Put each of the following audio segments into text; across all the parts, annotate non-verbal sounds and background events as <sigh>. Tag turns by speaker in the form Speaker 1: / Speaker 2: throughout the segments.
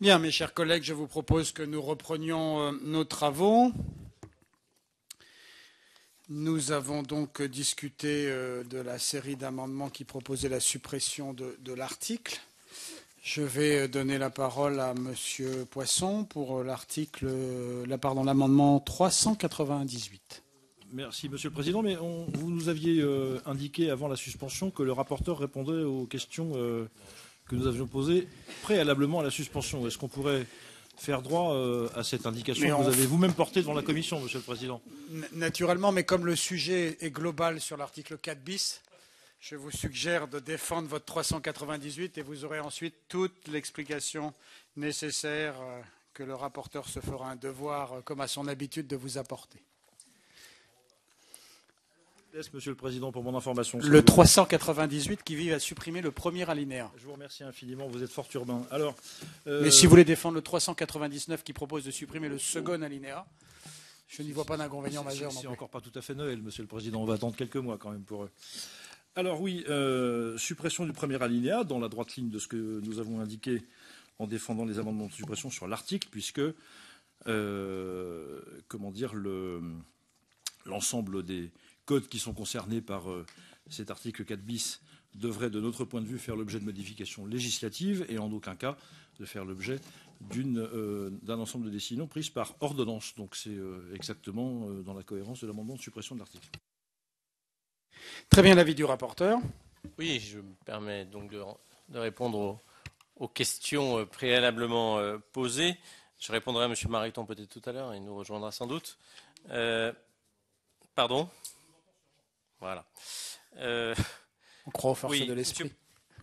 Speaker 1: Bien, mes chers collègues, je vous propose que nous reprenions euh, nos travaux. Nous avons donc euh, discuté euh, de la série d'amendements qui proposaient la suppression de, l'article. Je vais donner la parole à Monsieur Poisson pour l'article, la, dans l'amendement 398.
Speaker 2: Merci, Monsieur le Président. Mais vous nous aviez indiqué avant la suspension que le rapporteur répondait aux questions que nous avions posé préalablement à la suspension. Est-ce qu'on pourrait faire droit euh, à cette indication que vous avez vous-même portée devant la Commission, Monsieur le Président
Speaker 1: Naturellement, mais comme le sujet est global sur l'article 4 bis, je vous suggère de défendre votre 398 et vous aurez ensuite toute l'explication nécessaire euh, que le rapporteur se fera un devoir, euh, comme à son habitude, de vous apporter. Monsieur le Président, pour mon information. Le 398 qui vise à supprimer le premier alinéa. Je vous remercie infiniment, vous êtes fort urbain. Alors, euh, Mais si vous voulez défendre le 399 qui propose de supprimer le second alinéa, je n'y vois pas d'inconvénient majeur. C'est
Speaker 2: encore pas tout à fait Noël, Monsieur le Président. On va attendre quelques mois quand même pour eux. Alors oui, euh, suppression du premier alinéa, dans la droite ligne de ce que nous avons indiqué en défendant les amendements de suppression sur l'article, puisque, euh, comment dire, l'ensemble des codes qui sont concernés par euh, cet article 4 bis devraient, de notre point de vue, faire l'objet de modifications législatives et en aucun cas de faire l'objet euh, d'un ensemble de décisions prises par ordonnance. Donc c'est euh, exactement dans la cohérence de l'amendement de suppression de l'article. Très bien l'avis du rapporteur.
Speaker 3: Oui, je me permets donc de,
Speaker 2: répondre aux,
Speaker 3: aux, questions préalablement posées. Je répondrai à M. Mariton peut-être tout à l'heure, il nous rejoindra sans doute. pardon voilà. Euh, On croit aux forces de l'esprit.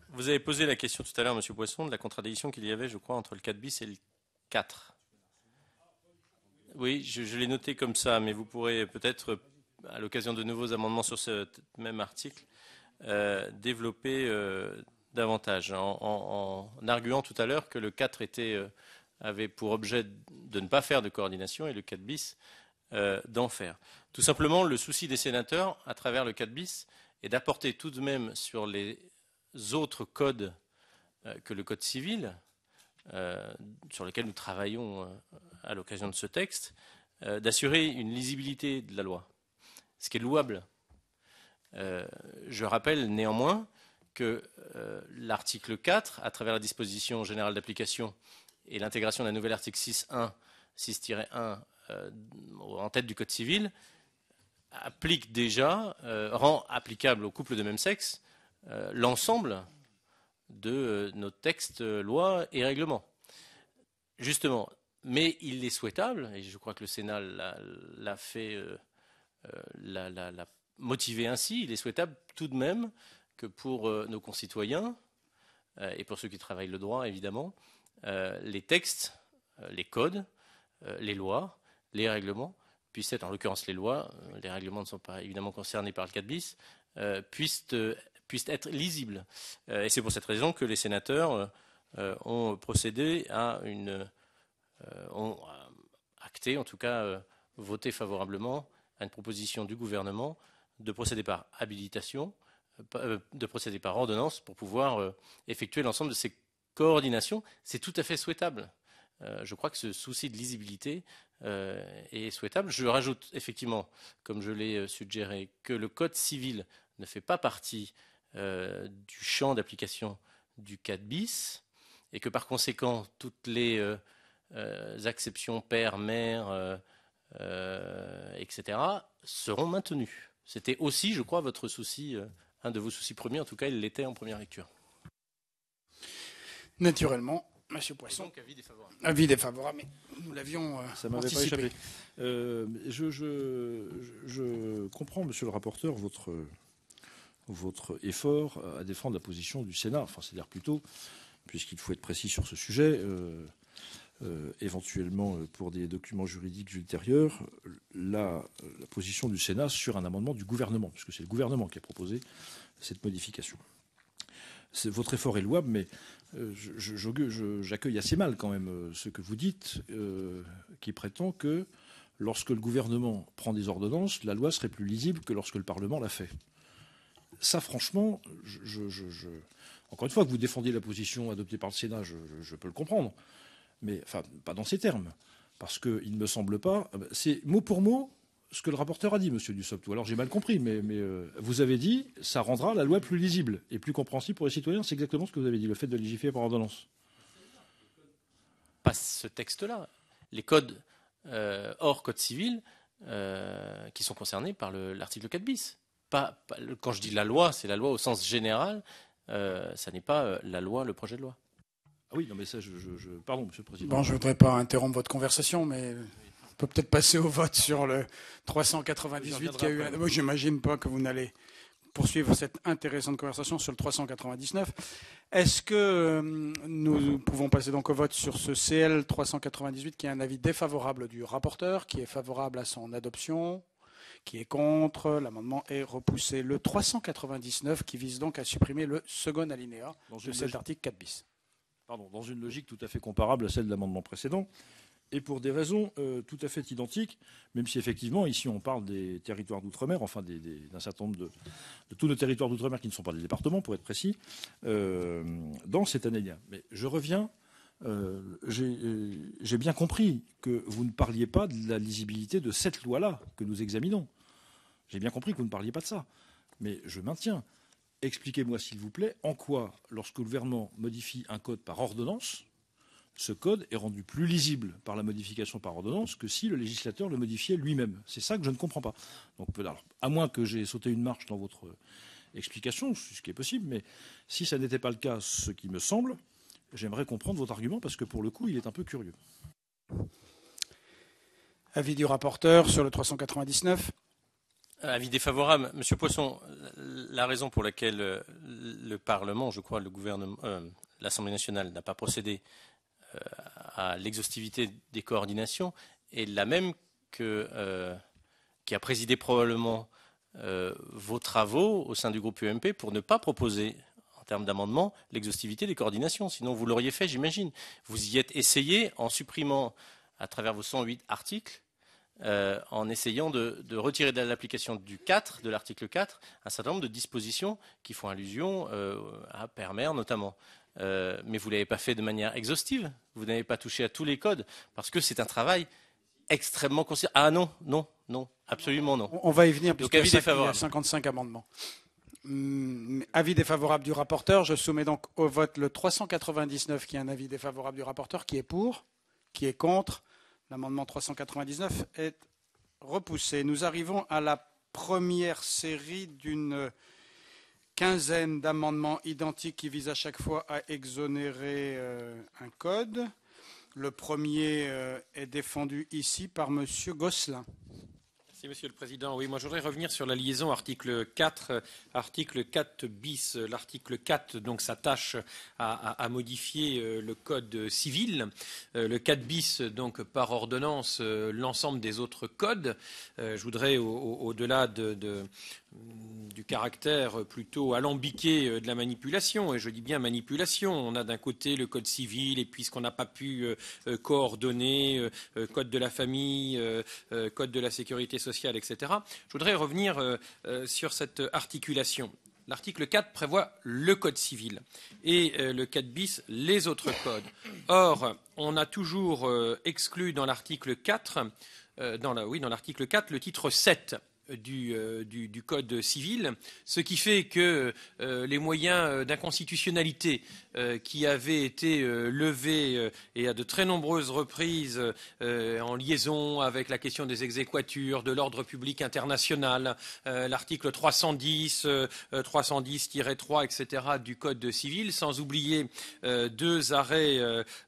Speaker 3: vous avez posé la question tout à l'heure, Monsieur Poisson, de la contradiction qu'il y avait, je crois, entre le 4 bis et le 4. Oui, je, l'ai noté comme ça, mais vous pourrez peut-être, à l'occasion de nouveaux amendements sur ce même article, euh, développer euh, davantage, en, arguant tout à l'heure que le 4 était, avait pour objet de ne pas faire de coordination et le 4 bis d'en faire. Tout simplement, le souci des sénateurs, à travers le 4 bis, est d'apporter tout de même sur les autres codes euh, que le Code civil, euh, sur lesquels nous travaillons euh, à l'occasion de ce texte, d'assurer une lisibilité de la loi, ce qui est louable. je rappelle néanmoins que l'article 4, à travers la disposition générale d'application et l'intégration d'un nouvel article 6.1, 6-1 en tête du Code civil, applique déjà, euh, rend applicable aux couples de même sexe euh, l'ensemble de euh, nos textes, lois et règlements. Justement, mais il est souhaitable, et je crois que le Sénat l'a fait, l'a motivé ainsi, il est souhaitable tout de même que pour nos concitoyens, et pour ceux qui travaillent le droit évidemment, les textes, les codes, les lois, les règlements puissent être, en l'occurrence les lois, euh, les règlements ne sont pas évidemment concernés par le 4 bis, euh, puissent, euh, puissent, être lisibles. et c'est pour cette raison que les sénateurs ont procédé à une. ont acté, en tout cas voté favorablement à une proposition du gouvernement de procéder par habilitation, de procéder par ordonnance pour pouvoir effectuer l'ensemble de ces coordinations. C'est tout à fait souhaitable. Euh, je crois que ce souci de lisibilité euh, est souhaitable. Je rajoute effectivement, comme je l'ai euh, suggéré, que le Code civil ne fait pas partie du champ d'application du 4 bis et que par conséquent, toutes les exceptions père, mère, etc., seront maintenues. C'était aussi, je crois, votre souci, un de vos soucis premiers, en tout cas, il l'était en première lecture.
Speaker 1: Naturellement. Monsieur Poisson. avis défavorable. Avis défavorable, mais nous l'avions. Euh, anticipé. — échappé.
Speaker 2: Euh, je, comprends, monsieur le rapporteur, votre, effort à défendre la position du Sénat, enfin, c'est-à-dire plutôt, puisqu'il faut être précis sur ce sujet. Euh, éventuellement pour des documents juridiques ultérieurs, la, position du Sénat sur un amendement du gouvernement, puisque c'est le gouvernement qui a proposé cette modification. Votre effort est louable, mais euh, j'accueille assez mal quand même euh, ce que vous dites, euh, qui prétend que lorsque le gouvernement prend des ordonnances, la loi serait plus lisible que lorsque le Parlement l'a fait. Ça, franchement, je, encore une fois, que vous défendiez la position adoptée par le Sénat, je, peux le comprendre, mais enfin, pas dans ces termes, parce qu'il ne me semble pas. C'est mot pour mot ce que le rapporteur a dit, Monsieur Dussopt, alors j'ai mal compris, mais, euh, vous avez dit ça rendra la loi plus lisible et plus compréhensible pour les citoyens. C'est exactement ce que vous avez dit, le fait de légiférer par ordonnance.
Speaker 3: Pas ce texte-là. Les codes euh, hors code civil euh, qui sont concernés par l'article 4 bis. Pas, quand je dis la loi, c'est la loi au sens général. ça n'est pas la loi, le projet de loi. Ah oui, non, mais ça, je, pardon, Monsieur le Président. Bon, je ne voudrais
Speaker 1: pas interrompre votre conversation, mais on peut peut-être passer au vote sur le 398 qui a eu. Moi, j'imagine pas que vous n'allez poursuivre cette intéressante conversation sur le 399. Est-ce que euh, nous pouvons passer donc au vote sur ce CL 398 qui a un avis défavorable du rapporteur, qui est favorable à son adoption qui est contre. L'amendement est repoussé. Le 399 qui vise donc à supprimer le second alinéa de cet article 4 bis.
Speaker 2: Pardon, dans une logique tout à fait comparable à celle de l'amendement précédent, et pour des raisons euh, tout à fait identiques, même si effectivement, ici, on parle des territoires d'outre-mer, enfin d'un certain nombre de, tous nos territoires d'outre-mer qui ne sont pas des départements, pour être précis, euh, dans cette année-là. Mais je reviens, euh, j'ai bien compris que vous ne parliez pas de la lisibilité de cette loi-là que nous examinons. J'ai bien compris que vous ne parliez pas de ça. Mais je maintiens. Expliquez-moi, s'il vous plaît, en quoi, lorsque le gouvernement modifie un code par ordonnance, ce code est rendu plus lisible par la modification par ordonnance que si le législateur le modifiait lui-même. C'est ça que je ne comprends pas. Donc, à moins que j'ai sauté une marche dans votre euh, explication, ce qui est possible, mais si ça n'était pas le cas, ce qui me semble, j'aimerais comprendre votre argument parce que pour le coup, il est un peu curieux.
Speaker 1: Avis du rapporteur sur le 399.
Speaker 3: Euh, avis défavorable. Monsieur Poisson, la raison pour laquelle euh, le Parlement, je crois, le gouvernement, l'Assemblée nationale n'a pas procédé euh, à l'exhaustivité des coordinations est la même que, euh, qui a présidé probablement euh, vos travaux au sein du groupe UMP pour ne pas proposer en termes d'amendement l'exhaustivité des coordinations. Sinon, vous l'auriez fait, j'imagine. Vous y êtes essayé en supprimant, à travers vos 108 articles, en essayant de, retirer de l'application du 4, de l'article 4, un certain nombre de dispositions qui font allusion à Permer notamment. Euh, mais vous ne l'avez pas fait de manière exhaustive, vous n'avez pas touché à tous les codes, parce que c'est un travail extrêmement considérable. Ah non, non, non, absolument non. On va y venir, puisqu'il y, a
Speaker 1: 55 amendements. Hmm, avis défavorable du rapporteur. Je soumets donc au vote le 399 qui est un avis défavorable du rapporteur, qui est pour, qui est contre. L'amendement 399 est repoussé. Nous arrivons à la première série d'une quinzaine d'amendements identiques qui visent à chaque fois à exonérer euh, un code. Le premier euh, est défendu ici par M. Gosselin.
Speaker 4: Merci, Monsieur le Président. Oui, moi, je voudrais revenir sur la liaison article 4, article 4 bis. L'article 4, donc, s'attache à, modifier euh, le code civil. Le 4 bis, donc, par ordonnance, l'ensemble des autres codes. Je voudrais, au-delà de euh, du caractère plutôt alambiqué euh, de la manipulation, et je dis bien manipulation. On a d'un côté le code civil, et puisqu'on n'a pas pu euh, coordonner, code de la famille, code de la sécurité sociale, etc. Je voudrais revenir sur cette articulation. L'article 4 prévoit le code civil et le 4 bis les autres codes. Or, on a toujours exclu dans l'article 4, oui, dans l'article 4, le titre 7 euh, du, code civil, ce qui fait que euh, les moyens euh, d'inconstitutionnalité euh, qui avait été euh, levé euh, et à de très nombreuses reprises en liaison avec la question des exéquatures, de l'ordre public international, l'article 310, 310-3, etc. du Code civil, sans oublier deux arrêts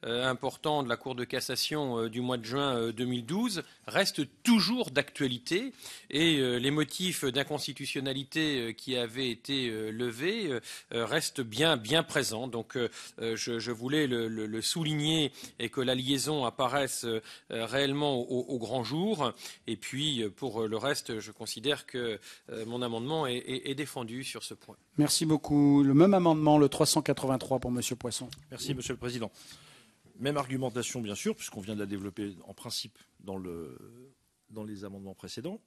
Speaker 4: importants de la Cour de cassation du mois de juin 2012, restent toujours d'actualité et les motifs d'inconstitutionnalité qui avaient été levés restent bien, bien présents. Donc, euh, je, voulais le, souligner et que la liaison apparaisse euh, réellement au, grand jour. Et puis euh, pour le reste, je considère que mon amendement est, défendu sur ce point.
Speaker 1: Merci beaucoup. Le même amendement, le 383 pour M. Poisson.
Speaker 2: Merci Monsieur le Président. Même argumentation, bien sûr, puisqu'on vient de la développer en principe dans, les amendements précédents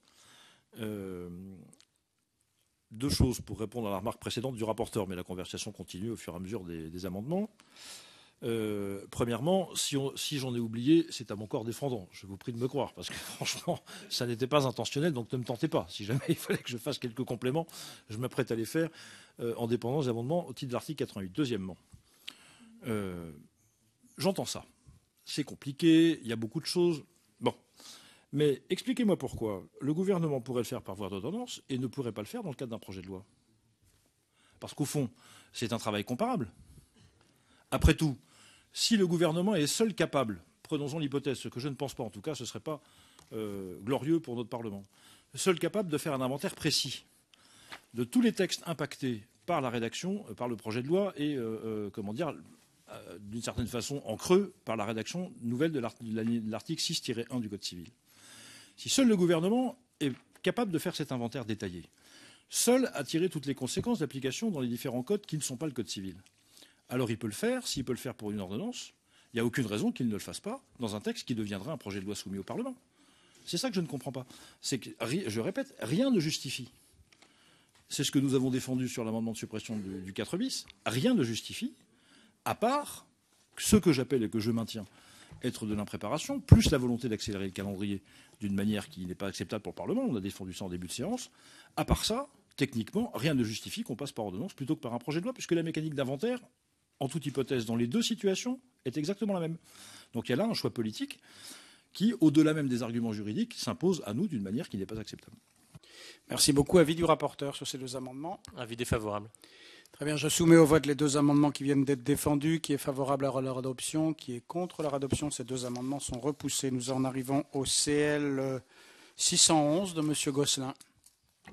Speaker 2: deux choses pour répondre à la remarque précédente du rapporteur, mais la conversation continue au fur et à mesure des, amendements. Euh, premièrement, si, j'en ai oublié, c'est à mon corps défendant. Je vous prie de me croire, parce que <laughs> franchement, ça n'était pas intentionnel, donc ne me tentez pas. Si jamais <laughs> il fallait que je fasse quelques compléments, je m'apprête à les faire euh, en dépendance des amendements au titre de l'article 88. Deuxièmement, euh, j'entends ça. C'est compliqué, il y a beaucoup de choses. Bon, mais expliquez-moi pourquoi le gouvernement pourrait le faire par voie d'ordonnance et ne pourrait pas le faire dans le cadre d'un projet de loi. Parce qu'au fond, c'est un travail comparable. Après tout, si le gouvernement est seul capable, prenons-en l'hypothèse, ce que je ne pense pas en tout cas, ce ne serait pas euh, glorieux pour notre Parlement, seul capable de faire un inventaire précis de tous les textes impactés par la rédaction, euh, par le projet de loi et, euh, comment dire, d'une certaine façon en creux par la rédaction nouvelle de l'article 6-1 du Code civil. Si seul le gouvernement est capable de faire cet inventaire détaillé, seul à tirer toutes les conséquences d'application dans les différents codes qui ne sont pas le code civil. Alors il peut le faire, s'il peut le faire pour une ordonnance, il n'y a aucune raison qu'il ne le fasse pas dans un texte qui deviendra un projet de loi soumis au Parlement. C'est ça que je ne comprends pas. C'est que, je répète, rien ne justifie. C'est ce que nous avons défendu sur l'amendement de suppression du, du 4 bis. Rien ne justifie, à part ce que j'appelle et que je maintiens être de l'impréparation, plus la volonté d'accélérer le calendrier d'une manière qui n'est pas acceptable pour le Parlement. On a défendu ça en début de séance. À part ça, techniquement, rien ne justifie qu'on passe par ordonnance plutôt que par un projet de loi, puisque la mécanique d'inventaire, en toute hypothèse, dans les deux situations, est exactement la même. Donc il y a là un choix politique qui, au-delà même des arguments juridiques, s'impose à nous d'une manière qui n'est pas acceptable. Merci beaucoup. Avis du rapporteur sur ces deux amendements
Speaker 3: Avis défavorable.
Speaker 1: Très bien, je soumets au vote les deux amendements qui viennent d'être défendus. Qui est favorable à leur adoption Qui est contre leur adoption Ces deux amendements sont repoussés. Nous en arrivons au CL 611 de M. Gosselin.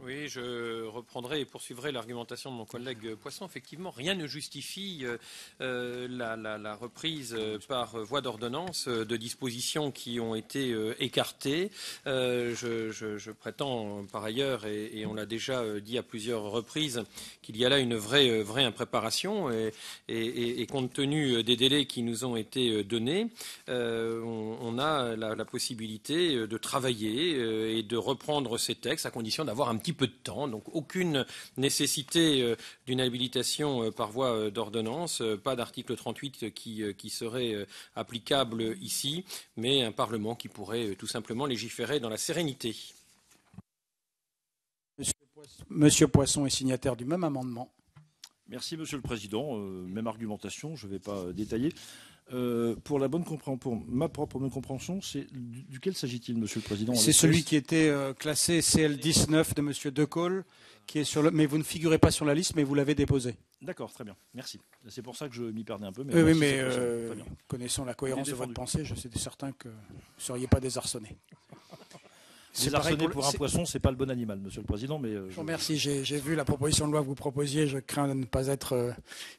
Speaker 4: Oui, je reprendrai et poursuivrai l'argumentation de mon collègue Poisson. Effectivement, rien ne justifie euh, euh, la, reprise euh, par voie d'ordonnance de dispositions qui ont été écartées. Je, prétends par ailleurs, et, on l'a déjà dit à plusieurs reprises, qu'il y a là une vraie, vraie impréparation et, compte tenu des délais qui nous ont été donnés, on, a la, possibilité de travailler et de reprendre ces textes à condition d'avoir un peu de temps, donc aucune nécessité euh, d'une habilitation euh, par voie euh, d'ordonnance, pas d'article 38 qui, qui serait applicable ici, mais un Parlement qui pourrait tout simplement légiférer dans la sérénité.
Speaker 1: Monsieur Poisson, est signataire du même amendement.
Speaker 2: Merci, Monsieur le Président. même argumentation, je ne vais pas détailler. Euh, pour la bonne compréhension, ma propre bonne compréhension, c'est duquel s'agit-il, Monsieur le Président C'est celui
Speaker 1: qui était euh, classé CL19 de Monsieur Decaule, qui est sur le. Mais vous ne figurez pas sur la liste, mais vous l'avez déposé.
Speaker 2: D'accord, très bien, merci. C'est pour ça que je m'y perdais un peu. Mais oui, mais euh, connaissant la cohérence de votre pensée, je suis certain que vous ne seriez pas désarçonné.
Speaker 1: <laughs> Désarçonné pour, un poisson,
Speaker 2: c'est pas le bon animal, Monsieur le Président. Mais je...
Speaker 1: remercie. J'ai vu la proposition de loi que vous proposiez. Je crains de ne pas être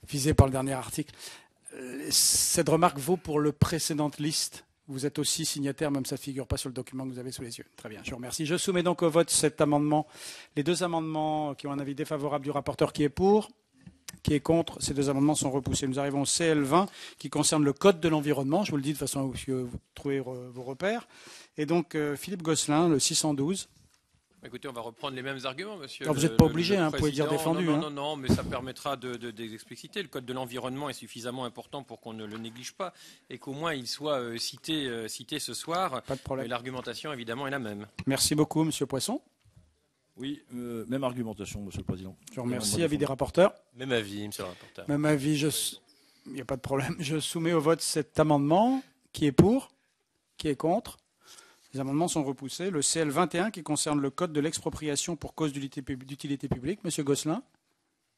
Speaker 1: visé par le dernier article. Cette remarque vaut pour le précédente liste. Vous êtes aussi signataire, même ça ne figure pas sur le document que vous avez sous les yeux. Très bien, je vous remercie. Je soumets donc au vote cet amendement, les deux amendements qui ont un avis défavorable du rapporteur qui est pour, qui est contre. Ces deux amendements sont repoussés. Nous arrivons au CL20 qui concerne le Code de l'environnement. Je vous le dis de façon à ce que vous trouvez vos repères. Et donc, euh, Philippe Gosselin, le 612.
Speaker 4: Écoutez, on va reprendre les mêmes arguments, monsieur. vous n'êtes pas obligé, hein, vous pouvez dire défendu. Non, hein. non, non, mais ça permettra de, de, Le code de l'environnement est suffisamment important pour qu'on ne le néglige pas et qu'au moins il soit euh, cité, euh, cité ce soir. Pas de problème. Euh, l'argumentation, évidemment, est la même.
Speaker 2: Merci beaucoup, monsieur Poisson. Oui, même argumentation, monsieur le président. Je remercie. Avis des rapporteurs Même avis, monsieur le rapporteur. Même avis,
Speaker 1: je... il n'y a pas de problème. Je soumets au vote cet amendement. Qui est pour Qui est contre les amendements sont repoussés. Le CL 21 qui concerne le code de l'expropriation pour cause d'utilité publique, Monsieur Gosselin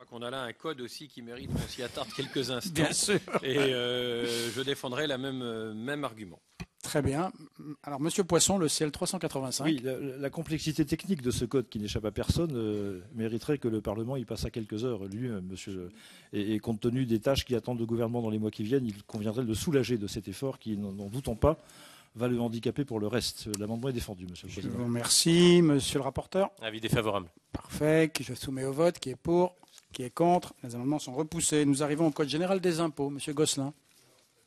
Speaker 4: qu'on a là un code aussi qui mérite qu'on s'y attarde quelques <laughs> instants. Bien sûr. Et euh, je défendrai la même, euh, même argument.
Speaker 2: Très
Speaker 1: bien. Alors, Monsieur Poisson, le CL 385.
Speaker 2: Oui, la, complexité technique de ce code qui n'échappe à personne euh, mériterait que le Parlement y passe à quelques heures, lui, Monsieur. Et, compte tenu des tâches qui attendent le gouvernement dans les mois qui viennent, il conviendrait de le soulager de cet effort qui, n'en doutons pas, va le handicaper pour le reste. L'amendement est défendu, Monsieur le Président. Je vous remercie, Monsieur le rapporteur.
Speaker 3: Avis défavorable.
Speaker 2: Parfait. Je soumets au vote. Qui est pour
Speaker 1: Qui est contre Les amendements sont repoussés. Nous arrivons au Code général des impôts. Monsieur Gosselin.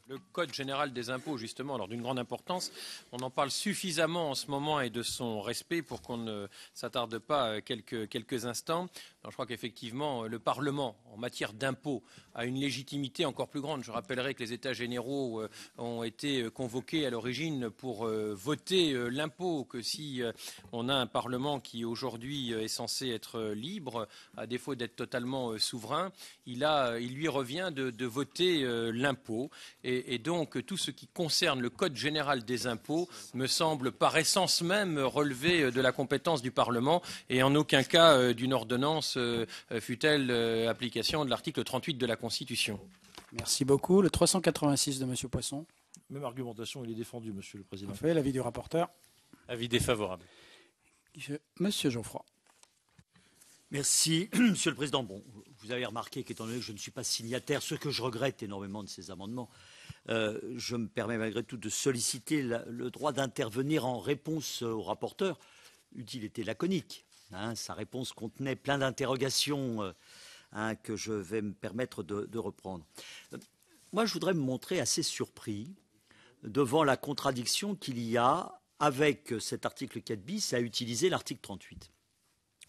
Speaker 4: Le Code général des impôts, justement, alors d'une grande importance, on en parle suffisamment en ce moment et de son respect pour qu'on ne s'attarde pas euh, quelques instants je crois qu'effectivement, euh, le Parlement, en matière d'impôts, a une légitimité encore plus grande. Je rappellerai que les États généraux euh, ont été euh, convoqués à l'origine pour voter l'impôt, que si on a un Parlement qui aujourd'hui est censé être libre, à défaut d'être totalement souverain, il, lui revient de, voter l'impôt. et donc, tout ce qui concerne le Code général des impôts me semble par essence même relever de la compétence du Parlement et en aucun cas d'une ordonnance euh, fut-elle euh, application de l'article 38 de la Constitution.
Speaker 1: Merci beaucoup. Le 386 de M. Poisson. Même argumentation, il est défendu, Monsieur le Président. L'avis du rapporteur.
Speaker 4: Avis
Speaker 5: défavorable.
Speaker 1: Monsieur Geoffroy.
Speaker 5: Merci, <clears throat> Monsieur le Président. vous avez remarqué qu'étant donné que je ne suis pas signataire, ce que je regrette énormément de ces amendements, euh, je me permets malgré tout de solliciter le droit d'intervenir en réponse au rapporteur. Utilité laconique. Hein, sa réponse contenait plein d'interrogations euh, hein, que je vais me permettre de, reprendre. Euh, moi, je voudrais me montrer assez surpris devant la contradiction qu'il y a avec cet article 4 bis à utiliser l'article 38,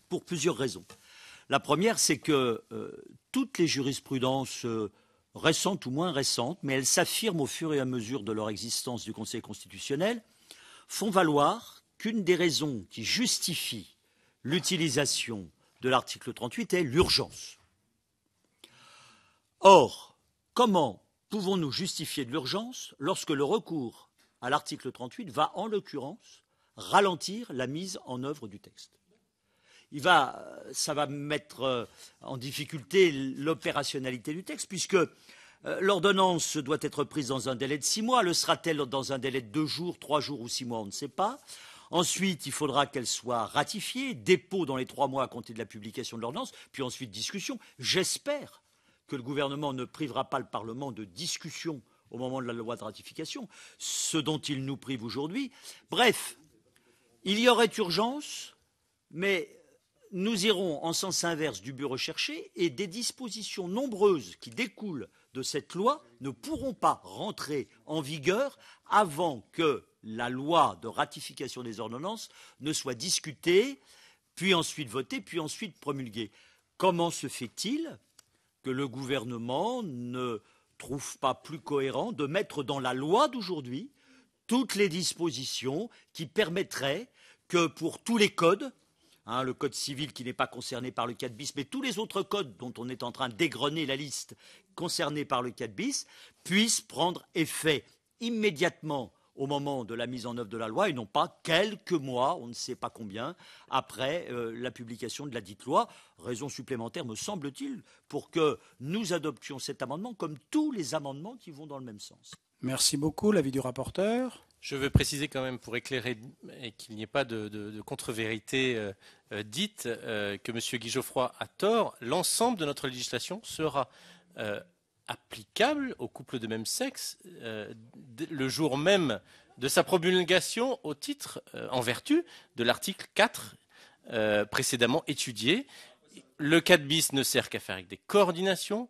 Speaker 5: pour plusieurs raisons. La première, c'est que euh, toutes les jurisprudences récentes ou moins récentes, mais elles s'affirment au fur et à mesure de leur existence du Conseil constitutionnel, font valoir qu'une des raisons qui justifie l'utilisation de l'article 38 est l'urgence. Or, comment pouvons-nous justifier de l'urgence lorsque le recours à l'article 38 va, en l'occurrence, ralentir la mise en œuvre du texte va, ça va mettre euh, en difficulté l'opérationnalité du texte, puisque euh, l'ordonnance doit être prise dans un délai de six mois. Le sera-t-elle dans un délai de deux jours, trois jours ou six mois On ne sait pas. Ensuite, il faudra qu'elle soit ratifiée, dépôt dans les trois mois à compter de la publication de l'ordonnance, puis ensuite discussion. J'espère que le gouvernement ne privera pas le Parlement de discussion au moment de la loi de ratification, ce dont il nous prive aujourd'hui. Bref, il y aurait urgence, mais nous irons en sens inverse du but recherché et des dispositions nombreuses qui découlent de cette loi ne pourront pas rentrer en vigueur avant que la loi de ratification des ordonnances ne soit discutée, puis ensuite votée, puis ensuite promulguée. Comment se fait-il que le gouvernement ne trouve pas plus cohérent de mettre dans la loi d'aujourd'hui toutes les dispositions qui permettraient que pour tous les codes, hein, le code civil qui n'est pas concerné par le 4 bis, mais tous les autres codes dont on est en train de d'égrener la liste concernés par le 4 bis, puissent prendre effet immédiatement au moment de la mise en œuvre de la loi et non pas quelques mois, on ne sait pas combien, après euh, la publication de la dite loi. Raison supplémentaire, me semble-t-il, pour que nous adoptions cet amendement comme tous les amendements qui vont dans le même sens.
Speaker 1: Merci beaucoup. L'avis du rapporteur
Speaker 5: je
Speaker 3: veux préciser quand même pour éclairer et qu'il n'y ait pas de, contre-vérité euh, euh, dite que M. Guy Geoffroy a tort. L'ensemble de notre législation sera applicable aux couples de même sexe euh, le jour même de sa promulgation au titre, euh, en vertu de l'article 4 euh, précédemment étudié. Le 4 bis ne sert qu'à faire avec des coordinations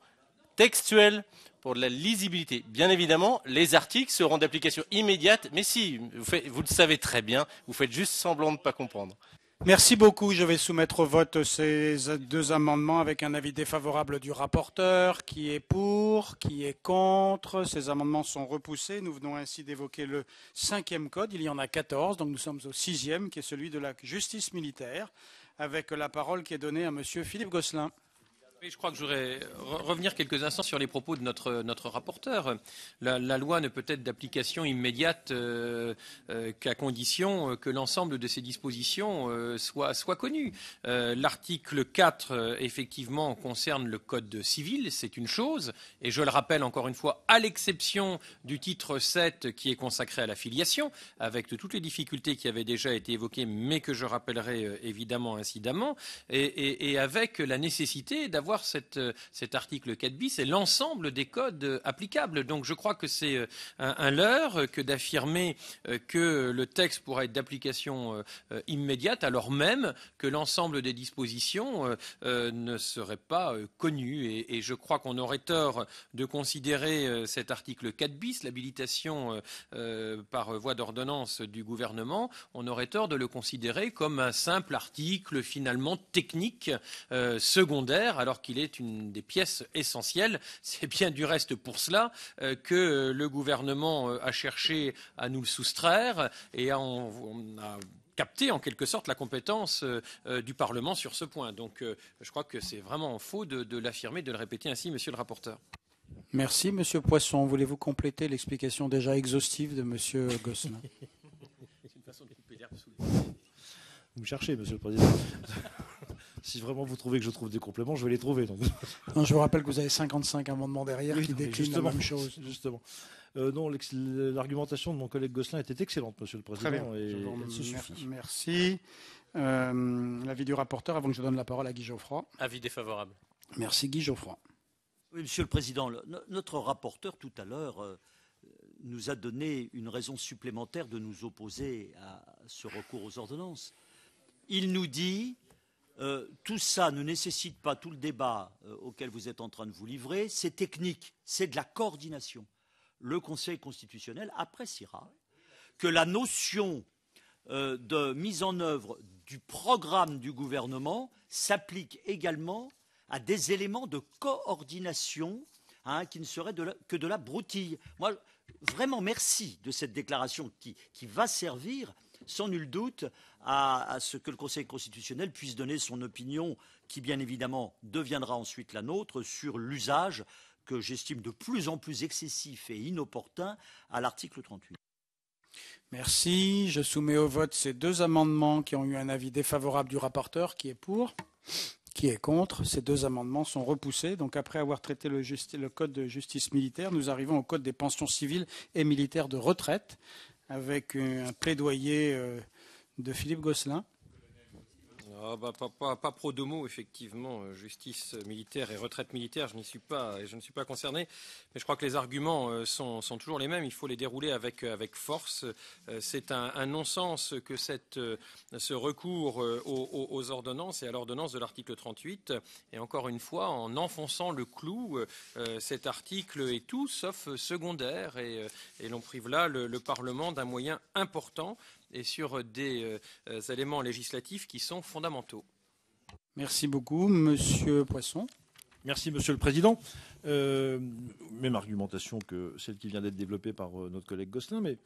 Speaker 3: textuelles pour de la lisibilité. Bien évidemment, les articles seront d'application immédiate, mais si, vous, vous le savez très bien, vous faites juste semblant de ne pas comprendre.
Speaker 1: Merci beaucoup. Je vais soumettre au vote ces deux amendements avec un avis défavorable du rapporteur. Qui est pour Qui est contre Ces amendements sont repoussés. Nous venons ainsi d'évoquer le cinquième code. Il y en a 14, donc nous sommes au sixième, qui est celui de la justice militaire, avec la parole qui est donnée à Monsieur Philippe Gosselin
Speaker 4: je crois que je revenir quelques instants sur les propos de notre, notre rapporteur. La, loi ne peut être d'application immédiate euh, euh, qu'à condition euh, que l'ensemble de ses dispositions soit, soit connues. L'article 4, effectivement, concerne le code civil, c'est une chose, et je le rappelle encore une fois, à l'exception du titre 7 qui est consacré à la filiation, avec toutes les difficultés qui avaient déjà été évoquées, mais que je rappellerai évidemment incidemment, et avec la nécessité d'avoir euh, cet article 4 bis et l'ensemble des codes euh, applicables. Donc je crois que c'est euh, un, leurre que d'affirmer que le texte pourrait être d'application immédiate alors même que l'ensemble des dispositions ne serait pas connu. Et, je crois qu'on aurait tort de considérer cet article 4 bis, l'habilitation par voie d'ordonnance du gouvernement, on aurait tort de le considérer comme un simple article finalement technique secondaire, alors qu'il est une des pièces essentielles. <laughs> C'est bien du reste pour cela euh, que euh, le gouvernement euh, a cherché à nous le soustraire et on, a capté, en quelque sorte la compétence du Parlement sur ce point. Donc je crois que c'est vraiment faux de, l'affirmer, de le répéter ainsi, monsieur le rapporteur.
Speaker 1: Merci, monsieur Poisson. Voulez-vous compléter l'explication déjà exhaustive de monsieur Gosselin
Speaker 4: <laughs> une façon
Speaker 2: Vous me cherchez, monsieur le président si vraiment vous trouvez que je trouve des compléments, je vais les trouver.
Speaker 1: je vous rappelle que vous avez 55 amendements derrière qui déclinent la même
Speaker 2: chose. <laughs> Justement. Euh, l'argumentation de mon collègue Gosselin était excellente, Monsieur le Président. Très merci.
Speaker 1: merci. Euh, l'avis du rapporteur, avant que je donne la parole à Guy Geoffroy.
Speaker 5: Avis défavorable.
Speaker 1: Merci, Guy Geoffroy.
Speaker 5: Oui, Monsieur le Président, notre rapporteur tout à l'heure euh, nous a donné une raison supplémentaire de nous opposer à ce recours aux ordonnances. Il nous dit euh, tout ça ne nécessite pas tout le débat euh, auquel vous êtes en train de vous livrer. C'est technique, c'est de la coordination. Le Conseil constitutionnel appréciera que la notion euh, de mise en œuvre du programme du gouvernement s'applique également à des éléments de coordination hein, qui ne seraient que de la broutille. Moi, vraiment merci de cette déclaration qui va servir, sans nul doute, à, ce que le Conseil constitutionnel puisse donner son opinion, qui bien évidemment deviendra ensuite la nôtre, sur l'usage que j'estime de plus en plus excessif et inopportun à l'article 38.
Speaker 1: Merci. Je soumets au vote ces deux amendements qui ont eu un avis défavorable du rapporteur, qui est pour qui est contre. Ces deux amendements sont repoussés. Donc après avoir traité le, code de justice militaire, nous arrivons au code des pensions civiles et militaires de retraite avec un plaidoyer euh, de Philippe Gosselin.
Speaker 4: Ah, bah, pas, pas, pro de effectivement. Euh, justice militaire et retraite militaire, je n'y suis pas et euh, je ne suis pas concerné. Mais je crois que les arguments euh, sont, toujours les mêmes. Il faut les dérouler avec, avec force. C'est un, non-sens que cette, ce recours aux, ordonnances et à l'ordonnance de l'article 38. Et encore une fois, en enfonçant le clou, cet article est tout sauf secondaire. Et, l'on prive là le Parlement d'un moyen important et sur des euh, éléments législatifs qui sont fondamentaux.
Speaker 2: Merci beaucoup, Monsieur
Speaker 1: Poisson.
Speaker 4: Merci,
Speaker 2: Monsieur le Président. Euh, même argumentation que celle qui vient d'être développée par euh, notre collègue Gosselin, mais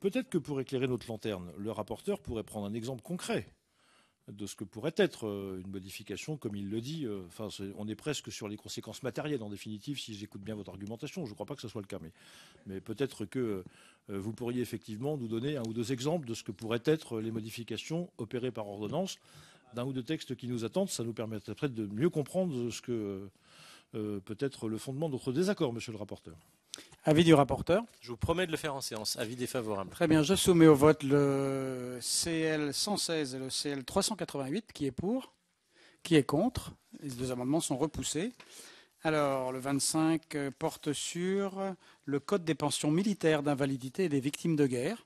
Speaker 2: peut-être que pour éclairer notre lanterne, le rapporteur pourrait prendre un exemple concret de ce que pourrait être euh, une modification, comme il le dit. Euh, enfin, on est presque sur les conséquences matérielles, en définitive, si j'écoute bien votre argumentation. Je ne crois pas que ce soit le cas, mais, peut-être que euh, vous pourriez effectivement nous donner un ou deux exemples de ce que pourraient être les modifications opérées par ordonnance d'un ou deux textes qui nous attendent. Ça nous permettrait de mieux comprendre ce que peut être le fondement de notre désaccord, monsieur le rapporteur. Avis du rapporteur. Je vous promets de le faire en séance. Avis défavorable. Très bien, je soumets
Speaker 1: au vote le CL
Speaker 3: 116 et le CL 388. Qui est pour
Speaker 1: Qui est contre Les deux amendements sont repoussés. Alors, le 25 euh, porte sur le Code des pensions militaires d'invalidité et des victimes de guerre.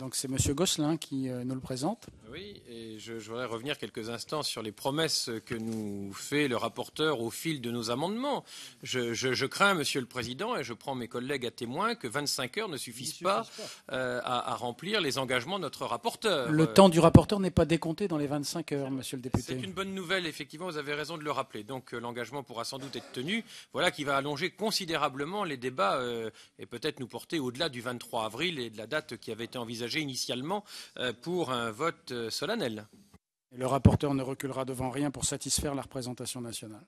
Speaker 1: Donc c'est M. Gosselin qui euh, nous le présente.
Speaker 4: Oui, et je, voudrais revenir quelques instants sur les promesses que nous fait le rapporteur au fil de nos amendements. Je, crains, Monsieur le Président, et je prends mes collègues à témoin, que 25 heures ne suffisent pas, euh, à, remplir les engagements de notre rapporteur. Le temps du
Speaker 1: rapporteur n'est pas décompté dans les 25 heures, Monsieur le député. C'est une
Speaker 4: bonne nouvelle, effectivement, vous avez raison de le rappeler. Donc euh, l'engagement pourra sans doute être tenu. Voilà qui va allonger considérablement les débats et peut-être nous porter au-delà du 23 avril et de la date qui avait été envisagée initialement euh, pour un vote euh, solennel.
Speaker 1: Le rapporteur ne reculera devant rien pour satisfaire la représentation nationale.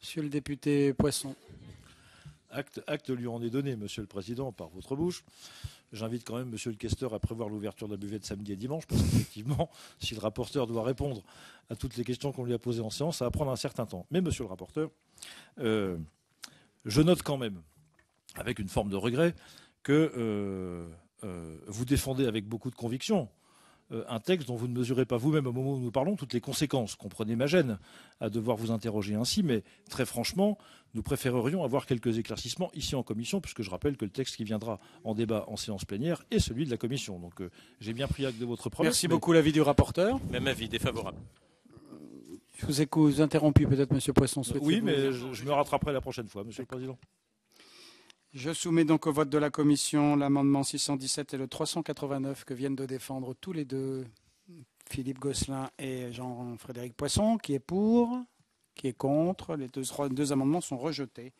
Speaker 2: Monsieur le député Poisson. Acte, lui en est donné, Monsieur le Président, par votre bouche. J'invite quand même Monsieur le questeur à prévoir l'ouverture de la buvette samedi et dimanche, parce qu'effectivement, <laughs> si le rapporteur doit répondre à toutes les questions qu'on lui a posées en séance, ça va prendre un certain temps. Mais Monsieur le rapporteur, euh, je note quand même, avec une forme de regret, que euh, vous défendez avec beaucoup de conviction euh, un texte dont vous ne mesurez pas vous-même au moment où nous parlons toutes les conséquences. Comprenez ma gêne à devoir vous interroger ainsi, mais très franchement, nous préférerions avoir quelques éclaircissements ici en commission, puisque je rappelle que le texte qui viendra en débat en séance plénière est celui de la commission. Donc euh, j'ai bien pris acte de votre promesse. Merci beaucoup l'avis du rapporteur. Même avis défavorable. Je vous ai interrompu peut-être, Monsieur
Speaker 1: Poisson. Oui, mais je,
Speaker 2: je me rattraperai la prochaine fois, Monsieur le Président.
Speaker 1: Je soumets donc au vote de la commission l'amendement 617 et le 389 que viennent de défendre tous les deux Philippe Gosselin et Jean-Frédéric Poisson. Qui est pour Qui est contre Les deux, deux, amendements sont rejetés.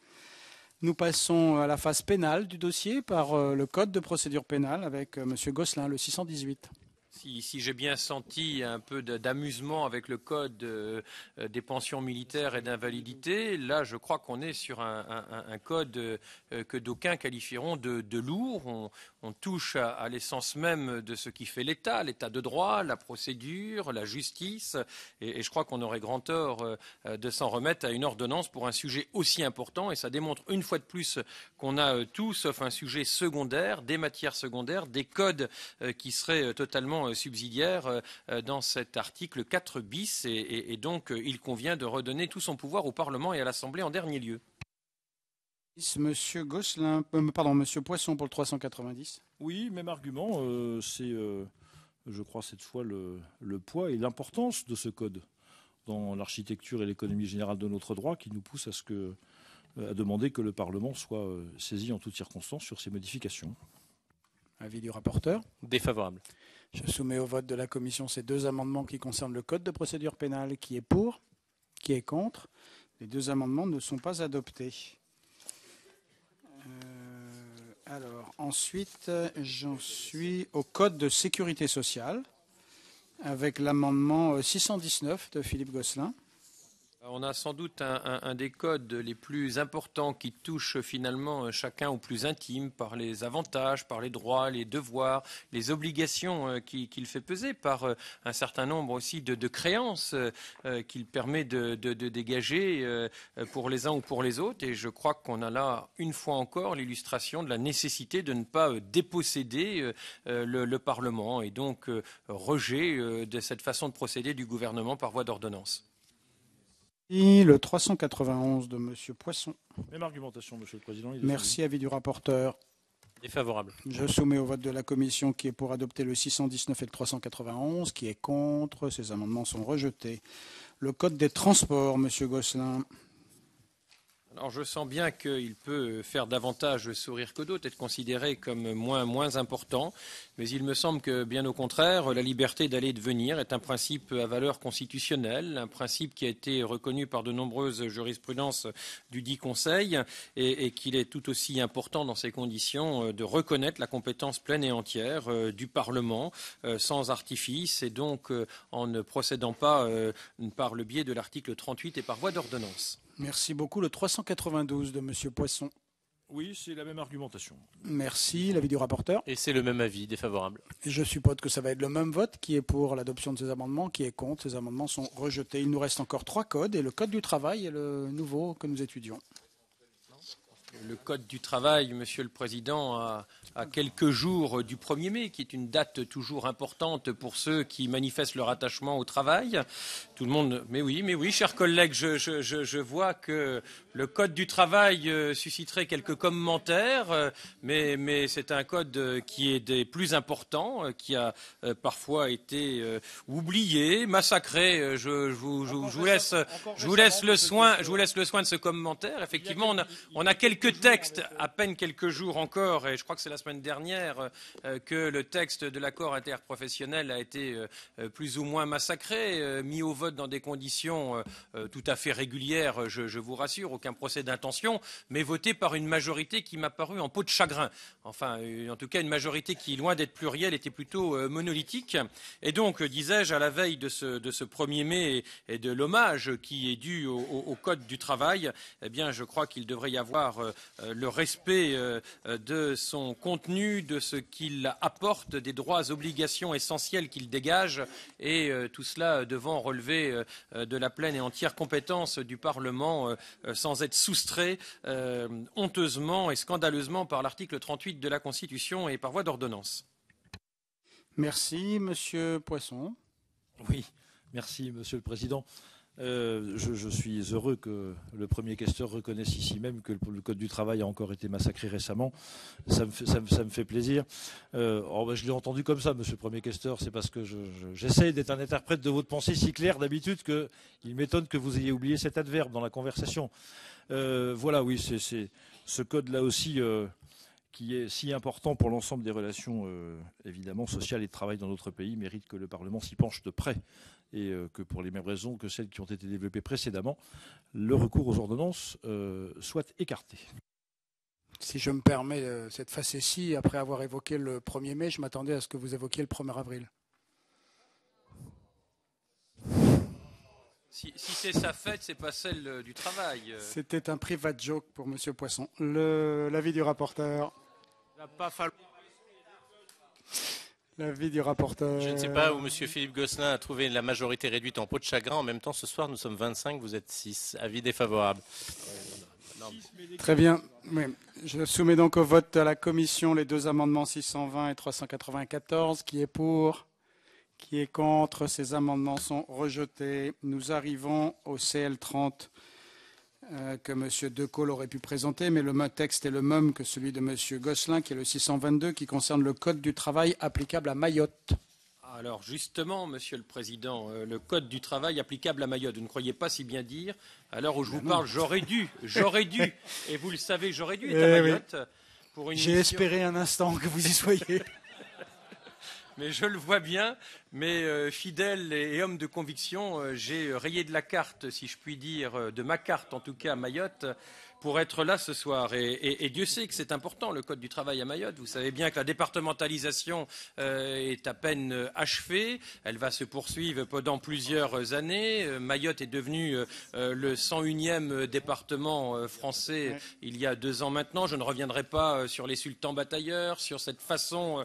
Speaker 1: Nous passons à la phase pénale du dossier par euh, le Code de procédure pénale avec euh, M. Gosselin, le 618.
Speaker 4: Si, j'ai bien senti un peu d'amusement avec le code euh, des pensions militaires et d'invalidité, là, je crois qu'on est sur un, code euh, que d'aucuns qualifieront de, lourd on touche à, l'essence même de ce qui fait l'État, l'État de droit, la procédure, la justice, et, je crois qu'on aurait grand tort euh, de s'en remettre à une ordonnance pour un sujet aussi important, et ça démontre une fois de plus qu'on a euh, tout sauf un sujet secondaire, des matières secondaires, des codes euh, qui seraient totalement subsidiaires dans cet article 4 bis, et donc il convient de redonner tout son pouvoir au Parlement et à l'Assemblée en dernier lieu.
Speaker 1: Monsieur Gosselin, euh, pardon, Monsieur Poisson pour le
Speaker 2: 390. Oui, même argument. Euh, c'est, euh, je crois, cette fois le, poids et l'importance de ce code dans l'architecture et l'économie générale de notre droit qui nous pousse à à demander que le Parlement soit saisi en toutes circonstances sur ces modifications. Avis du rapporteur
Speaker 3: Défavorable.
Speaker 1: Je soumets au vote de la Commission ces deux amendements qui concernent le Code de procédure pénale. Qui est pour Qui est contre Les deux amendements ne sont pas adoptés. Alors, ensuite, j'en suis au Code de sécurité sociale avec l'amendement 619 euh, de Philippe Gosselin.
Speaker 4: Euh, on a sans doute un, des codes les plus importants qui touche finalement chacun au plus intime par les avantages, par les droits, les devoirs, les obligations euh, qu'il fait peser, par euh, un certain nombre aussi de, créances qu'il permet de, dégager pour les uns ou pour les autres. Et je crois qu'on a là une fois encore l'illustration de la nécessité de ne pas déposséder le, le Parlement et donc rejet de cette façon de procéder du gouvernement par voie d'ordonnance
Speaker 1: le 391 de Monsieur Poisson.
Speaker 4: Même argumentation, Monsieur le Président.
Speaker 1: Merci, avis du rapporteur.
Speaker 2: Défavorable. Je soumets
Speaker 1: au vote de la commission qui est pour adopter le 619 et le 391, qui est contre. Ces amendements sont rejetés. Le Code des transports, Monsieur Gosselin.
Speaker 4: Alors je sens bien qu'il peut faire davantage sourire que d'autres, être considéré comme moins, moins important, mais il me semble que, bien au contraire, la liberté d'aller et de venir est un principe à valeur constitutionnelle, un principe qui a été reconnu par de nombreuses jurisprudences du dit Conseil, et, et qu'il est tout aussi important dans ces conditions euh, de reconnaître la compétence pleine et entière euh, du Parlement, euh, sans artifice, et donc en ne procédant pas par le biais de l'article 38 et par voie d'ordonnance.
Speaker 1: Merci beaucoup. Le 392 de Monsieur Poisson.
Speaker 4: Oui, c'est la même argumentation.
Speaker 3: Merci. L'avis du rapporteur. Et c'est le même avis défavorable.
Speaker 1: je suppose que ça va être le même vote qui est pour l'adoption de ces amendements, qui est contre. Ces amendements sont rejetés. Il nous reste encore trois codes et le code du travail est le nouveau que nous étudions
Speaker 4: le Code du travail, Monsieur le Président, à, quelques jours du 1er mai, qui est une date toujours importante pour ceux qui manifestent leur attachement au travail. Tout le monde, mais oui, mais oui, chers collègues, je, je, je vois que le code du travail euh, susciterait quelques commentaires, euh, mais, c'est un code euh, qui est des plus importants, qui a parfois été oublié, massacré. Je, vous, laisse, le soin, de ce commentaire. Effectivement, on a quelques textes, à peine quelques jours encore, et je crois que c'est la semaine dernière que le texte de l'accord interprofessionnel a été plus ou moins massacré, mis au vote dans des conditions tout à fait régulières. Je, vous rassure qu'un procès d'intention, mais voté par une majorité qui m'a paru en peau de chagrin. Enfin, en tout cas, une majorité qui, loin d'être plurielle, était plutôt euh, monolithique. Et donc, euh, disais-je, à la veille de ce, 1er mai et, de l'hommage qui est dû au, Code du travail, eh bien, je crois qu'il devrait y avoir euh, le respect de son contenu, de ce qu'il apporte, des droits, obligations essentielles qu'il dégage, et tout cela devant relever de la pleine et entière compétence du Parlement sans être soustrait euh, honteusement et scandaleusement par l'article 38 de la Constitution et par voie d'ordonnance.
Speaker 2: Merci, Monsieur Poisson. Oui, merci, Monsieur le Président. Euh, je, suis heureux que le premier questeur reconnaisse ici même que le, Code du travail a encore été massacré récemment. Ça me fait, plaisir. Euh, oh, bah, je l'ai entendu comme ça, monsieur le premier questeur. C'est parce que j'essaie d'être un interprète de votre pensée si claire d'habitude il m'étonne que vous ayez oublié cet adverbe dans la conversation. Euh, voilà, oui, c'est ce code-là aussi qui est si important pour l'ensemble des relations, évidemment, sociales et de travail dans notre pays, mérite que le Parlement s'y penche de près et euh, que pour les mêmes raisons que celles qui ont été développées précédemment, le recours aux ordonnances euh, soit écarté. Si je me permets euh, cette
Speaker 1: facétie, après avoir évoqué le 1er mai, je m'attendais à ce que vous évoquiez le 1er avril.
Speaker 4: Si, c'est sa fête, c'est pas celle du travail. C'était
Speaker 1: un private joke pour Monsieur Poisson. L'avis du rapporteur. Je ne sais pas
Speaker 3: où M. Philippe Gosselin a trouvé la majorité réduite en peau de chagrin. En même temps, ce soir, nous sommes 25, vous êtes 6. Avis défavorable. Très bien.
Speaker 1: Je soumets donc au vote à la commission les deux amendements 620 et 394. Qui est pour Qui est contre Ces amendements sont rejetés. Nous arrivons au CL 30 euh, que M. Decaux aurait pu présenter, mais le texte est le même que celui de M. Gosselin, qui est le 622, qui concerne le Code du travail applicable à Mayotte.
Speaker 4: Alors justement, Monsieur le Président, euh, le Code du travail applicable à Mayotte, vous ne croyez pas si bien dire. À l'heure où je ben vous parle, j'aurais dû, j'aurais dû, <laughs> et vous le savez, j'aurais dû être eh à Mayotte. une. J'ai espéré
Speaker 1: un instant que vous y soyez. <laughs>
Speaker 4: mais je le vois bien. Mais euh, fidèle et, homme de conviction, euh, j'ai rayé de la carte, si je puis dire, euh, de ma carte en tout cas, à Mayotte, pour être là ce soir. Et, Dieu sait que c'est important, le Code du travail à Mayotte. Vous savez bien que la départementalisation euh, est à peine achevée. Elle va se poursuivre pendant plusieurs années. Euh, Mayotte est devenue euh, le 101e département français il y a deux ans maintenant. Je ne reviendrai pas sur les sultans batailleurs, sur cette façon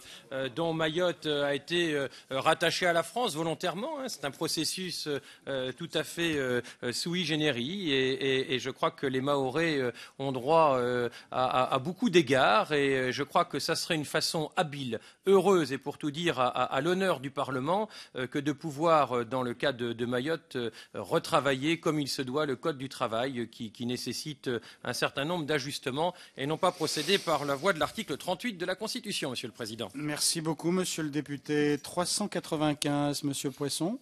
Speaker 4: dont Mayotte a été rattachée à la France volontairement. Hein. C'est un processus tout à fait sous generis. Et, je crois que les Maoré euh, ont droit euh, à, beaucoup d'égards et euh, je crois que ça serait une façon habile, heureuse et pour tout dire à, l'honneur du Parlement que de pouvoir, dans le cas de, Mayotte, retravailler comme il se doit le Code du travail qui, nécessite un certain nombre d'ajustements et non pas procéder par la voie de l'article 38 de la Constitution, Monsieur le Président. Merci
Speaker 2: beaucoup, Monsieur le député. 395, Monsieur Poisson.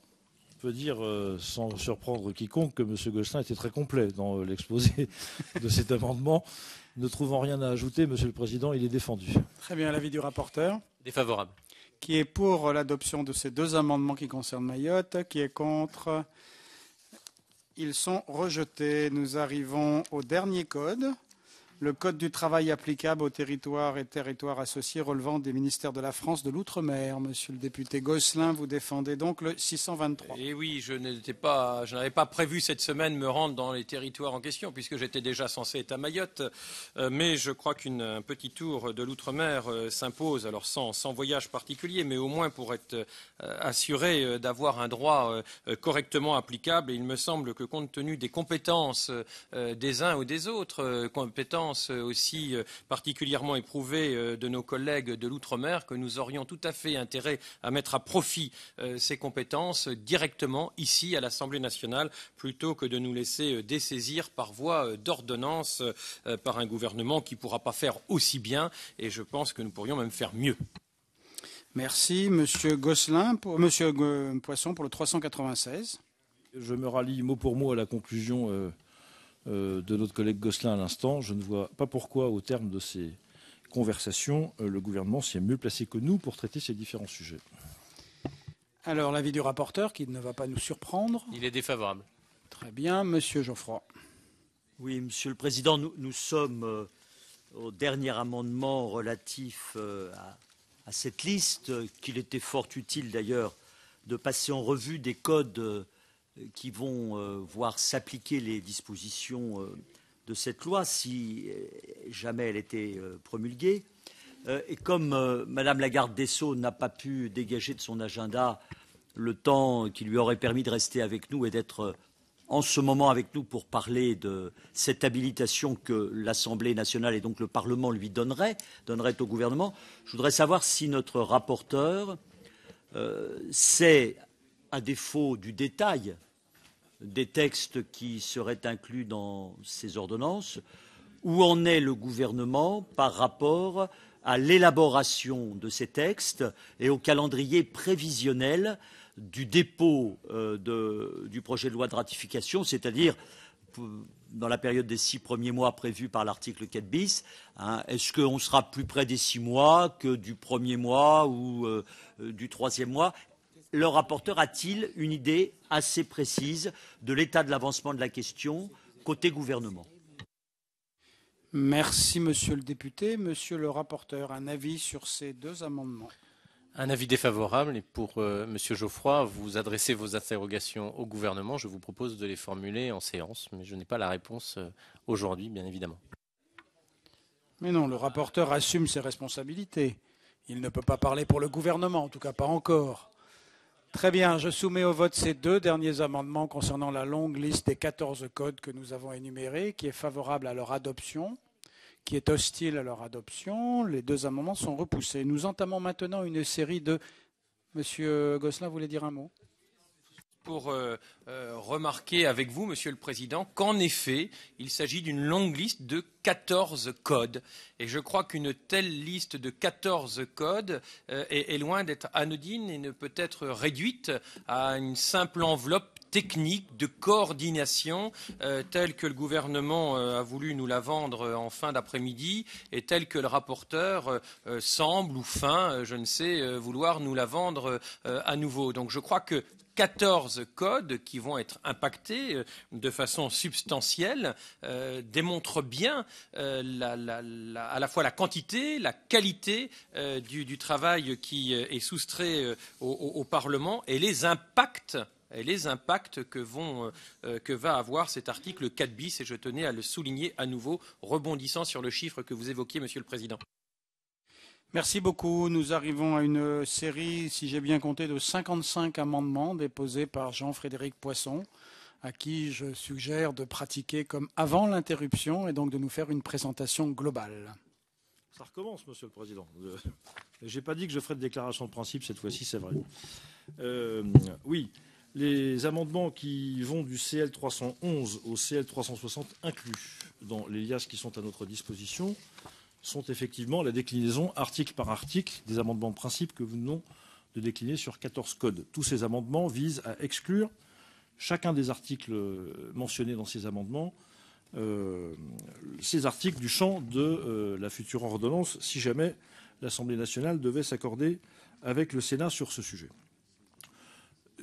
Speaker 2: Je peux dire, euh, sans surprendre quiconque, que M. Gosselin était très complet dans euh, l'exposé <laughs> de cet amendement. Ne trouvant rien à ajouter, Monsieur le Président, il est défendu.
Speaker 1: Très bien, l'avis du rapporteur. Défavorable. Qui est pour l'adoption de ces deux amendements qui concernent Mayotte Qui est contre Ils sont rejetés. Nous arrivons au dernier code le Code du travail applicable aux territoires et territoires associés relevant des ministères de la France de l'Outre-mer. Monsieur le député Gosselin, vous défendez donc
Speaker 4: le 623. Et eh oui, je je n'avais pas prévu cette semaine me rendre dans les territoires en question, puisque j'étais déjà censé être à Mayotte. Euh, mais je crois qu'un petit tour de l'Outre-mer euh, s'impose, alors sans, sans, voyage particulier, mais au moins pour être euh, assuré d'avoir un droit correctement applicable. Et il me semble que compte tenu des compétences des uns ou des autres, compétences euh, aussi euh, particulièrement éprouvée euh, de nos collègues de l'outre-mer que nous aurions tout à fait intérêt à mettre à profit ces compétences directement ici à l'Assemblée nationale plutôt que de nous laisser dessaisir par voie d'ordonnance par un gouvernement qui ne pourra pas faire aussi bien et je pense que nous pourrions même faire mieux.
Speaker 1: Merci, Monsieur Gosselin, pour, Monsieur
Speaker 2: Poisson pour le 396. Je me rallie mot pour mot à la conclusion euh, de notre collègue Gosselin à l'instant, je ne vois pas pourquoi, au terme de ces conversations, euh, le gouvernement s'y est mieux placé que nous pour traiter ces différents sujets.
Speaker 1: Alors, l'avis du
Speaker 5: rapporteur, qui ne va pas nous surprendre.
Speaker 2: Il est défavorable.
Speaker 5: Très bien, Monsieur Geoffroy. Oui, Monsieur le Président, nous, sommes euh, au dernier amendement relatif à, cette liste, qu'il était fort utile d'ailleurs de passer en revue des codes qui vont euh, voir s'appliquer les dispositions euh, de cette loi si euh, jamais elle était promulguée. Et comme Madame lagarde garde n'a pas pu dégager de son agenda le temps qui lui aurait permis de rester avec nous et d'être en ce moment avec nous pour parler de cette habilitation que l'Assemblée nationale et donc le Parlement lui donnerait, donnerait au gouvernement, je voudrais savoir si notre rapporteur sait à défaut du détail des textes qui seraient inclus dans ces ordonnances, où en est le gouvernement par rapport à l'élaboration de ces textes et au calendrier prévisionnel du dépôt euh, du projet de loi de ratification, c'est-à-dire euh, dans la période des six premiers mois prévus par l'article 4 bis. Hein, est-ce qu'on sera plus près des six mois que du premier mois ou euh, du troisième mois le rapporteur a-t-il une idée assez précise de l'état de l'avancement de la question côté gouvernement
Speaker 1: Merci, monsieur le député. Monsieur le rapporteur, un avis sur ces deux amendements
Speaker 3: un avis défavorable et pour euh, Monsieur Geoffroy, vous adressez vos interrogations au gouvernement. Je vous propose de les formuler en séance, mais je n'ai pas la réponse euh, aujourd'hui, bien évidemment.
Speaker 1: Mais non, le rapporteur assume ses responsabilités. Il ne peut pas parler pour le gouvernement, en tout cas pas encore. Très bien, je soumets au vote ces deux derniers amendements concernant la longue liste des 14 codes que nous avons énumérés, qui est favorable à leur adoption, qui est hostile à leur adoption. Les deux amendements sont repoussés. Nous entamons maintenant une série de... Monsieur Gosselin voulait dire un mot
Speaker 4: pour euh, euh, remarquer avec vous, Monsieur le Président, qu'en effet, il s'agit d'une longue liste de 14 codes. Et je crois qu'une telle liste de 14 codes euh, est, loin d'être anodine et ne peut être réduite à une simple enveloppe technique de coordination telle que le gouvernement a voulu nous la vendre en fin d'après-midi et telle que le rapporteur semble ou fin, je ne sais, vouloir nous la vendre à nouveau. Donc je crois que 14 codes qui vont être impactés euh, de façon substantielle euh, démontrent bien euh, à la fois la quantité, la qualité du, travail qui est soustrait au, Parlement et les impacts et les impacts que, vont, que, va avoir cet article 4 bis, et je tenais à le souligner à nouveau, rebondissant sur le chiffre que vous évoquiez, Monsieur le Président.
Speaker 1: Merci beaucoup. Nous arrivons à une série, si j'ai bien compté, de 55 amendements déposés par Jean-Frédéric Poisson, à qui je suggère de pratiquer comme avant l'interruption et donc de nous faire une présentation globale.
Speaker 2: Ça recommence, Monsieur le Président. Je n'ai pas dit que je ferai de déclaration de principe cette fois-ci, c'est vrai. Euh, oui, les amendements qui vont du CL 311 au CL 360 inclus dans les liasses qui sont à notre disposition sont effectivement la déclinaison article par article des amendements de principe que nous venons de décliner sur 14 codes. Tous ces amendements visent à exclure chacun des articles mentionnés dans ces amendements, euh, ces articles du champ de euh, la future ordonnance, si jamais l'Assemblée nationale devait s'accorder avec le Sénat sur ce sujet.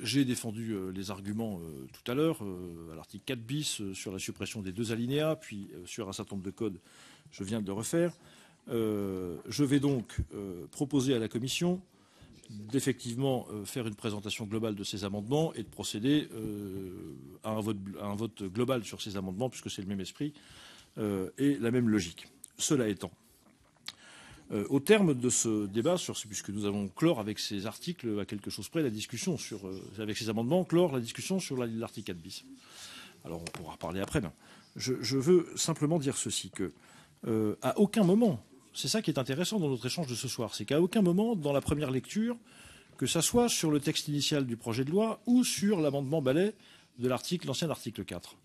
Speaker 2: J'ai défendu euh, les arguments tout à l'heure, à l'article 4 bis, sur la suppression des deux alinéas, puis sur un certain nombre de codes je viens de le refaire, euh, je vais donc euh, proposer à la Commission d'effectivement euh, faire une présentation globale de ces amendements et de procéder à un, vote, global sur ces amendements, puisque c'est le même esprit et la même logique. Cela étant, au terme de ce débat, sur, puisque nous allons clore avec ces articles à quelque chose près la discussion sur, avec ces amendements, clore la discussion sur l'article 4 bis. Alors on pourra parler après, je, je veux simplement dire ceci que euh, à aucun moment, c'est ça qui est intéressant dans notre échange de ce soir, c'est qu'à aucun moment, dans la première lecture, que ça soit sur le texte initial du projet de loi ou sur l'amendement balai de l'article, l'ancien article 4,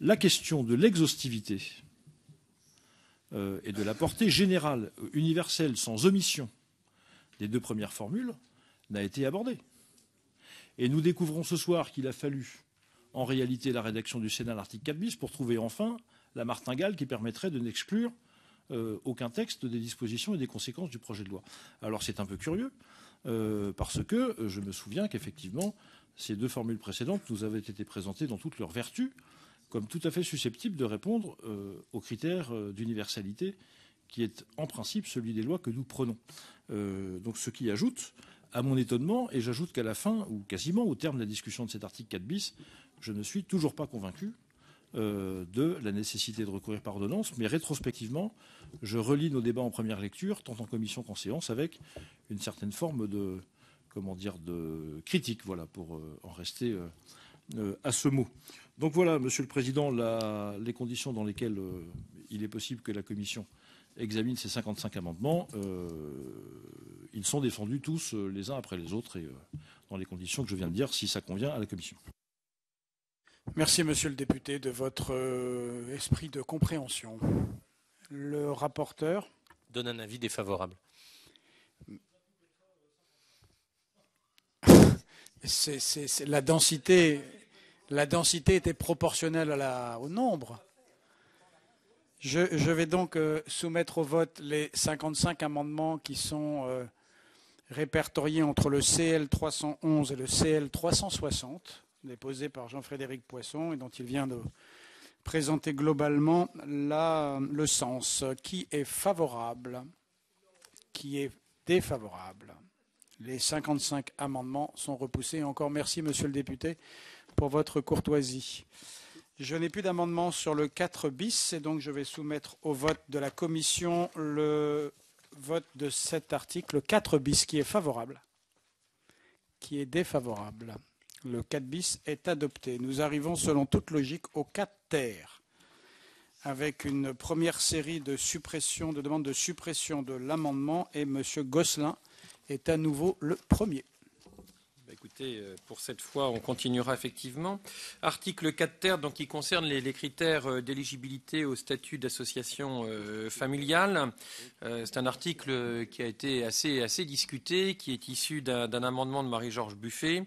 Speaker 2: la question de l'exhaustivité euh, et de la portée générale, universelle, sans omission des deux premières formules, n'a été abordée. Et nous découvrons ce soir qu'il a fallu, en réalité, la rédaction du Sénat, de l'article 4 bis, pour trouver enfin la martingale qui permettrait de n'exclure euh, aucun texte des dispositions et des conséquences du projet de loi. Alors c'est un peu curieux, euh, parce que euh, je me souviens qu'effectivement, ces deux formules précédentes nous avaient été présentées dans toutes leurs vertus comme tout à fait susceptibles de répondre aux critères d'universalité qui est en principe celui des lois que nous prenons. donc ce qui ajoute à mon étonnement, et j'ajoute qu'à la fin, ou quasiment au terme de la discussion de cet article 4 bis, je ne suis toujours pas convaincu euh, de la nécessité de recourir par ordonnance, mais rétrospectivement, je relis nos débats en première lecture, tant en commission qu'en séance, avec une certaine forme de, comment dire, de critique, voilà, pour euh, en rester euh, à ce mot. Donc voilà, Monsieur le Président, les conditions dans lesquelles il est possible que la commission examine ces 55 amendements, ils sont défendus tous les uns après les autres et dans les conditions que je viens de dire, si ça convient à la commission.
Speaker 1: Merci, monsieur le député, de votre euh, esprit de compréhension. Le rapporteur
Speaker 3: Donne un avis défavorable.
Speaker 1: <laughs> la, densité, était proportionnelle au nombre. Je, vais donc euh, soumettre au vote les 55 amendements qui sont euh, répertoriés entre le CL 311 et le CL 360 déposé par Jean-Frédéric Poisson et dont il vient de présenter globalement le sens. Qui est favorable Qui est défavorable Les 55 amendements sont repoussés. Encore merci, monsieur le député, pour votre courtoisie. Je n'ai plus d'amendement sur le 4 bis et donc je vais soumettre au vote de la commission le vote de cet article 4 bis qui est favorable, qui est défavorable. Le 4 bis est adopté. Nous arrivons selon toute logique au 4 terres, avec une première série de de demandes de suppression de l'amendement, et M. Gosselin est à nouveau le premier.
Speaker 4: Bah, écoutez, euh, pour cette fois, on continuera effectivement. Article 4 ter, donc qui concerne les, critères euh, d'éligibilité au statut d'association euh, familiale. c'est un article qui a été assez, assez discuté, qui est issu d'un amendement de Marie-Georges Buffet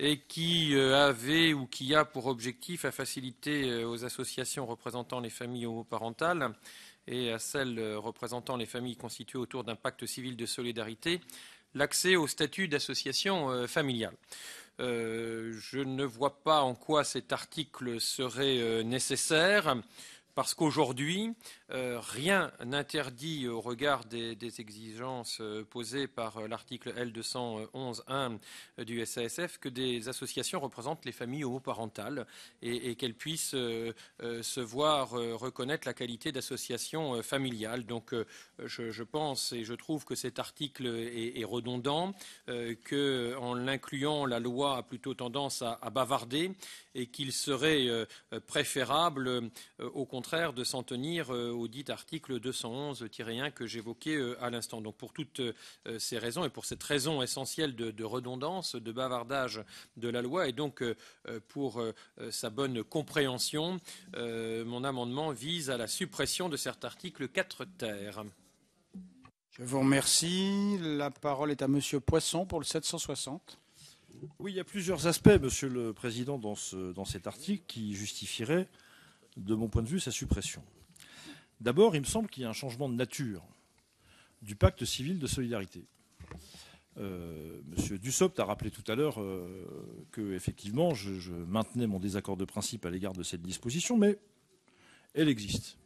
Speaker 4: et qui euh, avait ou qui a pour objectif à faciliter euh, aux associations représentant les familles homoparentales et à celles euh, représentant les familles constituées autour d'un pacte civil de solidarité l'accès au statut d'association familiale. je ne vois pas en quoi cet article serait nécessaire parce qu'aujourd'hui, euh, rien n'interdit au regard des, exigences euh, posées par euh, l'article L211.1 du SASF que des associations représentent les familles homoparentales et, et qu'elles puissent se voir reconnaître la qualité d'association familiale. Donc je, pense et je trouve que cet article est, redondant, qu'en l'incluant, la loi a plutôt tendance à, à bavarder et qu'il serait préférable au contraire de s'en tenir au dit article 211-1 que j'évoquais euh, à l'instant. Donc pour toutes euh, ces raisons et pour cette raison essentielle de, redondance, de bavardage de la loi et donc euh, pour sa bonne compréhension, mon amendement vise à la suppression de cet article 4 terre.
Speaker 1: Je vous remercie. La parole est à Monsieur Poisson pour le 760.
Speaker 4: Oui, il y a
Speaker 2: plusieurs aspects, Monsieur le Président, dans, dans cet article qui justifieraient, de mon point de vue, sa suppression. D'abord, il me semble qu'il y a un changement de nature du pacte civil de solidarité. Euh, Monsieur Dussopt a rappelé tout à l'heure euh, que, effectivement, je, je, maintenais mon désaccord de principe à l'égard de cette disposition, mais elle existe.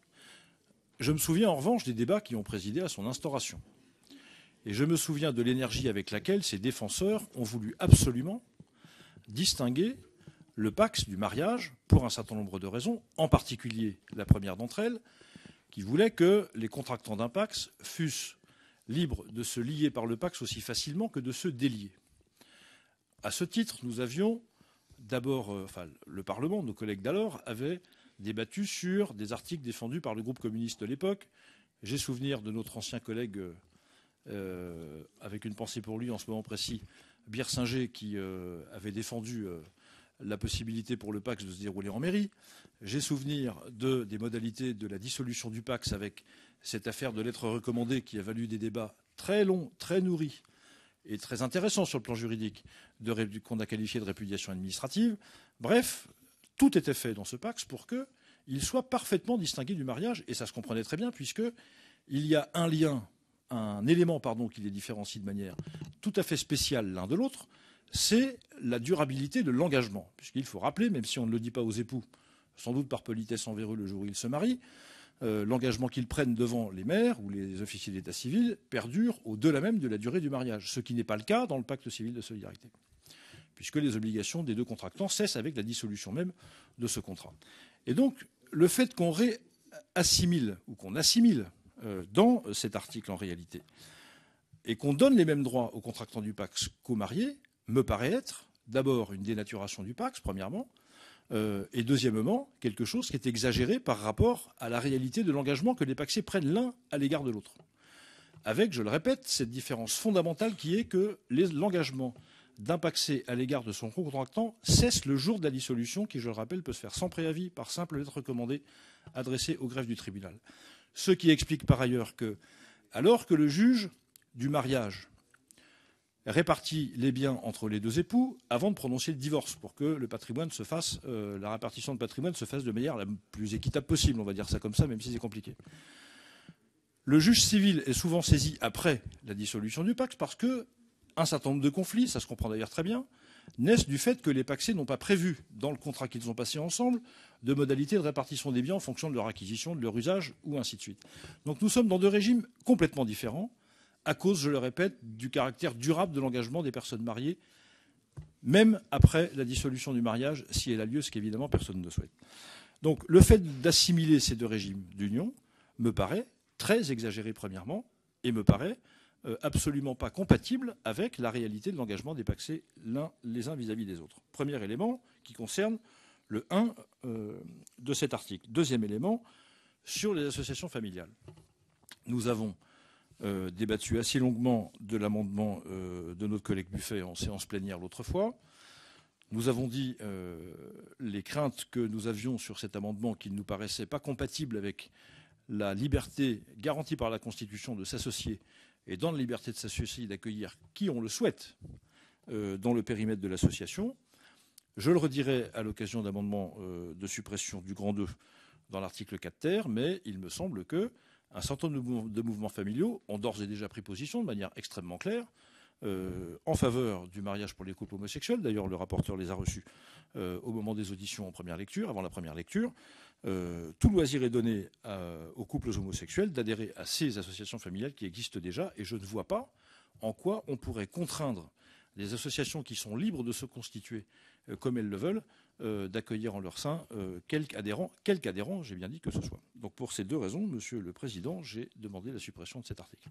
Speaker 2: Je me souviens en revanche des débats qui ont présidé à son instauration. Et je me souviens de l'énergie avec laquelle ses défenseurs ont voulu absolument distinguer le Pax du mariage pour un certain nombre de raisons, en particulier la première d'entre elles, qui voulait que les contractants d'un Pax fussent libres de se lier par le Pax aussi facilement que de se délier. À ce titre, nous avions d'abord, euh, enfin, le Parlement, nos collègues d'alors, avaient débattu sur des articles défendus par le groupe communiste de l'époque. J'ai souvenir de notre ancien collègue, euh, avec une pensée pour lui en ce moment précis, Bier Singer, qui euh, avait défendu la possibilité pour le Pax de se dérouler en mairie. J'ai souvenir des modalités de la dissolution du Pax avec cette affaire de lettres recommandées qui a valu des débats très longs, très nourris et très intéressants sur le plan juridique, qu'on a qualifié de répudiation administrative. Bref, tout était fait dans ce Pax pour qu'il soit parfaitement distingué du mariage, et ça se comprenait très bien, puisque il y a un lien, un élément pardon, qui les différencie de manière tout à fait spéciale l'un de l'autre, c'est la durabilité de l'engagement. Puisqu'il faut rappeler, même si on ne le dit pas aux époux, sans doute par politesse envers eux le jour où ils se marient, euh, l'engagement qu'ils prennent devant les maires ou les officiers d'état civil perdure au-delà même de la durée du mariage, ce qui n'est pas le cas dans le pacte civil de solidarité, puisque les obligations des deux contractants cessent avec la dissolution même de ce contrat. Et donc, le fait qu'on réassimile ou qu'on assimile euh, dans cet article en réalité, et qu'on donne les mêmes droits aux contractants du pacte qu'aux mariés, me paraît être d'abord une dénaturation du Pax, premièrement, euh, et deuxièmement, quelque chose qui est exagéré par rapport à la réalité de l'engagement que les Paxés prennent l'un à l'égard de l'autre. Avec, je le répète, cette différence fondamentale qui est que l'engagement d'un Paxé à l'égard de son contractant cesse le jour de la dissolution, qui, je le rappelle, peut se faire sans préavis par simple lettre recommandée adressée au greffe du tribunal. Ce qui explique par ailleurs que, alors que le juge du mariage répartit les biens entre les deux époux avant de prononcer le divorce pour que le patrimoine se fasse, euh, la répartition de patrimoine se fasse de manière la plus équitable possible, on va dire ça comme ça, même si c'est compliqué. Le juge civil est souvent saisi après la dissolution du pacte parce que un certain nombre de conflits, ça se comprend d'ailleurs très bien, naissent du fait que les paxés n'ont pas prévu dans le contrat qu'ils ont passé ensemble de modalités de répartition des biens en fonction de leur acquisition, de leur usage ou ainsi de suite. Donc nous sommes dans deux régimes complètement différents à cause, je le répète, du caractère durable de l'engagement des personnes mariées, même après la dissolution du mariage, si elle a lieu, ce qu'évidemment personne ne souhaite. Donc le fait d'assimiler ces deux régimes d'union me paraît très exagéré, premièrement, et me paraît euh, absolument pas compatible avec la réalité de l'engagement des paxés l'un, les uns vis-à-vis des autres. Premier élément qui concerne le 1 euh, de cet article. Deuxième élément, sur les associations familiales. Nous avons euh, débattu assez longuement de l'amendement euh, de notre collègue Buffet en séance plénière l'autre fois. Nous avons dit euh, les craintes que nous avions sur cet amendement qui ne nous paraissait pas compatible avec la liberté garantie par la Constitution de s'associer et dans la liberté de s'associer d'accueillir qui on le souhaite dans le périmètre de l'association. Je le redirai à l'occasion d'amendements de suppression du grand 2 dans l'article 4 terre mais il me semble que un certain nombre de mouvements familiaux ont d'ores et déjà pris position de manière extrêmement claire euh, en faveur du mariage pour les couples homosexuels. D'ailleurs, le rapporteur les a reçus euh, au moment des auditions en première lecture, avant la première lecture. Euh, tout loisir est donné aux couples homosexuels d'adhérer à ces associations familiales qui existent déjà, et je ne vois pas en quoi on pourrait contraindre les associations qui sont libres de se constituer comme elles le veulent euh, d'accueillir en leur sein euh, quelques adhérents, quelques adhérents, j'ai bien dit que ce soit. Donc pour ces deux raisons, Monsieur le Président, j'ai demandé la suppression de cet article.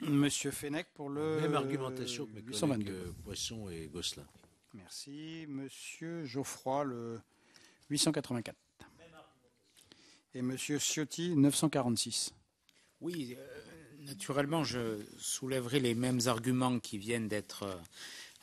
Speaker 1: Monsieur Fenech pour le même argumentation que mes Poisson euh, et Gosselin. Merci, Monsieur Geoffroy le 884. Et Monsieur Ciotti 946.
Speaker 6: Oui, naturellement, je soulèverai les mêmes arguments qui viennent d'être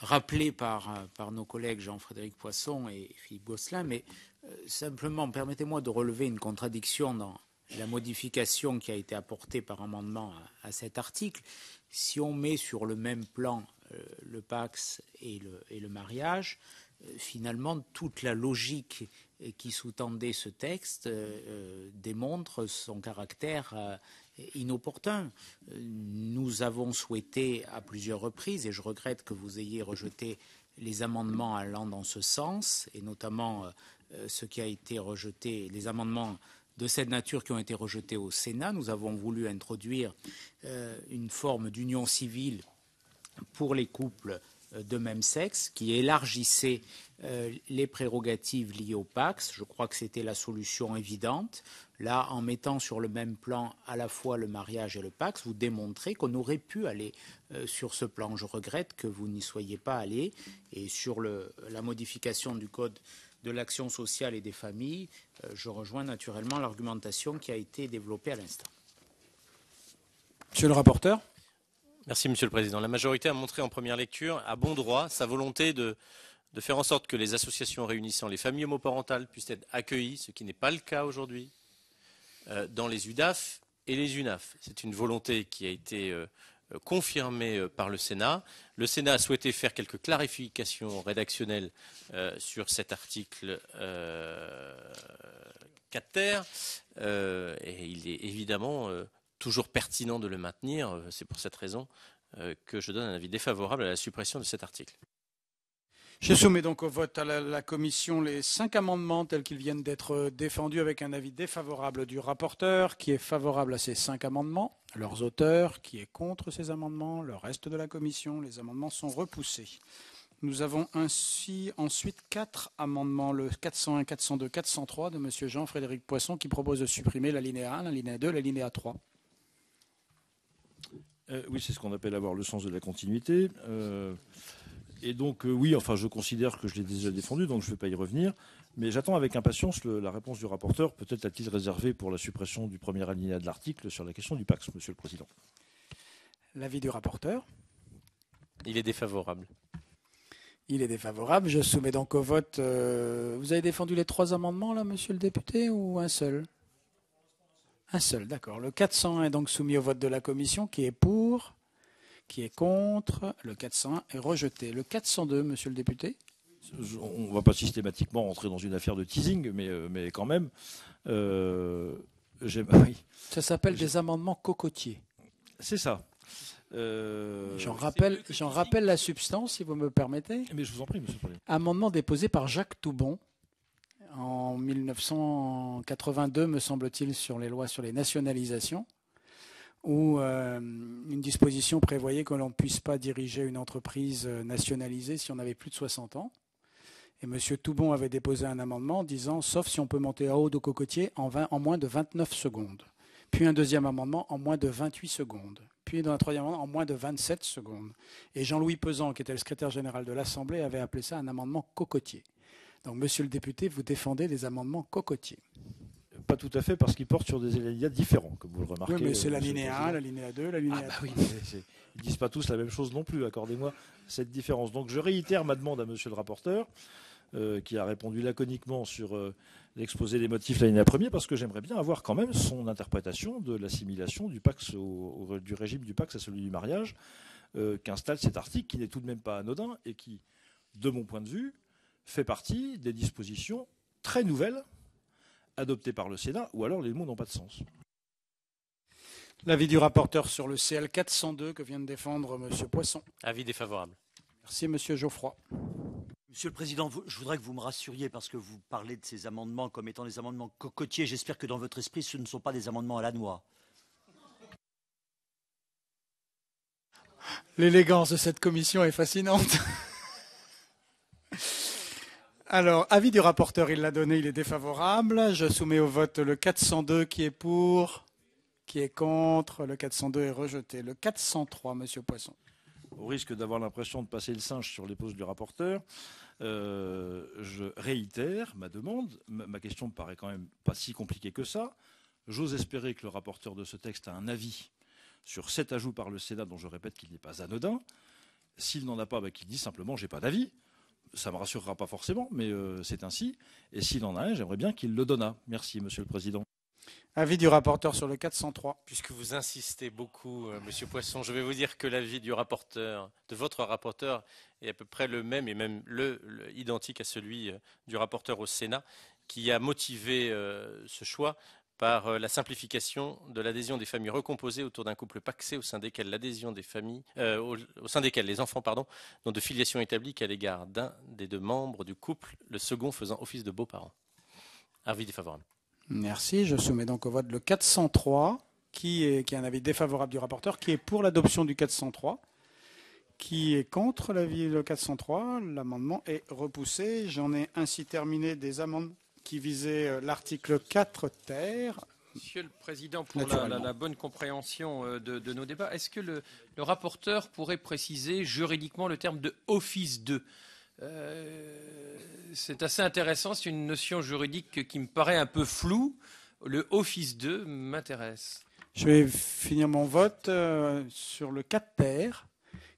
Speaker 6: rappelé par, euh, par nos collègues Jean-Frédéric Poisson et Philippe Gosselin, mais euh, simplement, permettez-moi de relever une contradiction dans la modification qui a été apportée par amendement à, cet article. Si on met sur le même plan euh, le Pax et le, et le mariage, finalement, toute la logique qui sous-tendait ce texte démontre son caractère inopportun. Nous avons souhaité à plusieurs reprises, et je regrette que vous ayez rejeté les amendements allant dans ce sens, et notamment euh, ce qui a été rejeté, les amendements de cette nature qui ont été rejetés au Sénat. Nous avons voulu introduire euh, une forme d'union civile pour les couples de même sexe, qui élargissait euh, les prérogatives liées au Pax. Je crois que c'était la solution évidente. Là, en mettant sur le même plan à la fois le mariage et le Pax, vous démontrez qu'on aurait pu aller euh, sur ce plan. Je regrette que vous n'y soyez pas allé. Et sur la modification du Code de l'action sociale et des familles, euh, je rejoins naturellement l'argumentation qui a été développée à l'instant. Monsieur le rapporteur
Speaker 3: Merci, Monsieur le Président. La majorité a montré en première lecture, à bon droit, sa volonté de, faire en sorte que les associations réunissant les familles homoparentales puissent être accueillies, ce qui n'est pas le cas aujourd'hui, euh, dans les UDAF et les UNAF. C'est une volonté qui a été euh, confirmée euh, par le Sénat. Le Sénat a souhaité faire quelques clarifications rédactionnelles sur cet article 4 ter, et il est évidemment toujours pertinent de le maintenir. Euh, c'est pour cette raison euh, que je donne un avis défavorable à la suppression de cet article.
Speaker 1: Je soumets donc au vote à la, commission les cinq amendements tels qu'ils viennent d'être euh, défendus avec un avis défavorable du rapporteur qui est favorable à ces cinq amendements, leurs auteurs qui est contre ces amendements, le reste de la commission, les amendements sont repoussés. Nous avons ainsi ensuite quatre amendements, le 401, 402, 403 de M. Jean-Frédéric Poisson qui propose de supprimer la linéa 1, la linéa 2, la linéa 3.
Speaker 5: Euh, oui,
Speaker 2: c'est ce qu'on appelle avoir le sens de la continuité. Euh, et donc, euh, oui, enfin, je considère que je l'ai déjà défendu, donc je ne vais pas y revenir. Mais j'attends avec impatience la réponse du rapporteur, peut-être a-t-il réservé pour la suppression du premier alinéa de l'article sur la question du Pax, Monsieur le Président.
Speaker 1: L'avis du rapporteur
Speaker 3: Il est défavorable.
Speaker 1: Il est défavorable. Je soumets donc au vote. vous avez défendu les trois amendements, là, monsieur le député, ou un seul un seul, d'accord. Le 401 est donc soumis au vote de la commission qui est pour, qui est contre. Le 401 est rejeté. Le 402, monsieur le député
Speaker 2: On ne va pas systématiquement rentrer dans une affaire de teasing, mais, euh, mais quand même. Euh, <laughs> ça s'appelle des amendements cocotiers. C'est ça. Euh, j'en rappelle,
Speaker 1: rappelle la substance, si vous me permettez. Mais je vous en prie, monsieur le Président. Amendement déposé par Jacques Toubon en 1982, me semble-t-il, sur les lois sur les nationalisations, où euh, une disposition prévoyait que l'on ne puisse pas diriger une entreprise euh, nationalisée si on avait plus de 60 ans. Et M. Toubon avait déposé un amendement disant sauf si on peut monter à haut de cocotier en, en moins de 29 secondes. Puis un deuxième amendement en moins de 28 secondes. Puis dans un troisième amendement en moins de 27 secondes. Et Jean-Louis Pesant, qui était le secrétaire général de l'Assemblée, avait appelé ça un amendement cocotier. Donc, monsieur le député, vous défendez les amendements cocotiers. Pas tout à
Speaker 2: fait, parce qu'ils portent sur des alinéas différents, comme vous le remarquez. Oui, mais c'est linéa 1, linéa 2, linéa 3. Ah, ne bah ils disent pas tous la même chose non plus, accordez-moi cette différence. Donc je réitère ma demande à monsieur le rapporteur, euh, qui a répondu laconiquement sur euh, l'exposé des motifs la 1 1 parce que j'aimerais bien avoir quand même son interprétation de l'assimilation du, du régime du Pax à celui du mariage, euh, qu'installe cet article, qui n'est tout de même pas anodin et qui, de mon point de vue, fait partie des dispositions très nouvelles adoptées par le Sénat, ou alors les mots n'ont pas de sens.
Speaker 3: L'avis du
Speaker 1: rapporteur sur le CL 402 que
Speaker 5: vient de défendre M. Poisson.
Speaker 3: Avis défavorable.
Speaker 5: Merci M. Geoffroy. Monsieur le Président, je voudrais que vous me rassuriez parce que vous parlez de ces amendements comme étant des amendements cocotiers. J'espère que dans votre esprit, ce ne sont pas des amendements à la noix.
Speaker 1: L'élégance de cette commission est fascinante. <laughs> Alors, avis du rapporteur, il l'a donné, il est défavorable. Je soumets au vote le
Speaker 2: 402
Speaker 1: qui est pour, qui est contre. Le 402 est rejeté. Le 403,
Speaker 2: Monsieur Poisson. Au risque d'avoir l'impression de passer le singe sur les poses du rapporteur, euh, je réitère ma demande. Ma question me paraît quand même pas si compliquée que ça. J'ose espérer que le rapporteur de ce texte a un avis sur cet ajout par le Sénat, dont je répète qu'il n'est pas anodin. S'il n'en a pas, bah, qu'il dise simplement j'ai pas d'avis ça me rassurera pas forcément, mais euh, c'est ainsi. Et s'il en a un, j'aimerais bien qu'il le donnât. Merci, Monsieur le Président. Avis du rapporteur sur le 403.
Speaker 3: Puisque vous insistez beaucoup, euh, Monsieur Poisson, je vais vous dire que l'avis du rapporteur, de votre rapporteur, est à peu près le même et même le, identique à celui euh, du rapporteur au Sénat, qui a motivé ce choix par euh, la simplification de l'adhésion des familles recomposées autour d'un couple paxé au sein desquels l'adhésion des familles, euh, au, sein desquels les enfants, pardon, n'ont de filiation établie qu'à l'égard d'un des deux membres du couple, le second faisant office de beaux-parents. Avis défavorable.
Speaker 1: Merci. Je soumets donc au vote le 403, qui est, qui a un avis défavorable du rapporteur, qui est pour l'adoption du 403. Qui est contre l'avis du 403 L'amendement est repoussé. J'en ai ainsi terminé des amendements qui visait euh, l'article 4 terre.
Speaker 4: Monsieur le Président, pour la, bonne compréhension euh, de, nos débats, est-ce que le, rapporteur pourrait préciser juridiquement le terme de office 2 euh, C'est assez intéressant, c'est une notion juridique qui me paraît un peu floue. Le office 2 m'intéresse. Je vais
Speaker 1: finir mon vote sur le 4 terre.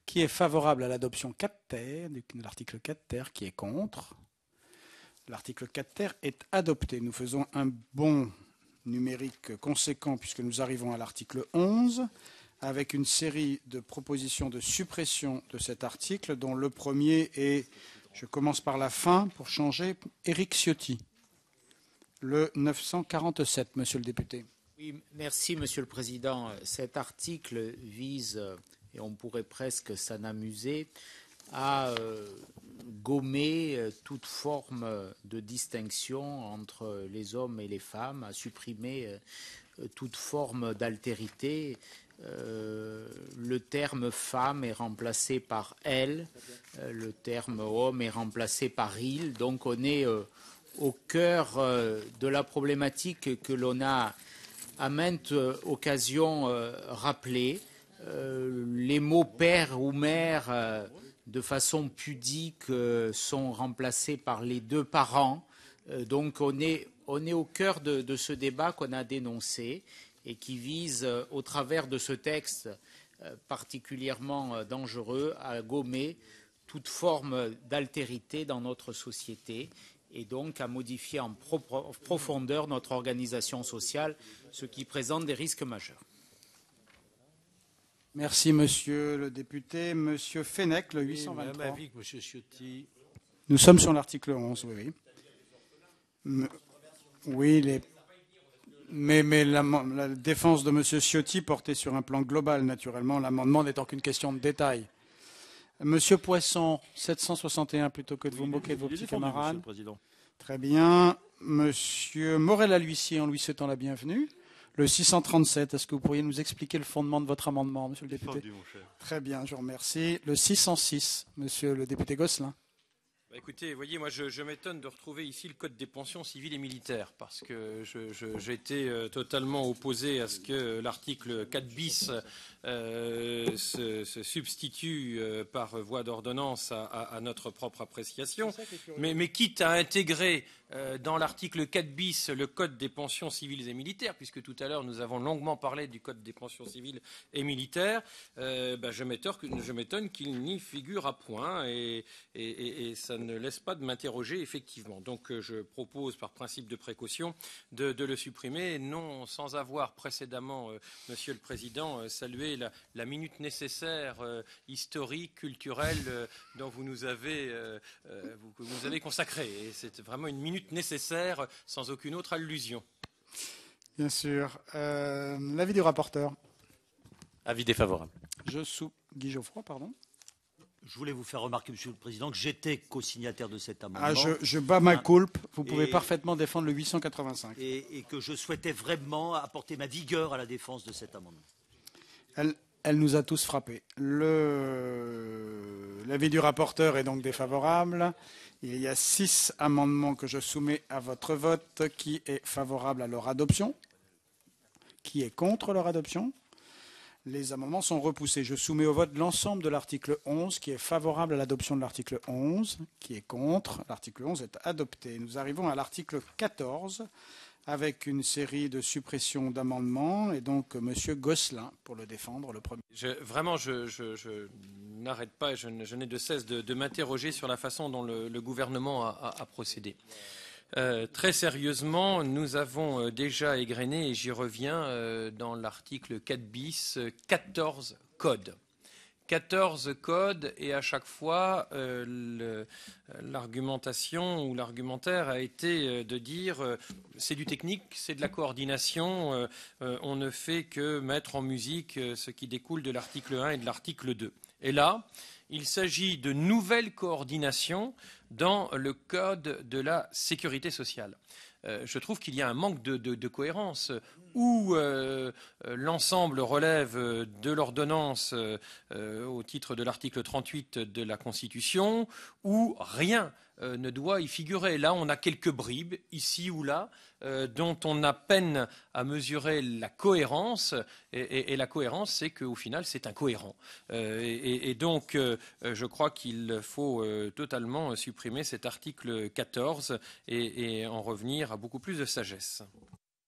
Speaker 1: Qui est favorable à l'adoption 4 terre, de l'article 4 terre, qui est contre L'article 4 terre est adopté. Nous faisons un bon numérique conséquent puisque nous arrivons à l'article 11 avec une série de propositions de suppression de cet article dont le premier est, je commence par la fin pour changer, Éric Ciotti. Le 947, monsieur le député.
Speaker 6: Oui, merci, monsieur le président. Cet article vise, et on pourrait presque s'en amuser, à euh, gommer euh, toute forme euh, de distinction entre les hommes et les femmes, à supprimer euh, toute forme d'altérité. le terme femme est remplacé par elle, le terme homme est remplacé par il. Donc on est au cœur de la problématique que l'on a à maintes occasions rappelée. les mots père ou mère de façon pudique, euh, sont remplacés par les deux parents. Euh, donc on est, au cœur de ce débat qu'on a dénoncé et qui vise, euh, au travers de ce texte particulièrement dangereux, à gommer toute forme d'altérité dans notre société et donc à modifier en profondeur notre organisation sociale, ce qui présente des risques majeurs.
Speaker 1: Merci, monsieur le député. Monsieur Fenech, le 823. Nous sommes sur l'article 11, oui, oui. mais, la, défense de monsieur Ciotti portait sur un plan global, naturellement, l'amendement n'étant qu'une question de détail. Monsieur Poisson, 761, plutôt que de vous moquer de vos petits camarades. Très bien. Monsieur Morel à l'huissier, en lui souhaitant la bienvenue. Le 637, est-ce que vous pourriez nous expliquer le fondement de votre amendement, monsieur le député Très bien, je vous remercie. Le 606, monsieur le député Gosselin.
Speaker 4: Bah, écoutez, écoutez, voyez, moi je, je m'étonne de retrouver ici le code des pensions civiles et militaires, parce que j'étais euh, totalement opposé à ce que l'article 4 bis euh, se, substitue euh, par voie d'ordonnance à, notre propre appréciation. Mais, mais, quitte à intégrer euh, dans l'article 4 bis le code des pensions civiles et militaires, puisque tout à l'heure nous avons longuement parlé du code des pensions civiles et militaires, bah, je m'étonne qu'il n'y figure à point et, et, ça ne laisse pas de m'interroger effectivement. Donc je propose par principe de précaution de, de le supprimer, non sans avoir précédemment, Monsieur le Président, salué la, minute nécessaire euh, historique, culturelle euh, dont vous nous avez, euh, vous, vous avez consacrée. Et c'est vraiment une minute nécessaire sans aucune autre allusion.
Speaker 1: Bien sûr. L'avis du rapporteur
Speaker 3: Avis défavorable.
Speaker 1: Je sous
Speaker 5: Guy Geoffroy, pardon. Je voulais vous faire remarquer, Monsieur le Président, que j'étais co-signataire de cet amendement. Ah, je, bats ma hein, culpe. Vous pouvez parfaitement défendre le 885. et que je souhaitais vraiment apporter ma vigueur à la défense de cet amendement.
Speaker 1: Elle, nous a tous frappés. L'avis du rapporteur est donc défavorable. Il y a six amendements que je soumets à votre vote. Qui est favorable à leur adoption Qui est contre leur adoption Les amendements sont repoussés. Je soumets au vote l'ensemble de l'article 11. Qui est favorable à l'adoption de l'article 11 Qui est contre L'article 11 est adopté. Nous arrivons à l'article 14 avec une série de suppressions d'amendements, et donc Monsieur Gosselin pour le défendre, le premier.
Speaker 4: vraiment, je, n'arrête pas, je, n'ai de cesse de, m'interroger sur la façon dont le, gouvernement a, procédé. Euh, très sérieusement, nous avons euh, déjà égrené, et j'y reviens, euh, dans l'article 4 bis, 14 codes. 14 codes et à chaque fois euh, l'argumentation ou l'argumentaire a été euh, de dire euh, c'est du technique, c'est de la coordination, on ne fait que mettre en musique ce qui découle de l'article 1 et de l'article 2. Et là, il s'agit de nouvelles coordinations dans le code de la sécurité sociale. je trouve qu'il y a un manque de cohérence où euh, euh, l'ensemble relève euh, de l'ordonnance au titre de l'article 38 de la Constitution, où rien ne doit y figurer. Là, on a quelques bribes, ici ou là, dont on a peine à mesurer la cohérence, et, la cohérence, c'est qu'au final, c'est incohérent. et, donc, je crois qu'il faut totalement supprimer cet article 14 et en revenir à beaucoup plus de sagesse.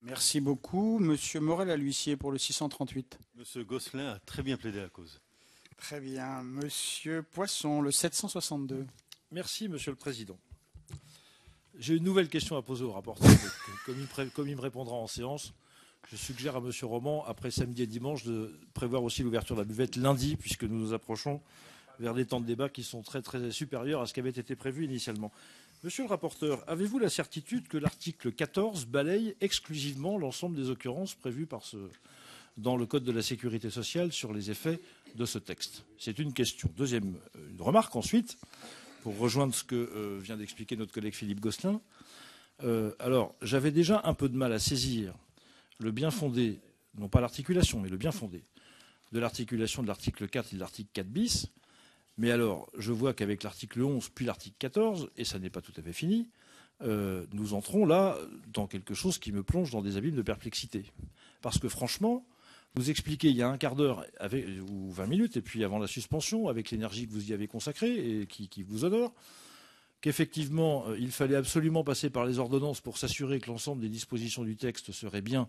Speaker 1: Merci beaucoup. Monsieur Morel à l'huissier pour le 638.
Speaker 4: Monsieur Gosselin a très bien plaidé la cause.
Speaker 2: Très bien. Monsieur Poisson, le 762. Merci, Monsieur le Président. J'ai une nouvelle question à poser au rapporteur. comme, il comme il me répondra en séance, je suggère à Monsieur Roman, après samedi et dimanche, de prévoir aussi l'ouverture de la buvette lundi, puisque nous nous approchons vers des temps de débat qui sont très, très supérieurs à ce qui avait été prévu initialement. Monsieur le rapporteur, avez-vous la certitude que l'article 14 balaye exclusivement l'ensemble des occurrences prévues dans le Code de la sécurité sociale sur les effets de ce texte C'est une question. Deuxième euh, une remarque ensuite, pour rejoindre ce que euh, vient d'expliquer notre collègue Philippe Gosselin. Euh, alors, j'avais déjà un peu de mal à saisir le bien fondé, non pas l'articulation, mais le bien fondé de l'articulation de l'article 4 et de l'article 4 bis, mais alors, je vois qu'avec l'article 11 puis l'article 14, et ça n'est pas tout à fait fini, euh, nous entrons là dans quelque chose qui me plonge dans des abîmes de perplexité. Parce que franchement, vous expliquez il y a un quart d'heure ou 20 minutes, et puis avant la suspension, avec l'énergie que vous y avez consacrée et qui, vous honore, qu'effectivement, euh, il fallait absolument passer par les ordonnances pour s'assurer que l'ensemble des dispositions du texte seraient bien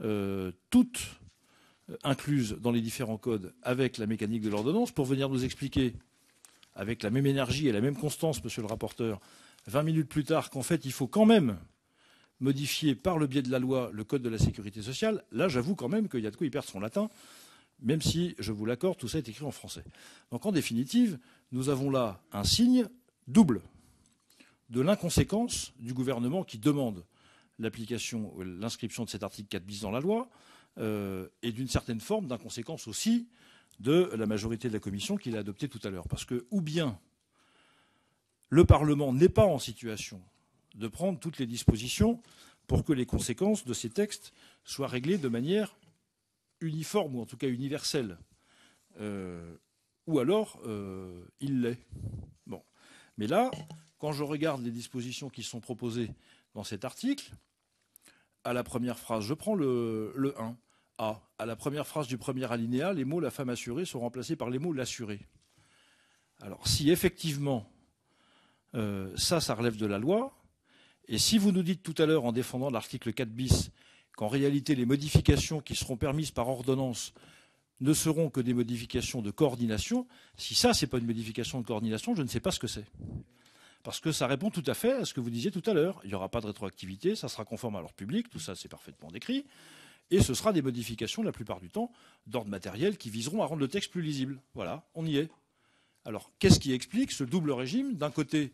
Speaker 2: euh, toutes euh, incluses dans les différents codes avec la mécanique de l'ordonnance pour venir nous expliquer, avec la même énergie et la même constance, monsieur le rapporteur, 20 minutes plus tard, qu'en fait, il faut quand même modifier par le biais de la loi le code de la sécurité sociale. Là, j'avoue quand même qu'il y a de quoi y perdre son latin, même si, je vous l'accorde, tout ça est écrit en français. Donc, en définitive, nous avons là un signe double de l'inconséquence du gouvernement qui demande l'application, l'inscription de cet article 4 bis dans la loi, euh, et d'une certaine forme d'inconséquence aussi de la majorité de la Commission qu'il a adoptée tout à l'heure. Parce que, ou bien le Parlement n'est pas en situation de prendre toutes les dispositions pour que les conséquences de ces textes soient réglées de manière uniforme ou en tout cas universelle. Euh, ou alors, euh, il l'est. Bon. Mais là, quand je regarde les dispositions qui sont proposées dans cet article, à la première phrase. Je prends le, 1. A. À la première phrase du premier alinéa, les mots la femme assurée sont remplacés par les mots l'assuré. Alors, si effectivement euh, ça, ça relève de la loi, et si vous nous dites tout à l'heure en défendant l'article 4 bis qu'en réalité les modifications qui seront permises par ordonnance ne seront que des modifications de coordination, si ça, n'est pas une modification de coordination, je ne sais pas ce que c'est. Parce que ça répond tout à fait à ce que vous disiez tout à l'heure. Il n'y aura pas de rétroactivité, ça sera conforme à l'ordre public, tout ça c'est parfaitement décrit. Et ce sera des modifications, la plupart du temps, d'ordre matériel qui viseront à rendre le texte plus lisible. Voilà, on y est. Alors, qu'est-ce qui explique ce double régime D'un côté,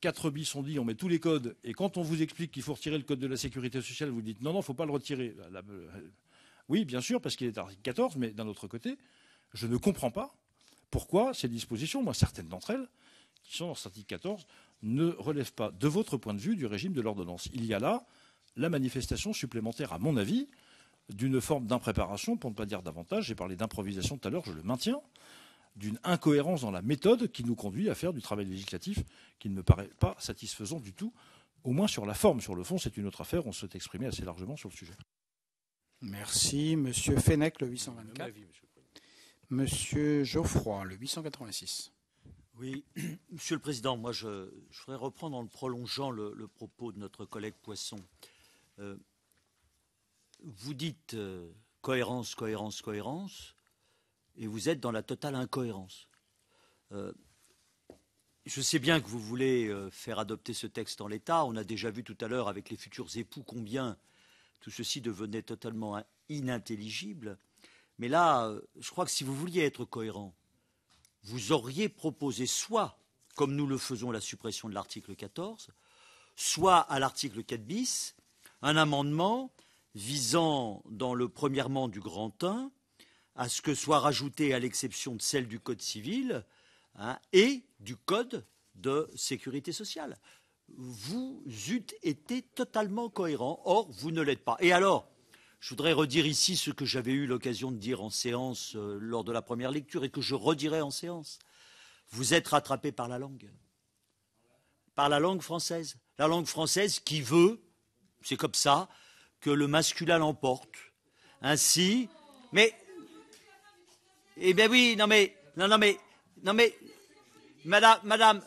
Speaker 2: quatre bis, sont dit on met tous les codes, et quand on vous explique qu'il faut retirer le code de la sécurité sociale, vous dites non, non, il ne faut pas le retirer. Euh, oui, bien sûr, parce qu'il est article 14, mais d'un autre côté, je ne comprends pas pourquoi ces dispositions, moi certaines d'entre elles, qui sont dans cet article 14 ne relèvent pas, de votre point de vue, du régime de l'ordonnance. Il y a là la manifestation supplémentaire, à mon avis, d'une forme d'impréparation, pour ne pas dire davantage. J'ai parlé d'improvisation tout à l'heure, je le maintiens, d'une incohérence dans la méthode qui nous conduit à faire du travail législatif qui ne me paraît pas satisfaisant du tout, au moins sur la forme. Sur le fond, c'est une autre affaire. On souhaite exprimer assez largement sur le sujet.
Speaker 1: Merci. Monsieur Fennec, le 824.
Speaker 2: Monsieur
Speaker 1: Geoffroy, le 886.
Speaker 5: Oui, <clears throat> Monsieur le Président, moi je, voudrais reprendre en prolongeant le, propos de notre collègue Poisson. Euh, vous dites euh, cohérence, cohérence, cohérence, et vous êtes dans la totale incohérence. Euh, je sais bien que vous voulez faire adopter ce texte en l'état. On a déjà vu tout à l'heure avec les futurs époux combien tout ceci devenait totalement inintelligible. Mais là, je crois que si vous vouliez être cohérent, vous auriez proposé soit, comme nous le faisons, la suppression de l'article 14, soit à l'article 4 bis, un amendement visant, dans le premièrement du grand 1, à ce que soit rajouté à l'exception de celle du Code civil hein, et du Code de sécurité sociale. Vous eûtes été totalement cohérent. Or, vous ne l'êtes pas. Et alors, je voudrais redire ici ce que j'avais eu l'occasion de dire en séance euh, lors de la première lecture et que je redirai en séance. Vous êtes rattrapé par la langue, par la langue française. La langue française qui veut, c'est comme ça, que le masculin l'emporte. Ainsi, mais, eh bien oui, non mais, non, non mais, non mais, madame, madame,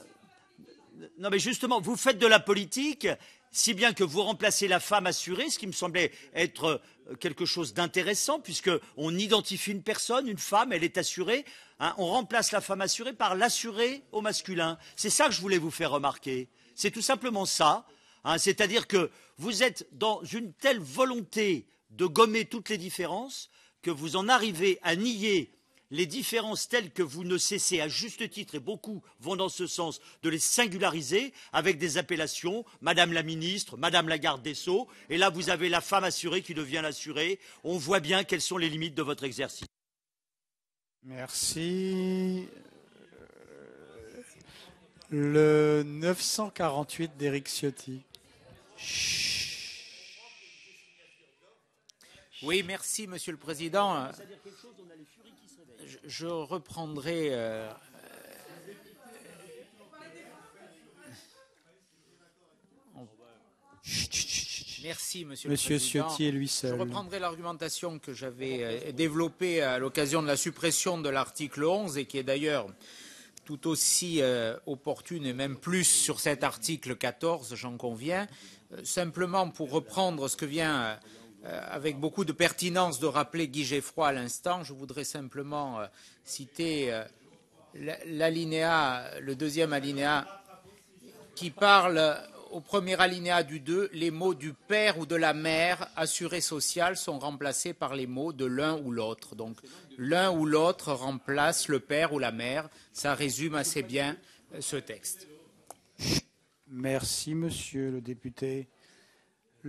Speaker 5: non mais justement, vous faites de la politique, si bien que vous remplacez la femme assurée, ce qui me semblait être quelque chose d'intéressant puisqu'on identifie une personne, une femme, elle est assurée. Hein, on remplace la femme assurée par l'assuré au masculin. C'est ça que je voulais vous faire remarquer. C'est tout simplement ça. Hein. C'est-à-dire que vous êtes dans une telle volonté de gommer toutes les différences que vous en arrivez à nier les différences telles que vous ne cessez à juste titre, et beaucoup vont dans ce sens, de les singulariser avec des appellations, Madame la Ministre, Madame la Garde des Sceaux, et là vous avez la femme assurée qui devient l'assurée. On voit bien quelles sont les limites de votre exercice.
Speaker 1: Merci. Euh, le 948
Speaker 6: d'Éric Ciotti. Oui, merci, Monsieur le Président je reprendrai. Euh, euh, Merci, Monsieur, lui seul. Je reprendrai l'argumentation que j'avais euh, développée à l'occasion de la suppression de l'article 11 et qui est d'ailleurs tout aussi opportune et même plus sur cet article 14, j'en conviens. simplement pour reprendre ce que vient euh, avec beaucoup de pertinence de rappeler Guy Geffroy à l'instant. Je voudrais simplement euh, citer euh, l'alinéa, le deuxième alinéa, qui parle au premier alinéa du 2, les mots du père ou de la mère assuré social sont remplacés par les mots de l'un ou l'autre. Donc l'un ou l'autre remplace le père ou la mère. Ça résume assez bien ce texte.
Speaker 1: Merci, monsieur le député.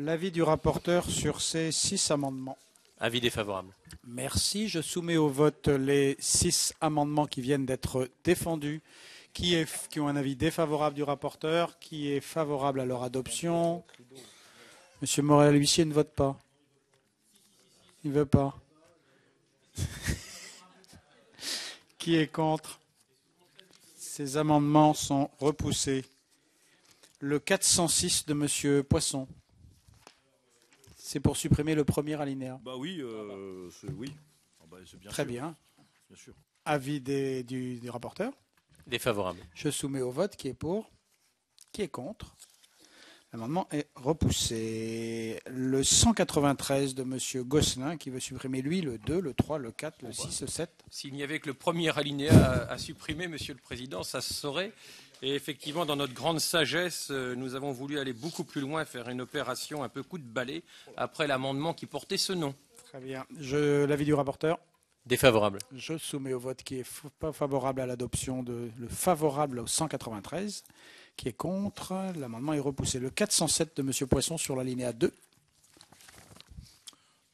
Speaker 1: L'avis du rapporteur sur ces six amendements.
Speaker 3: Avis défavorable.
Speaker 1: Merci. Je soumets au vote les six amendements qui viennent d'être défendus, qui, ont un avis défavorable du rapporteur, qui est favorable à leur adoption. Monsieur Morel-Huissier ne vote pas. Il ne veut pas. <laughs> qui est contre Ces amendements sont repoussés. Le 406 de Monsieur Poisson. C'est pour supprimer le premier alinéa.
Speaker 2: Bah oui, euh, c'est oui. Ah bah, bien Très bien. Bien
Speaker 1: Avis des, du, rapporteurs Défavorable. Je soumets au vote qui est pour, qui est contre. L'amendement est repoussé. Le 193 de M. Gosselin qui veut supprimer, lui, le 2, le 3, le 4, le 6, bah. le 7.
Speaker 4: S'il n'y avait que le premier alinéa à, supprimer, Monsieur le Président, ça se saurait. Et effectivement, dans notre grande sagesse, euh, nous avons voulu aller beaucoup plus loin, faire une opération un peu coup de balai après l'amendement qui portait ce nom. Très bien.
Speaker 1: L'avis du rapporteur Défavorable. Je soumets au vote qui est pas favorable à l'adoption de le favorable au 193, qui est contre. L'amendement est repoussé. Le 407 de Monsieur Poisson sur la linéa 2.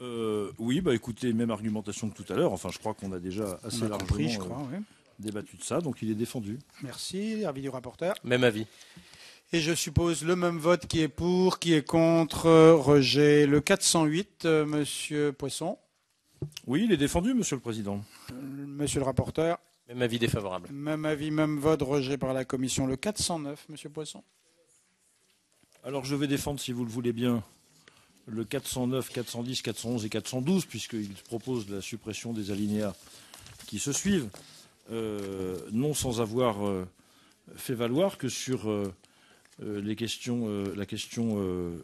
Speaker 2: Euh, oui, bah écoutez, même argumentation que tout à l'heure. Enfin, je crois qu'on a déjà assez largement pris, débattu de ça, donc il est défendu.
Speaker 1: Merci, avis du rapporteur.
Speaker 2: Même avis. Et je
Speaker 1: suppose le même vote qui est pour, qui est contre, rejet. Le 408, euh, monsieur Poisson. Oui, il est défendu, monsieur le président.
Speaker 3: Euh, monsieur
Speaker 1: le rapporteur.
Speaker 2: Même avis défavorable.
Speaker 1: Même avis, même vote, rejet par la commission. Le 409, monsieur Poisson.
Speaker 2: Alors je vais défendre, si vous le voulez bien, le 409, 410, 411 et 412, puisqu'il propose la suppression des alinéas qui se suivent. Euh, non sans avoir euh, fait valoir que sur euh, les questions, la question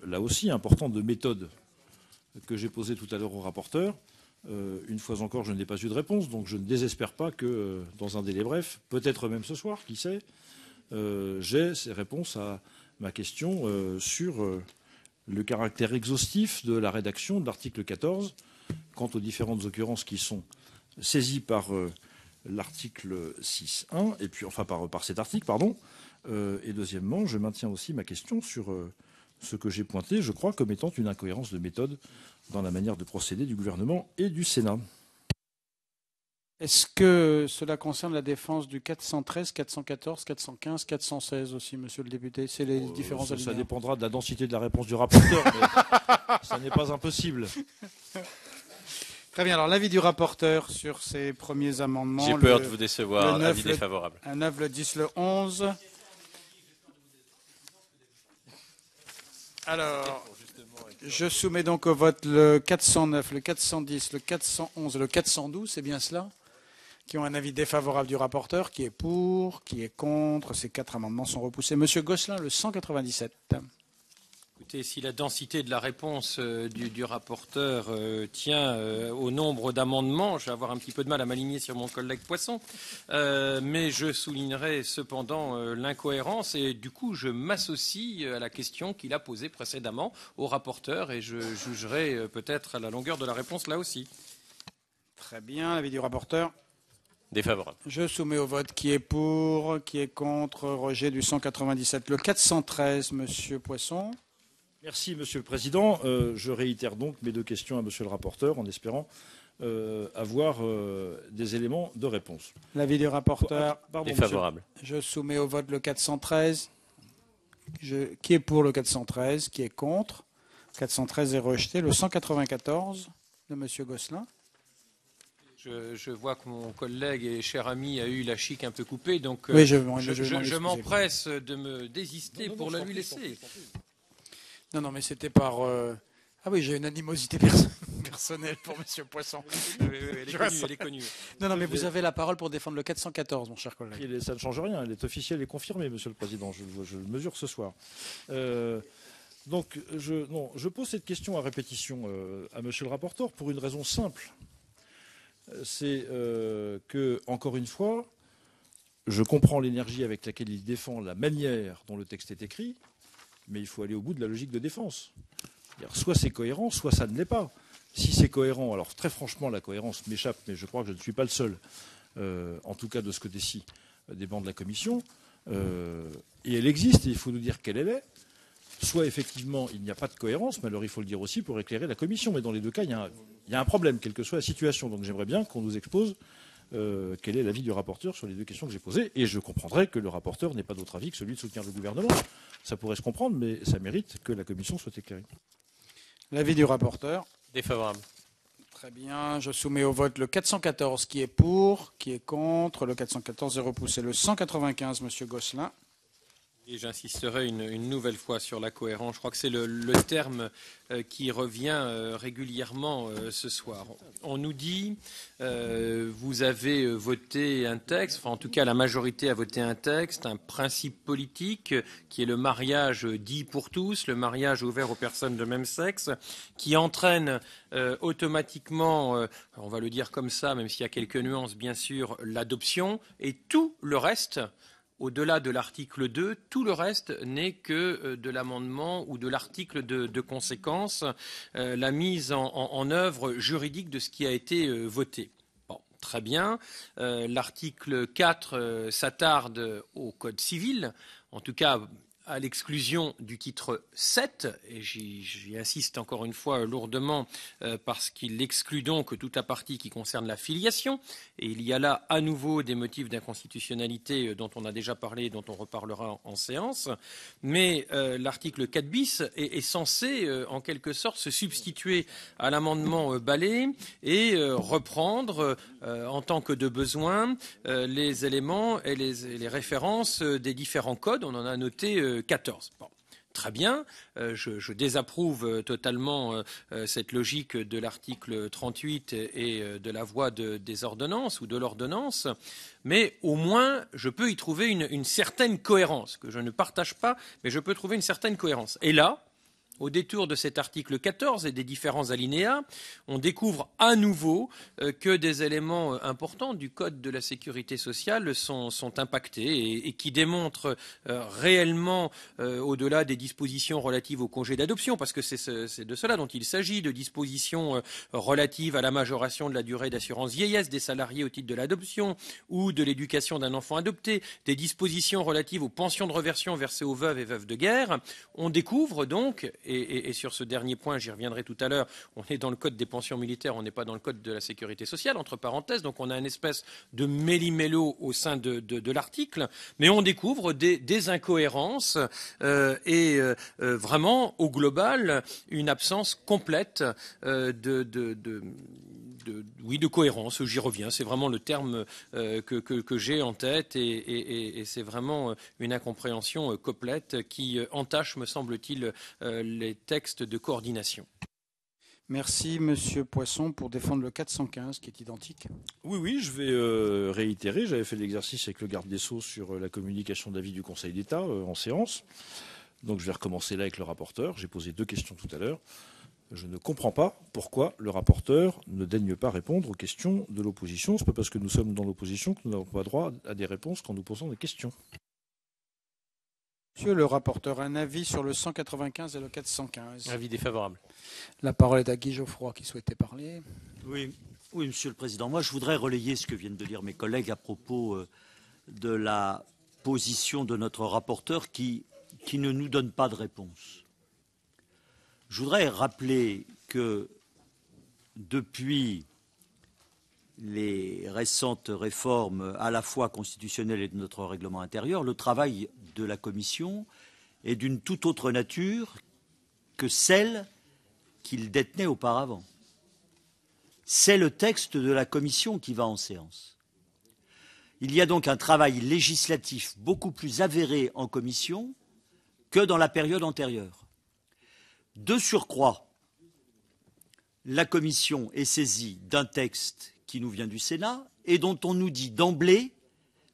Speaker 2: là aussi importante de méthode que j'ai posée tout à l'heure au rapporteur, une fois encore, je n'ai pas eu de réponse, donc je ne désespère pas que, dans un délai bref, peut-être même ce soir, qui sait, j'ai ces réponses à ma question sur le caractère exhaustif de la rédaction de l'article 14 quant aux différentes occurrences qui sont saisies par l'article 6.1, et puis enfin par, par cet article, pardon. Euh, et deuxièmement, je maintiens aussi ma question sur euh, ce que j'ai pointé, je crois, comme étant une incohérence de méthode dans la manière de procéder du gouvernement et du Sénat. Est-ce que cela
Speaker 1: concerne la défense du 413, 414, 415, 416 aussi, monsieur le député C'est les euh, ça, ça
Speaker 2: dépendra de la densité de la réponse du rapporteur, mais <laughs> ça n'est pas impossible.
Speaker 1: Très bien. Alors, l'avis du rapporteur sur ces premiers amendements. J'ai peur de vous décevoir. Un avis défavorable. Un 9, le 10, le 11. Alors, je soumets donc au vote le 409, le 410, le 411 le 412, c'est bien cela Qui ont un avis défavorable du rapporteur, qui est pour, qui est contre. Ces quatre amendements sont repoussés. Monsieur Gosselin, le 197
Speaker 4: et si la densité de la réponse euh, du, rapporteur euh, tient euh, au nombre d'amendements, je vais avoir un petit peu de mal à m'aligner sur mon collègue Poisson, mais je soulignerai cependant l'incohérence et du coup je m'associe à la question qu'il a posée précédemment au rapporteur et je jugerai peut-être à la longueur de la réponse là aussi.
Speaker 1: Très bien, l'avis du rapporteur. Défavorable. Je soumets au vote qui est pour, qui est contre, rejet du 197. Le 413,
Speaker 2: Monsieur Poisson. Merci, Monsieur le Président. Euh, je réitère donc mes deux questions à Monsieur le rapporteur en espérant euh, avoir euh, des éléments de réponse.
Speaker 1: L'avis du rapporteur ah, est favorable. Je soumets au vote le 413. Je, qui est pour le 413 Qui est contre 413 est rejeté. Le 194 de Monsieur Gosselin.
Speaker 4: Je, vois que mon collègue et cher ami a eu la chic un peu coupée, donc je, m'empresse de me désister pour la lui laisser. Non, non, mais c'était par. Euh, ah oui, j'ai une animosité <laughs>
Speaker 1: personnelle pour Monsieur Poisson. elle, est connue, Non, non, mais vous avez
Speaker 2: la parole pour défendre le 414, mon cher collègue. ça ne change rien. Elle est officielle et confirmée, Monsieur le Président. Je, je le mesure ce soir. Euh, donc, je, je pose cette question à répétition euh, à Monsieur le rapporteur pour une raison simple. C'est que, encore une fois, je comprends l'énergie avec laquelle il défend la manière dont le texte est écrit mais il faut aller au bout de la logique de défense. Soit c'est cohérent, soit ça ne l'est pas. Si c'est cohérent, alors très franchement, la cohérence m'échappe, mais je crois que je ne suis pas le seul, euh, en tout cas de ce que décident euh, des bancs de la Commission. Euh, et elle existe, et il faut nous dire quelle elle est. Soit effectivement, il n'y a pas de cohérence, mais alors il faut le dire aussi pour éclairer la Commission. Mais dans les deux cas, il y a un problème, quelle que soit la situation. Donc j'aimerais bien qu'on nous expose euh, quel est l'avis du rapporteur sur les deux questions que j'ai posées. Et je comprendrai que le rapporteur n'ait pas d'autre avis que celui de soutien le gouvernement. Ça pourrait se comprendre, mais ça mérite que la commission soit éclairée. L'avis du rapporteur
Speaker 1: Défavorable. Très bien, je soumets au vote le 414 qui est pour, qui est contre. Le 414 est repoussé. Le 195, Monsieur Gosselin
Speaker 4: j'insisterai une, nouvelle fois sur la cohérence. Je crois que c'est le, terme euh, qui revient euh, régulièrement euh, ce soir. On nous dit, vous avez voté un texte, enfin en tout cas la majorité a voté un texte, un principe politique qui est le mariage dit pour tous, le mariage ouvert aux personnes de même sexe, qui entraîne automatiquement, on va le dire comme ça, même s'il y a quelques nuances bien sûr, l'adoption et tout le reste au-delà de l'article 2, tout le reste n'est que euh, de l'amendement ou de l'article de, conséquence, euh, la mise en, œuvre juridique de ce qui a été euh, voté. Bon, très bien. l'article 4 s'attarde au Code civil. En tout cas, à l'exclusion du titre 7, et j'y insiste encore une fois lourdement euh, parce qu'il exclut donc toute la partie qui concerne la filiation, et il y a là à nouveau des motifs d'inconstitutionnalité euh, dont on a déjà parlé et dont on reparlera en, séance, mais euh, l'article 4 bis est, censé en quelque sorte se substituer à l'amendement Ballet et reprendre en tant que de besoin les éléments et les références des différents codes, on en a noté Très bien, euh, je, désapprouve euh, totalement euh, cette logique de l'article 38 et, et de la voie des ordonnances ou de l'ordonnance, mais au moins je peux y trouver une, certaine cohérence, que je ne partage pas, mais je peux trouver une certaine cohérence. Et là, au détour de cet article 14 et des différents alinéas, on découvre à nouveau euh, que des éléments euh, importants du Code de la sécurité sociale sont, impactés et, qui démontrent euh, réellement, au-delà des dispositions relatives au congé d'adoption, parce que c'est de cela dont il s'agit, de dispositions relatives à la majoration de la durée d'assurance vieillesse des salariés au titre de l'adoption ou de l'éducation d'un enfant adopté, des dispositions relatives aux pensions de reversion versées aux veuves et veuves de guerre, on découvre donc, et, sur ce dernier point, j'y reviendrai tout à l'heure, on est dans le code des pensions militaires, on n'est pas dans le code de la sécurité sociale, entre parenthèses, donc on a une espèce de méli-mélo au sein de, l'article, mais on découvre des, incohérences euh, et euh, euh, vraiment, au global, une absence complète de oui, de cohérence, j'y reviens, c'est vraiment le terme euh, que, j'ai en tête et, c'est vraiment euh, une incompréhension euh, complète qui entache, me semble-t-il, les textes de coordination.
Speaker 1: Merci, Monsieur Poisson, pour défendre le 415, qui est identique.
Speaker 2: Oui, oui, je vais réitérer. J'avais fait l'exercice avec le garde des Sceaux sur la communication d'avis du Conseil d'État en séance. Donc je vais recommencer là avec le rapporteur. J'ai posé deux questions tout à l'heure. Je ne comprends pas pourquoi le rapporteur ne daigne pas répondre aux questions de l'opposition. Ce n'est pas parce que nous sommes dans l'opposition que nous n'avons pas droit à des réponses quand nous posons des questions.
Speaker 1: Monsieur le rapporteur, un avis
Speaker 5: sur le 195 et le 415 Avis défavorable.
Speaker 1: La parole est à Guy Geoffroy qui souhaitait parler.
Speaker 5: Oui, oui Monsieur le Président. Moi, je voudrais relayer ce que viennent de dire mes collègues à propos euh, de la position de notre rapporteur qui, qui ne nous donne pas de réponse. Je voudrais rappeler que depuis les récentes réformes à la fois constitutionnelles et de notre règlement intérieur, le travail de la Commission est d'une toute autre nature que celle qu'il détenait auparavant. C'est le texte de la Commission qui va en séance. Il y a donc un travail législatif beaucoup plus avéré en Commission que dans la période antérieure. De surcroît, la Commission est saisie d'un texte qui nous vient du Sénat et dont on nous dit d'emblée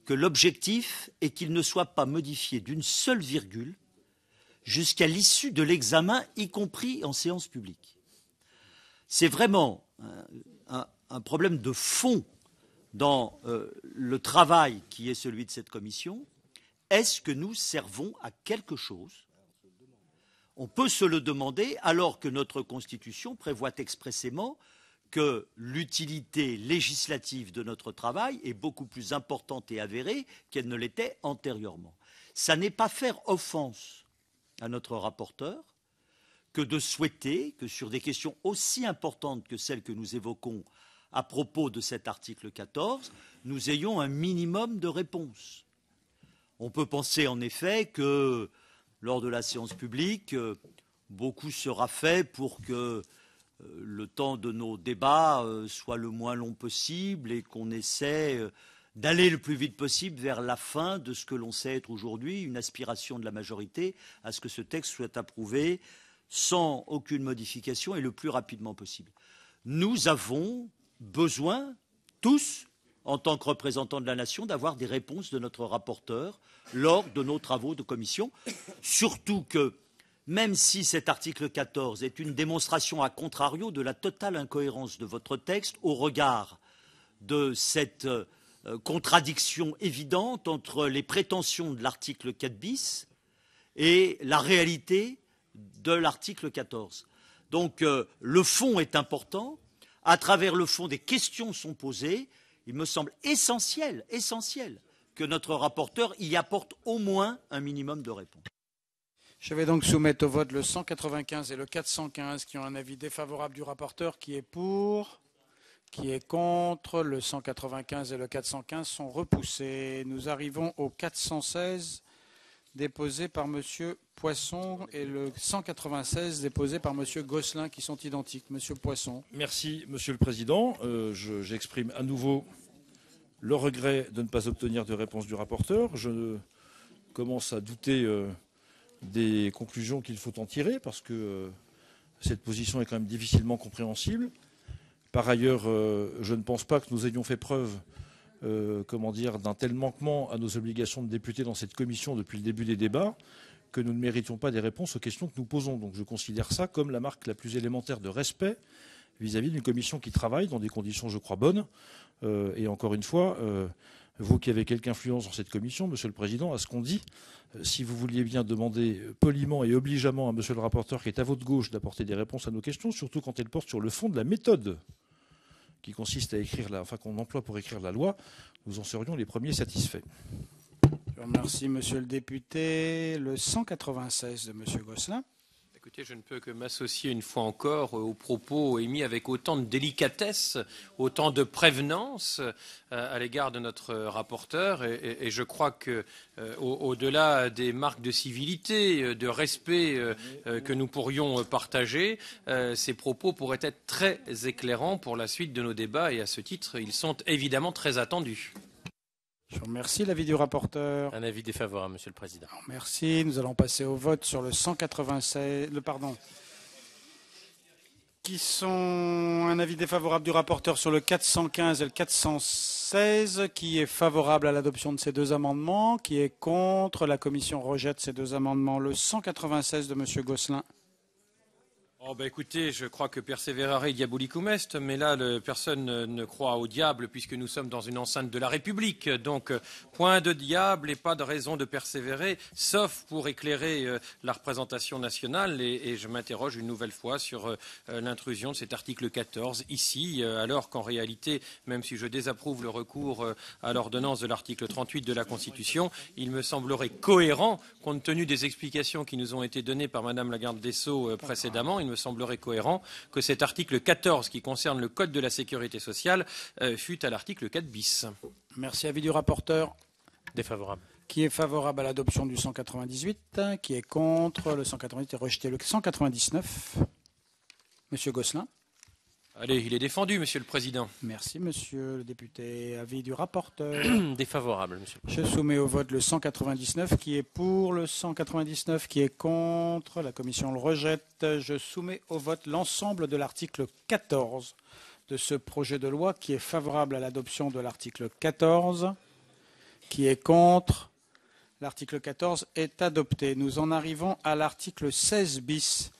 Speaker 5: que l'objectif est qu'il ne soit pas modifié d'une seule virgule jusqu'à l'issue de l'examen, y compris en séance publique. C'est vraiment euh, un, problème de fond dans euh, le travail qui est celui de cette commission. Est-ce que nous servons à quelque chose on peut se le demander alors que notre Constitution prévoit expressément que l'utilité législative de notre travail est beaucoup plus importante et avérée qu'elle ne l'était antérieurement. Ça n'est pas faire offense à notre rapporteur que de souhaiter que sur des questions aussi importantes que celles que nous évoquons à propos de cet article 14, nous ayons un minimum de réponses. On peut penser en effet que lors de la séance publique, euh, beaucoup sera fait pour que euh, le temps de nos débats euh, soit le moins long possible et qu'on essaie d'aller le plus vite possible vers la fin de ce que l'on sait être aujourd'hui une aspiration de la majorité à ce que ce texte soit approuvé sans aucune modification et le plus rapidement possible. Nous avons besoin, tous, en tant que représentant de la nation, d'avoir des réponses de notre rapporteur lors de nos travaux de commission. Surtout que, même si cet article 14 est une démonstration à contrario de la totale incohérence de votre texte au regard de cette euh, contradiction évidente entre les prétentions de l'article 4 bis et la réalité de l'article 14. Donc euh, le fond est important. À travers le fond, des questions sont posées il me semble essentiel, essentiel que notre rapporteur y apporte au moins un minimum de réponse. Je
Speaker 1: vais donc soumettre au vote le 195 et le 415 qui ont un avis défavorable du rapporteur qui est pour, qui est contre. Le 195 et le 415 sont repoussés. Nous arrivons au 416 déposé par Monsieur Poisson et le 196 déposé par M. Gosselin qui sont identiques. Monsieur Poisson.
Speaker 2: Merci, Monsieur le Président. Euh, j'exprime à nouveau le regret de ne pas obtenir de réponse du rapporteur. Je commence à douter euh, des conclusions qu'il faut en tirer parce que euh, cette position est quand même difficilement compréhensible. Par ailleurs, je ne pense pas que nous ayons fait preuve comment dire, d'un tel manquement à nos obligations de députés dans cette commission depuis le début des débats que nous ne méritions pas des réponses aux questions que nous posons. Donc je considère ça comme la marque la plus élémentaire de respect vis-à-vis d'une commission qui travaille dans des conditions, je crois, bonnes. Euh, et encore une fois, euh, vous qui avez quelque influence dans cette commission, Monsieur le Président, à ce qu'on dit, euh, si vous vouliez bien demander poliment et obligeamment à Monsieur le rapporteur qui est à votre gauche d'apporter des réponses à nos questions, surtout quand elles portent sur le fond de la méthode qui consiste à écrire la, enfin qu'on emploie pour écrire la loi, nous en serions les premiers satisfaits. Je remercie Monsieur le député. Le 196 de
Speaker 1: M.
Speaker 4: Gosselin. Écoutez, je ne peux que m'associer une fois encore euh, aux propos émis avec autant de délicatesse, autant de prévenance euh, à l'égard de notre rapporteur. Et, je crois quau euh, delà des marques de civilité, de respect que nous pourrions partager, ces propos pourraient être très éclairants pour la suite de nos débats. Et à ce titre, ils sont évidemment très attendus.
Speaker 1: Je remercie. L'avis du rapporteur.
Speaker 3: Un
Speaker 4: avis défavorable, Monsieur le Président.
Speaker 1: merci. Nous allons passer au vote sur le 196. Le pardon. Qui sont un avis défavorable du rapporteur sur le 415 et le 416. Qui est favorable à l'adoption de ces deux amendements Qui est contre La commission rejette ces deux amendements. Le 196 de Monsieur Gosselin.
Speaker 4: Oh, bah, écoutez, je crois que diabolique diabolicum est, mais là, personne ne croit au diable puisque nous sommes dans une enceinte de la République. Donc, euh, point de diable et pas de raison de persévérer, sauf pour éclairer euh, la représentation nationale. Et, je m'interroge une nouvelle fois sur euh, l'intrusion de cet article 14 ici, alors qu'en réalité, même si je désapprouve le recours à l'ordonnance de l'article 38 de la Constitution, il me semblerait cohérent, compte tenu des explications qui nous ont été données par Madame la Garde des Sceaux précédemment, semblerait cohérent que cet article 14 qui concerne le Code de la sécurité sociale euh, fût à l'article 4 bis.
Speaker 1: Merci. Avis du rapporteur Défavorable. Qui est favorable à l'adoption du 198 Qui est contre Le 198 et rejeté. Le 199 Monsieur Gosselin
Speaker 4: Allez, il est défendu, Monsieur le Président.
Speaker 1: Merci, Monsieur le député. Avis du rapporteur.
Speaker 4: <clears throat> Défavorable,
Speaker 1: Monsieur. Je soumets au vote le 199 qui est pour, le 199 qui est contre. La Commission le rejette. Je soumets au vote l'ensemble de l'article 14 de ce projet de loi qui est favorable à l'adoption de l'article 14, qui est contre. L'article 14 est adopté. Nous en arrivons à l'article 16 bis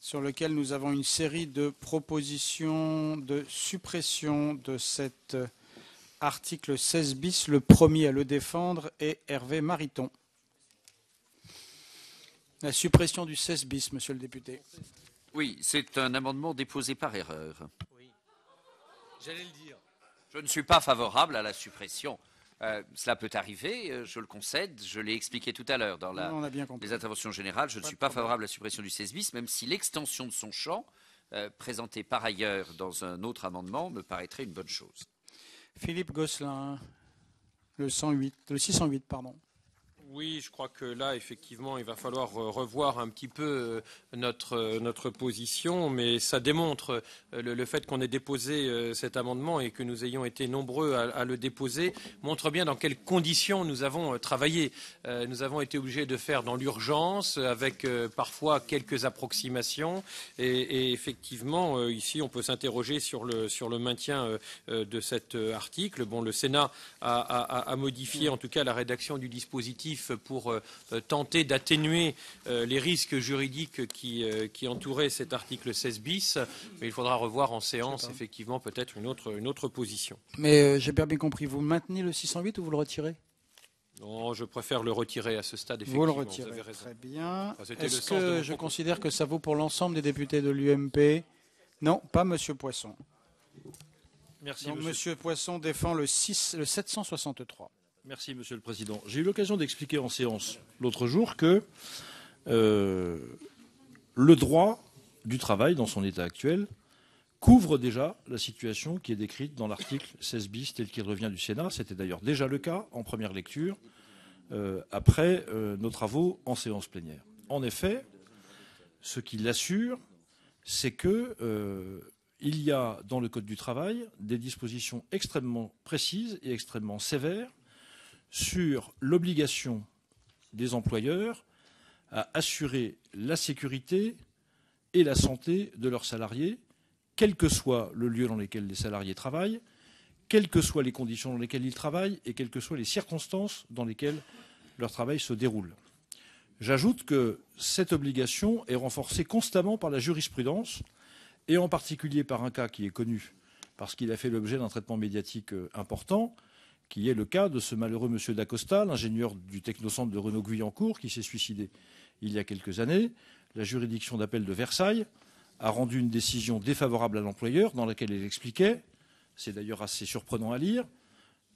Speaker 1: sur lequel nous avons une série de propositions de suppression de cet euh, article 16 bis, le premier à le défendre est Hervé Mariton. La suppression du 16 bis, monsieur le député.
Speaker 7: Oui, c'est un amendement déposé par erreur. Oui. J'allais le dire. Je ne suis pas favorable à la suppression euh, cela peut arriver, euh, je le concède, je l'ai expliqué tout à l'heure dans les interventions générales, je ne suis pas favorable à la suppression du 16 bis, même si l'extension de son champ, euh, présentée par ailleurs dans
Speaker 4: un autre amendement, me paraîtrait une bonne chose.
Speaker 1: Philippe Gosselin, le, le 608, pardon.
Speaker 4: Oui, je crois que là, effectivement, il va falloir euh, revoir un petit peu euh, notre, euh, notre position, mais ça démontre le, fait qu'on ait déposé cet amendement et que nous ayons été nombreux à, le déposer, montre bien dans quelles conditions nous avons travaillé. Nous avons été obligés de faire dans l'urgence, avec parfois quelques approximations, et, effectivement, ici, on peut s'interroger sur le, sur le maintien de cet article. Bon, le Sénat a modifié, en tout cas, la rédaction du dispositif pour euh, euh, tenter d'atténuer euh, les risques juridiques qui, entouraient cet article 16 bis. Mais il faudra revoir en séance, effectivement, peut-être une autre, une autre position.
Speaker 1: Mais j'ai bien bien compris. Vous maintenez le 608 ou vous le retirez
Speaker 4: non, je préfère le retirer à ce stade. Effectivement. Vous le retirez. très bien. Est-ce que
Speaker 1: je considère que ça vaut pour l'ensemble des députés de l'UMP Non, pas Monsieur Poisson. Merci. Donc, monsieur. monsieur Poisson défend le, 6, le 763.
Speaker 2: Merci, Monsieur le Président. J'ai eu l'occasion d'expliquer en séance l'autre jour que euh, le droit du travail, dans son état actuel, couvre déjà la situation qui est décrite dans l'article 16 bis tel qu'il revient du Sénat. C'était d'ailleurs déjà le cas en première lecture, euh, après euh, nos travaux en séance plénière. En effet, ce qui l'assure, c'est que il y a dans le Code du travail des dispositions extrêmement précises et extrêmement sévères sur l'obligation des employeurs à assurer la sécurité et la santé de leurs salariés, quel que soit le lieu dans lequel les salariés travaillent, quelles que soient les conditions dans lesquelles ils travaillent et quelles que soient les circonstances dans lesquelles leur travail se déroule. J'ajoute que cette obligation est renforcée constamment par la jurisprudence et en particulier par un cas qui est connu parce qu'il a fait l'objet d'un traitement médiatique euh, important, qui est le cas de ce malheureux monsieur Dacosta, l'ingénieur du technocentre de Renault-Guyancourt, qui s'est suicidé il y a quelques années. La juridiction d'appel de Versailles a rendu une décision défavorable à l'employeur dans laquelle elle expliquait, c'est d'ailleurs assez surprenant à lire,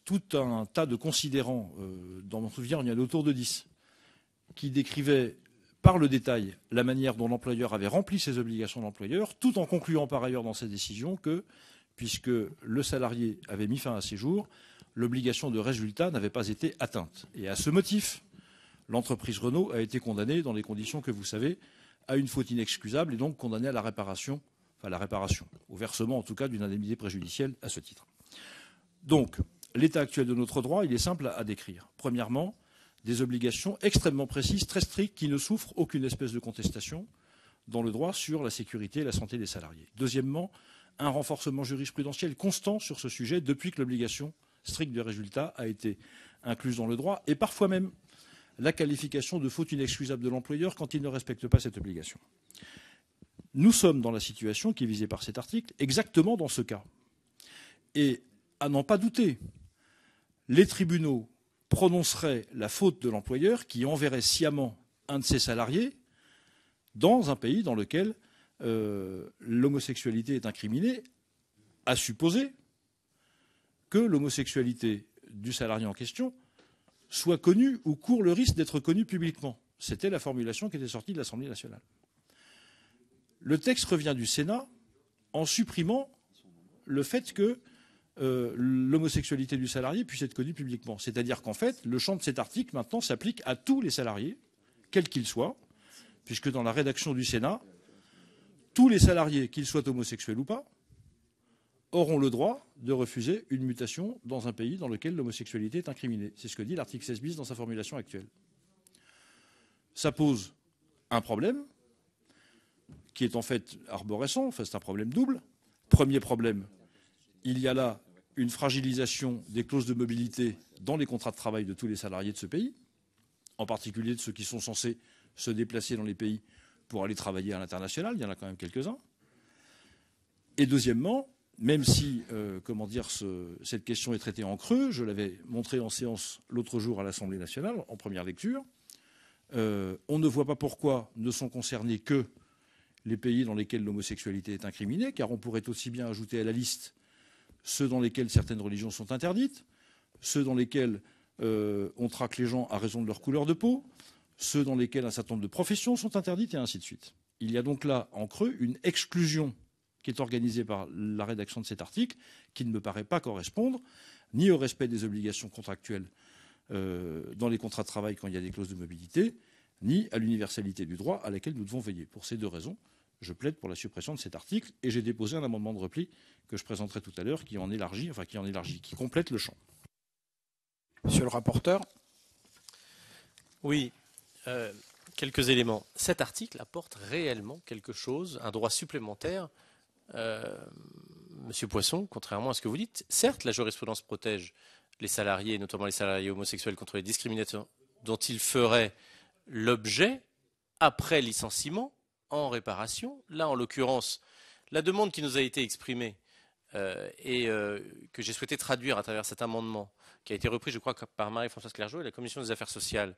Speaker 2: tout un tas de considérants, euh, dans mon souvenir, il y en a autour de 10, qui décrivaient par le détail la manière dont l'employeur avait rempli ses obligations d'employeur, tout en concluant par ailleurs dans sa décision que, puisque le salarié avait mis fin à ses jours, l'obligation de résultat n'avait pas été atteinte. Et à ce motif, l'entreprise Renault a été condamnée, dans les conditions que vous savez, à une faute inexcusable et donc condamnée à la réparation, enfin la réparation, au versement en tout cas d'une indemnité préjudicielle à ce titre. Donc, l'état actuel de notre droit, il est simple à décrire. Premièrement, des obligations extrêmement précises, très strictes, qui ne souffrent aucune espèce de contestation dans le droit sur la sécurité et la santé des salariés. Deuxièmement, un renforcement jurisprudentiel constant sur ce sujet depuis que l'obligation stricte de résultat a été incluse dans le droit et parfois même la qualification de faute inexcusable de l'employeur quand il ne respecte pas cette obligation. Nous sommes dans la situation qui est visée par cet article, exactement dans ce cas. Et à n'en pas douter, les tribunaux prononceraient la faute de l'employeur qui enverrait sciemment un de ses salariés dans un pays dans lequel euh, l'homosexualité est incriminée, à supposer que l'homosexualité du salarié en question soit connue ou court le risque d'être connue publiquement. C'était la formulation qui était sortie de l'Assemblée nationale. Le texte revient du Sénat en supprimant le fait que euh, l'homosexualité du salarié puisse être connue publiquement. C'est-à-dire qu'en fait, le champ de cet article maintenant s'applique à tous les salariés, quels qu'ils soient, puisque dans la rédaction du Sénat, tous les salariés, qu'ils soient homosexuels ou pas, auront le droit de refuser une mutation dans un pays dans lequel l'homosexualité est incriminée. C'est ce que dit l'article 16 bis dans sa formulation actuelle. Ça pose un problème qui est en fait arborescent, enfin c'est un problème double. Premier problème, il y a là une fragilisation des clauses de mobilité dans les contrats de travail de tous les salariés de ce pays, en particulier de ceux qui sont censés se déplacer dans les pays pour aller travailler à l'international, il y en a quand même quelques-uns. Et deuxièmement, même si euh, comment dire, cette question est traitée en creux, je l'avais montré en séance l'autre jour à l'Assemblée nationale, en première lecture, euh, on ne voit pas pourquoi ne sont concernés que les pays dans lesquels l'homosexualité est incriminée, car on pourrait aussi bien ajouter à la liste ceux dans lesquels certaines religions sont interdites, ceux dans lesquels euh, on traque les gens à raison de leur couleur de peau, ceux dans lesquels un certain nombre de professions sont interdites, et ainsi de suite. Il y a donc là, en creux, une exclusion qui est organisé par la rédaction de cet article, qui ne me paraît pas correspondre ni au respect des obligations contractuelles euh, dans les contrats de travail quand il y a des clauses de mobilité, ni à l'universalité du droit à laquelle nous devons veiller. Pour ces deux raisons, je plaide pour la suppression de cet article et j'ai déposé un amendement de repli que je présenterai tout à l'heure qui en élargit, enfin qui en élargit, qui complète le champ. Monsieur le rapporteur. Oui, euh, quelques éléments. Cet article
Speaker 3: apporte réellement quelque chose, un droit supplémentaire euh, Monsieur Poisson, contrairement à ce que vous dites, certes, la jurisprudence protège les salariés, notamment les salariés homosexuels, contre les discriminations dont ils feraient l'objet après licenciement en réparation. Là, en l'occurrence, la demande qui nous a été exprimée euh, et euh, que j'ai souhaité traduire à travers cet amendement, qui a été repris, je crois, par Marie-Françoise Clergeau et la Commission des affaires sociales,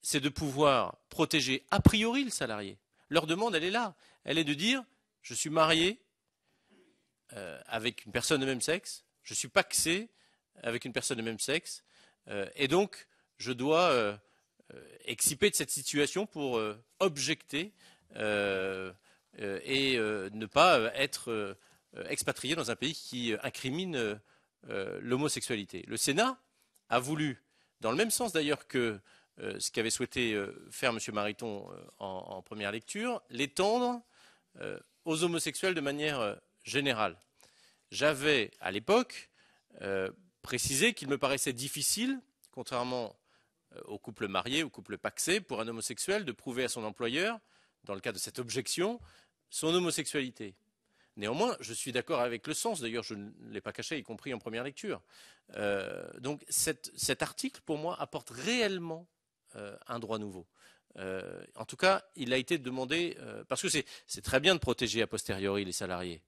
Speaker 3: c'est de pouvoir protéger a priori le salarié. Leur demande, elle est là. Elle est de dire je suis marié euh, avec une personne de même sexe, je suis paxé avec une personne de même sexe, euh, et donc je dois euh, euh, exciper de cette situation pour objecter et ne pas être expatrié dans un pays qui incrimine l'homosexualité. Le Sénat a voulu, dans le même sens d'ailleurs que ce qu'avait souhaité faire M. Mariton en, première lecture, l'étendre aux homosexuels de manière euh, générale. J'avais, à l'époque, euh, précisé qu'il me paraissait difficile, contrairement euh, au couple marié, au couple paxé, pour un homosexuel de prouver à son employeur, dans le cas de cette objection, son homosexualité. Néanmoins, je suis d'accord avec le sens, d'ailleurs je ne l'ai pas caché, y compris en première lecture. donc cet article, pour moi, apporte réellement un droit nouveau. Euh, en tout cas, il a été demandé, euh, parce que c'est très bien de protéger a posteriori les salariés,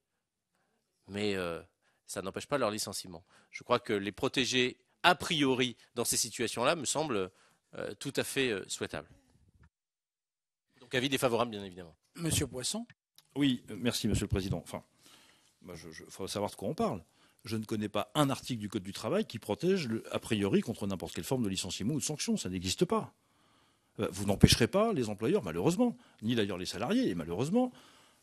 Speaker 3: mais euh, ça n'empêche pas leur licenciement. Je crois que les protéger a priori dans ces situations-là me semble tout à fait souhaitable. Donc avis défavorable, bien évidemment.
Speaker 2: Monsieur Poisson Oui, merci, Monsieur le Président. Enfin, il faut savoir de quoi on parle je ne connais pas un article du Code du travail qui protège, a priori, contre n'importe quelle forme de licenciement ou de sanction. Ça n'existe pas. Euh, vous n'empêcherez pas les employeurs, malheureusement, ni d'ailleurs les salariés, malheureusement,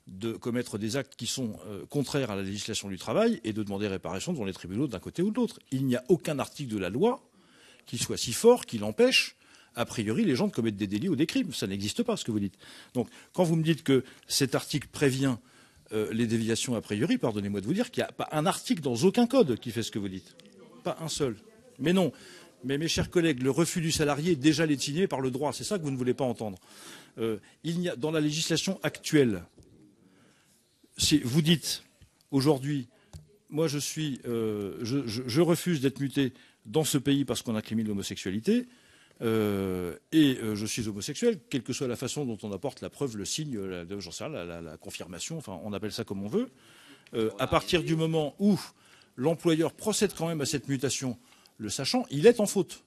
Speaker 2: de commettre des actes qui sont euh, contraires à la législation du travail et de demander réparation devant les tribunaux d'un côté ou de l'autre. Il n'y a aucun article de la loi qui soit si fort qu'il empêche, a priori, les gens de commettre des délits ou des crimes. Ça n'existe pas, ce que vous dites. Donc, quand vous me dites que cet article prévient euh, les déviations a priori, pardonnez-moi de vous dire qu'il n'y a pas un article dans aucun code qui fait ce que vous dites. Pas un seul. Mais non, mais mes chers collègues, le refus du salarié est déjà légitimé par le droit. C'est ça que vous ne voulez pas entendre. Euh, il y a, dans la législation actuelle, si vous dites aujourd'hui, moi je, suis, euh, je, refuse d'être muté dans ce pays parce qu'on incrimine l'homosexualité. Euh, et je suis homosexuel, quelle que soit la façon dont on apporte la preuve, le signe, la, la, confirmation, enfin on appelle ça comme on veut. à partir du moment où l'employeur procède quand même à cette mutation le sachant, il est en faute.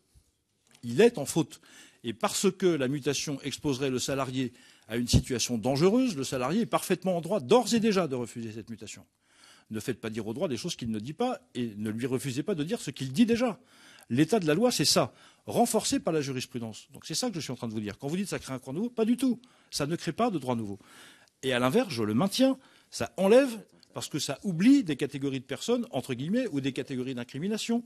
Speaker 2: Il est en faute. Et parce que la mutation exposerait le salarié à une situation dangereuse, le salarié est parfaitement en droit d'ores et déjà de refuser cette mutation. Ne faites pas dire au droit des choses qu'il ne dit pas et ne lui refusez pas de dire ce qu'il dit déjà. L'état de la loi, c'est ça, renforcé par la jurisprudence. Donc c'est ça que je suis en train de vous dire. Quand vous dites ça crée un droit nouveau, pas du tout. Ça ne crée pas de droit nouveau. Et à l'inverse, je le maintiens, ça enlève parce que ça oublie des catégories de personnes, entre guillemets, ou des catégories d'incrimination.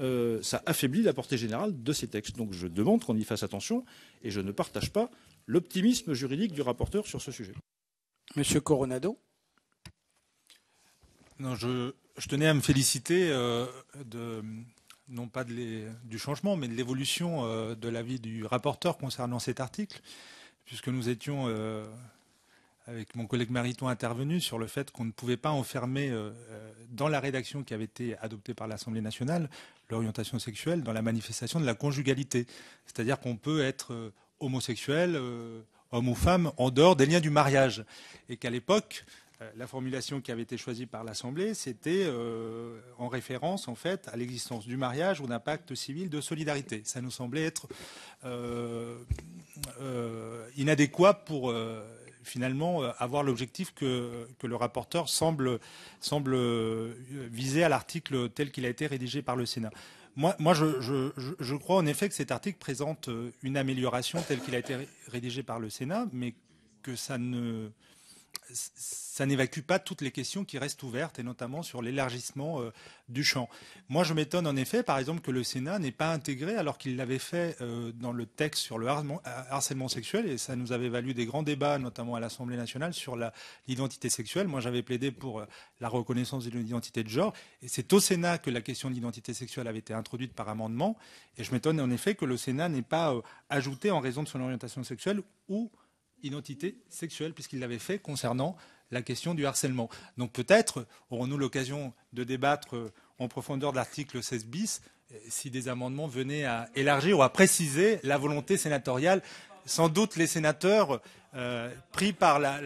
Speaker 2: Euh, ça affaiblit la portée générale de ces textes. Donc je demande qu'on y fasse attention et je ne partage pas l'optimisme juridique du rapporteur sur ce sujet. Monsieur Coronado
Speaker 8: Non, je, tenais à me féliciter euh, de, non pas du changement, mais de l'évolution euh, de l'avis du rapporteur concernant cet article, puisque nous étions avec mon collègue Mariton intervenu sur le fait qu'on ne pouvait pas enfermer euh, euh, dans la rédaction qui avait été adoptée par l'Assemblée nationale l'orientation sexuelle dans la manifestation de la conjugalité. C'est-à-dire qu'on peut être euh, homosexuel, homme ou femme, en dehors des liens du mariage. Et qu'à l'époque, la formulation qui avait été choisie par l'Assemblée, c'était en référence en fait à l'existence du mariage ou d'un pacte civil de solidarité. Ça nous semblait être inadéquat pour finalement euh, avoir l'objectif que, le rapporteur semble, euh, viser à l'article tel qu'il a été rédigé par le Sénat. Moi, je, crois en effet que cet article présente euh, une amélioration telle qu'il a été rédigé par le Sénat, mais que ça ne ça n'évacue pas toutes les questions qui restent ouvertes, et notamment sur l'élargissement euh, du champ. Moi, je m'étonne en effet, par exemple, que le Sénat n'ait pas intégré, alors qu'il l'avait fait euh, dans le texte sur le euh, harcèlement, sexuel, et ça nous avait valu des grands débats, notamment à l'Assemblée nationale, sur l'identité sexuelle. Moi, j'avais plaidé pour la reconnaissance de l'identité de genre, et c'est au Sénat que la question de l'identité sexuelle avait été introduite par amendement, et je m'étonne en effet que le Sénat n'ait pas ajouté, en raison de son orientation sexuelle, ou identité sexuelle, puisqu'il l'avait fait concernant la question du harcèlement. Donc peut-être aurons-nous l'occasion de débattre euh, en profondeur de l'article 16 bis euh, si des amendements venaient à élargir ou à préciser la volonté sénatoriale. Sans doute les sénateurs, euh, pris par la,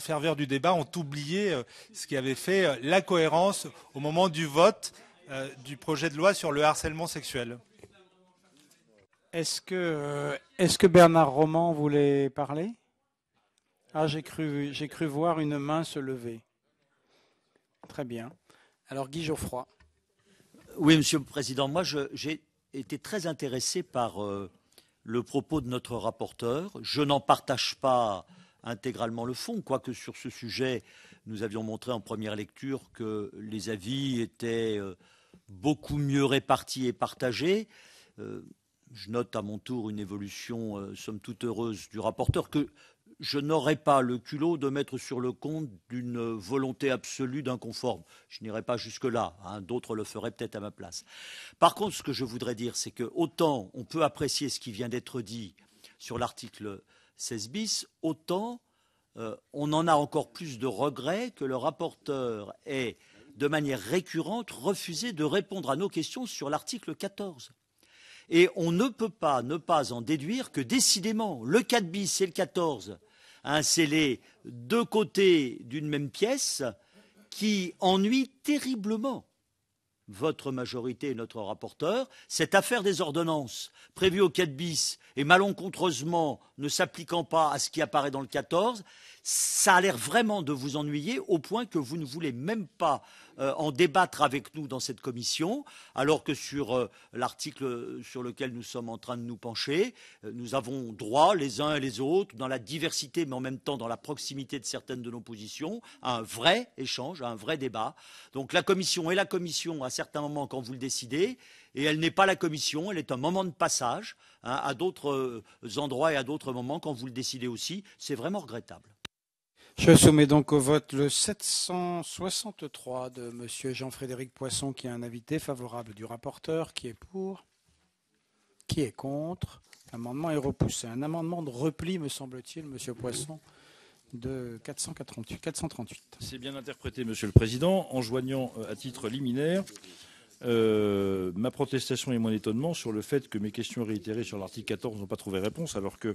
Speaker 8: ferveur du débat, ont oublié ce qui avait fait la cohérence au moment du vote du projet de loi sur le harcèlement sexuel. Est-ce que, euh,
Speaker 1: est que Bernard Roman voulait parler Ah, j'ai cru, cru voir une main se lever. Très bien. Alors, Guy Geoffroy.
Speaker 5: Oui, Monsieur le Président, moi j'ai été très intéressé par euh, le propos de notre rapporteur. Je n'en partage pas intégralement le fond, quoique sur ce sujet, nous avions montré en première lecture que les avis étaient euh, beaucoup mieux répartis et partagés je note à mon tour une évolution, euh, somme toute heureuse, du rapporteur que je n'aurais pas le culot de mettre sur le compte d'une volonté absolue d'inconforme. Je n'irai pas jusque-là, hein, d'autres le feraient peut-être à ma place. Par contre, ce que je voudrais dire, c'est que autant on peut apprécier ce qui vient d'être dit sur l'article 16 bis, autant euh, on en a encore plus de regrets que le rapporteur ait, de manière récurrente, refusé de répondre à nos questions sur l'article 14. Et on ne peut pas ne pas en déduire que décidément, le 4 bis et le 14, hein, c'est les deux côtés d'une même pièce qui ennuient terriblement votre majorité et notre rapporteur, cette affaire des ordonnances prévue au 4 bis et malencontreusement ne s'appliquant pas à ce qui apparaît dans le 14, ça a l'air vraiment de vous ennuyer au point que vous ne voulez même pas euh, en débattre avec nous dans cette commission, alors que sur euh, l'article sur lequel nous sommes en train de nous pencher, euh, nous avons droit, les uns et les autres, dans la diversité, mais en même temps dans la proximité de certaines de nos positions, à un vrai échange, à un vrai débat. Donc la commission est la commission à certains moments quand vous le décidez, et elle n'est pas la commission, elle est un moment de passage hein, à d'autres endroits et à d'autres moments quand vous le décidez aussi. C'est vraiment regrettable.
Speaker 1: Je soumets donc au vote le 763 de M. Jean-Frédéric Poisson, qui est un invité favorable du rapporteur, qui est pour, qui est contre. L'amendement est repoussé. Un amendement de repli, me semble-t-il, M. Poisson, de 438.
Speaker 2: C'est bien interprété, Monsieur le Président, en joignant euh, à titre liminaire euh, ma protestation et mon étonnement sur le fait que mes questions réitérées sur l'article 14 n'ont pas trouvé réponse, alors que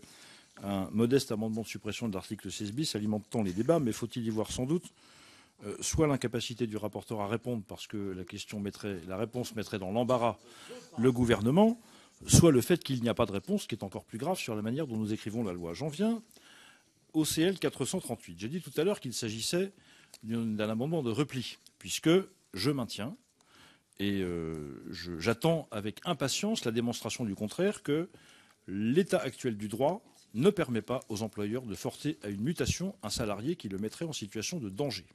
Speaker 2: un modeste amendement de suppression de l'article 16 bis alimente tant les débats, mais faut-il y voir sans doute euh, soit l'incapacité du rapporteur à répondre parce que la, question mettrait, la réponse mettrait dans l'embarras le gouvernement, soit le fait qu'il n'y a pas de réponse, qui est encore plus grave sur la manière dont nous écrivons la loi. J'en viens au CL 438. J'ai dit tout à l'heure qu'il s'agissait d'un amendement de repli, puisque je maintiens et euh, j'attends avec impatience la démonstration du contraire que l'état actuel du droit ne permet pas aux employeurs de forcer à une mutation un salarié qui le mettrait en situation de danger.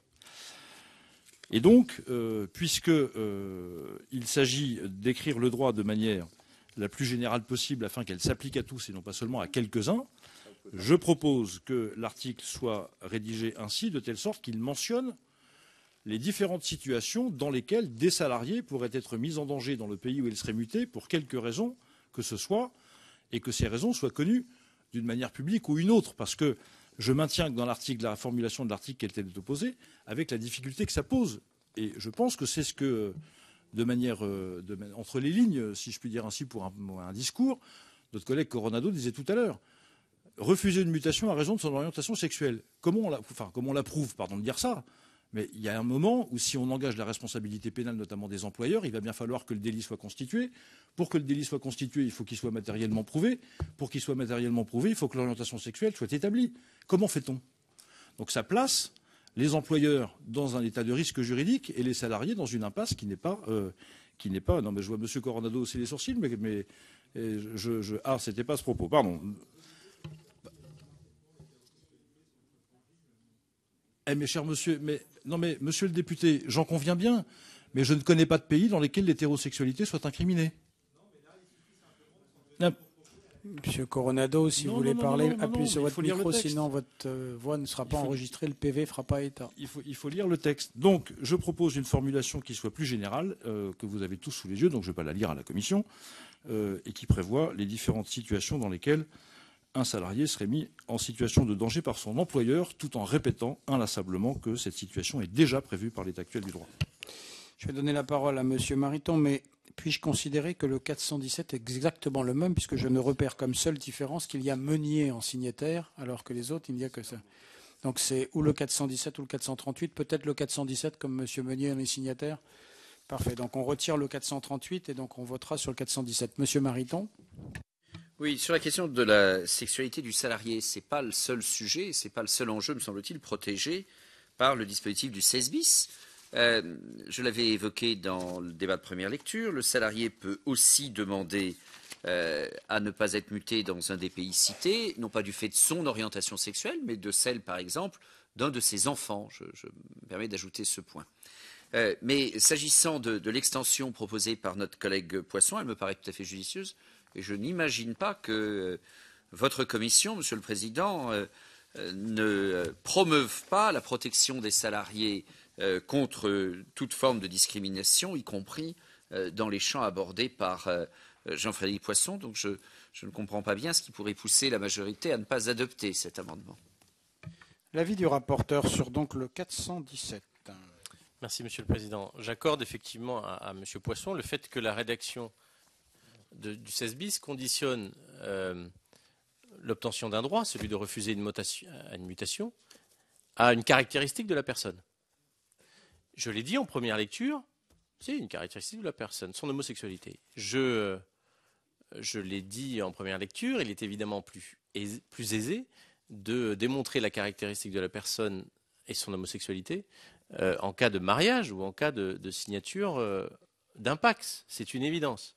Speaker 2: Et donc, euh, puisque puisqu'il euh, s'agit d'écrire le droit de manière la plus générale possible afin qu'elle s'applique à tous et non pas seulement à quelques-uns, je propose que l'article soit rédigé ainsi, de telle sorte qu'il mentionne les différentes situations dans lesquelles des salariés pourraient être mis en danger dans le pays où ils seraient mutés pour quelque raison que ce soit, et que ces raisons soient connues d'une manière publique ou une autre, parce que je maintiens que dans l'article, la formulation de l'article, qu'elle était opposée, avec la difficulté que ça pose. Et je pense que c'est ce que, de manière, euh, de, entre les lignes, si je puis dire ainsi, pour un, discours, notre collègue Coronado disait tout à l'heure. Refuser une mutation à raison de son orientation sexuelle. Comment on la, enfin, comment on la prouve Pardon de dire ça. Mais il y a un moment où si on engage la responsabilité pénale, notamment des employeurs, il va bien falloir que le délit soit constitué. Pour que le délit soit constitué, il faut qu'il soit matériellement prouvé. Pour qu'il soit matériellement prouvé, il faut que l'orientation sexuelle soit établie. Comment fait-on Donc ça place les employeurs dans un état de risque juridique et les salariés dans une impasse qui n'est pas... Euh, qui n'est pas. Non, mais je vois M. Coronado aussi les sourcils, mais, mais euh, je, je, ah, c'était pas ce propos. Pardon. Eh, mais cher monsieur, mais, non, mais monsieur le député, j'en conviens bien, mais je ne connais pas de pays dans lesquels l'hétérosexualité soit incriminée. Non. Monsieur Coronado, si vous voulez parler, appuyez sur votre micro, sinon
Speaker 1: votre euh, voix ne sera pas enregistrée, le PV fera pas état.
Speaker 2: Il faut, lire le texte. Donc, je propose une formulation qui soit plus générale, euh, que vous avez tous sous les yeux, donc je ne vais pas la lire à la Commission, euh, et qui prévoit les différentes situations dans lesquelles un salarié serait mis en situation de danger par son employeur tout en répétant inlassablement que cette situation est déjà prévue par l'état actuel du droit.
Speaker 1: Je vais donner la parole à M. Mariton, mais puis-je considérer que le 417 est exactement le même, puisque je ne repère comme seule différence qu'il y a Meunier en signataire, alors que les autres, il n'y a que ça Donc c'est ou le 417 ou le 438, peut-être le 417 comme M. Meunier en est signataire Parfait, donc on retire le 438 et donc on votera sur le 417. Monsieur Mariton
Speaker 7: oui, sur la question de la sexualité du salarié, ce n'est pas le seul sujet, ce n'est pas le seul enjeu, me semble-t-il, protégé par le dispositif du 16 bis. Euh, je l'avais évoqué dans le débat de première lecture, le salarié peut aussi demander euh, à ne pas être muté dans un des pays cités, non pas du fait de son orientation sexuelle, mais de celle, par exemple, d'un de ses enfants. Je, me permets d'ajouter ce point. Euh, mais s'agissant de l'extension proposée par notre collègue Poisson, elle me paraît tout à fait judicieuse. Et je n'imagine pas que euh, votre commission, Monsieur le Président, euh, euh, ne promeuve pas la protection des salariés contre toute forme de discrimination, y compris dans les champs abordés par Jean-Frédéric Poisson. Donc je, ne comprends pas bien ce qui pourrait pousser la majorité à ne pas adopter cet amendement.
Speaker 1: L'avis du rapporteur sur donc le 417.
Speaker 3: Merci, Monsieur le Président. J'accorde effectivement à, à Monsieur Poisson le fait que la rédaction du 16 bis conditionne euh, l'obtention d'un droit, celui de refuser une, mutation, à une caractéristique de la personne. Je l'ai dit en première lecture, c'est une caractéristique de la personne, son homosexualité. Je, l'ai dit en première lecture, il est évidemment plus, aisé, de démontrer la caractéristique de la personne et son homosexualité euh, en cas de mariage ou en cas de, signature d'impact. Euh, d'un C'est une évidence.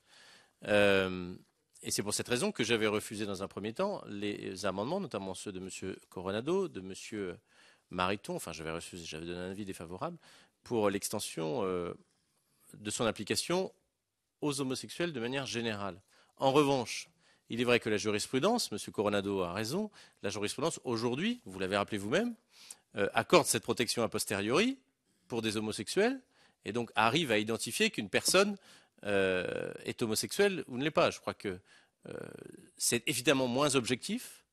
Speaker 3: Euh, et c'est pour cette raison que j'avais refusé dans un premier temps les amendements, notamment ceux de M. Coronado, de M. Mariton, enfin j'avais refusé, j'avais donné un avis défavorable, pour l'extension euh, de son application aux homosexuels de manière générale. En revanche, il est vrai que la jurisprudence, M. Coronado a raison, la jurisprudence aujourd'hui, vous l'avez rappelé vous-même, euh, accorde cette protection a posteriori pour des homosexuels et donc arrive à identifier qu'une personne euh, est homosexuel ou ne l'est pas. Je crois que euh, c'est évidemment moins objectif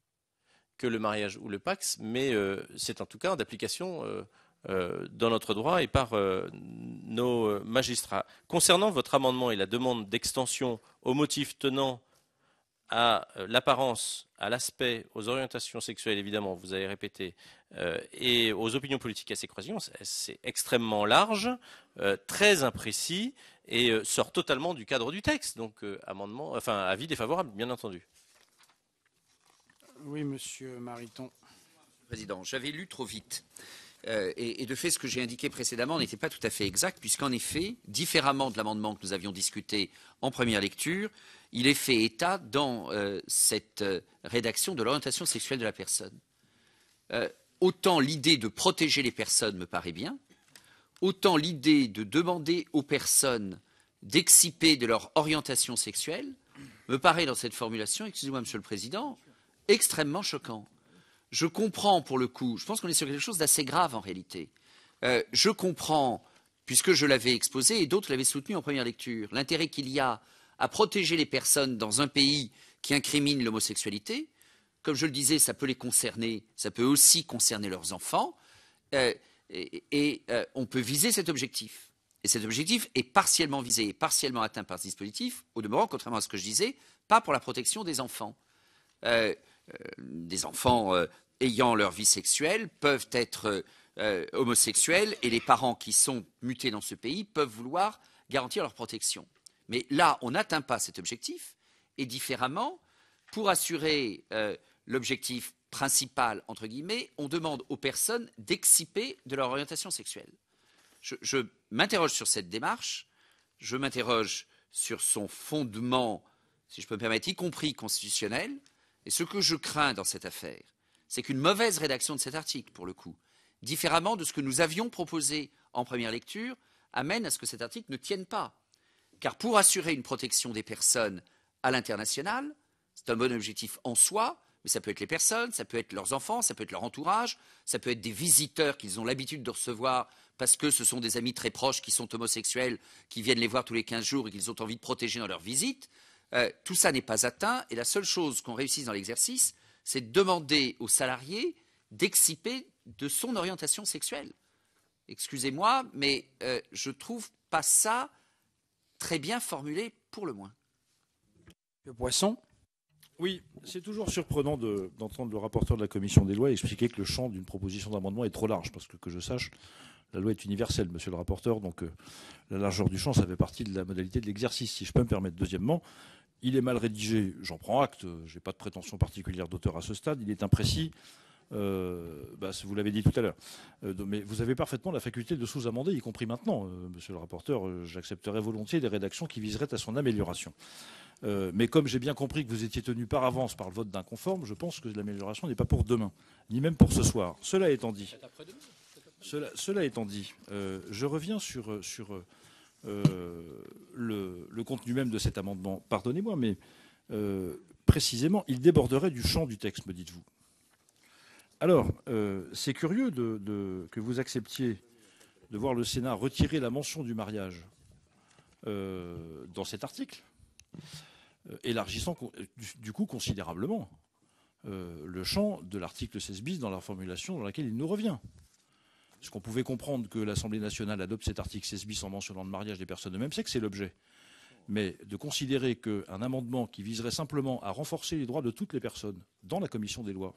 Speaker 3: que le mariage ou le pax, mais euh, c'est en tout cas d'application dans notre droit et par nos magistrats. Concernant votre amendement et la demande d'extension au motif tenant à euh, l'apparence, à l'aspect, aux orientations sexuelles, évidemment, vous avez répété, euh, et aux opinions politiques à ces croisillons, c'est extrêmement large, euh, très imprécis, et sort totalement du cadre du texte. Donc, amendement,
Speaker 7: enfin, avis défavorable, bien entendu.
Speaker 1: Oui, monsieur Mariton.
Speaker 7: Président, j'avais lu trop vite. Euh, et, de fait, ce que j'ai indiqué précédemment n'était pas tout à fait exact, puisqu'en effet, différemment de l'amendement que nous avions discuté en première lecture, il est fait état dans euh, cette euh, rédaction de l'orientation sexuelle de la personne. autant l'idée de protéger les personnes me paraît bien, autant l'idée de demander aux personnes d'exciper de leur orientation sexuelle me paraît dans cette formulation, excusez-moi Monsieur le Président, extrêmement choquant je comprends pour le coup, je pense qu'on est sur quelque chose d'assez grave en réalité. Euh, je comprends, puisque je l'avais exposé et d'autres l'avaient soutenu en première lecture, l'intérêt qu'il y a à protéger les personnes dans un pays qui incrimine l'homosexualité. Comme je le disais, ça peut les concerner, ça peut aussi concerner leurs enfants, euh, et, euh, on peut viser cet objectif. Et cet objectif est partiellement visé et partiellement atteint par ce dispositif, au demeurant, contrairement à ce que je disais, pas pour la protection des enfants. des enfants ayant leur vie sexuelle peuvent être euh, homosexuels et les parents qui sont mutés dans ce pays peuvent vouloir garantir leur protection. Mais là, on n'atteint pas cet objectif et différemment, pour assurer euh, l'objectif principal, entre guillemets, on demande aux personnes d'exciper de leur orientation sexuelle. Je, je m'interroge sur cette démarche, je m'interroge sur son fondement, si je peux me permettre, y compris constitutionnel, et ce que je crains dans cette affaire, c'est qu'une mauvaise rédaction de cet article, pour le coup, différemment de ce que nous avions proposé en première lecture, amène à ce que cet article ne tienne pas. Car pour assurer une protection des personnes à l'international, c'est un bon objectif en soi, mais ça peut être les personnes, ça peut être leurs enfants, ça peut être leur entourage, ça peut être des visiteurs qu'ils ont l'habitude de recevoir parce que ce sont des amis très proches qui sont homosexuels, qui viennent les voir tous les 15 jours et qu'ils ont envie de protéger dans leur visite. Euh, tout ça n'est pas atteint et la seule chose qu'on réussisse dans l'exercice, c'est demander aux salariés d'exciper de son orientation sexuelle. Excusez-moi, mais je euh, je trouve pas ça très bien formulé pour le moins.
Speaker 2: Le poisson oui, c'est toujours surprenant d'entendre le rapporteur de la commission des lois expliquer que le champ d'une proposition d'amendement est trop large, parce que que je sache, la loi est universelle, monsieur le rapporteur, donc euh, la largeur du champ, ça fait partie de la modalité de l'exercice, si je peux me permettre. Deuxièmement, il est mal rédigé, j'en prends acte, je n'ai pas de prétention particulière d'auteur à ce stade, il est imprécis. Euh, bah, vous l'avez dit tout à l'heure. Euh, mais vous avez parfaitement la faculté de sous-amender, y compris maintenant, euh, monsieur le rapporteur. J'accepterai volontiers des rédactions qui viseraient à son amélioration. mais comme j'ai bien compris que vous étiez tenu par avance par le vote d'inconforme, je pense que l'amélioration n'est pas pour demain, ni même pour ce soir. Cela étant dit, cela, cela, étant dit je reviens sur, sur euh, le, contenu même de cet amendement, pardonnez-moi, mais euh, précisément, il déborderait du champ du texte, me dites-vous. Alors, euh, c'est curieux que vous acceptiez de voir le Sénat retirer la mention du mariage dans cet article, élargissant du, coup considérablement le champ de l'article 16 bis dans la formulation dans laquelle il nous revient ce qu'on pouvait comprendre que l'Assemblée nationale adopte cet article 16 bis en mentionnant le mariage des personnes de même, c'est c'est l'objet. Mais de considérer qu'un amendement qui viserait simplement à renforcer les droits de toutes les personnes dans la commission des lois,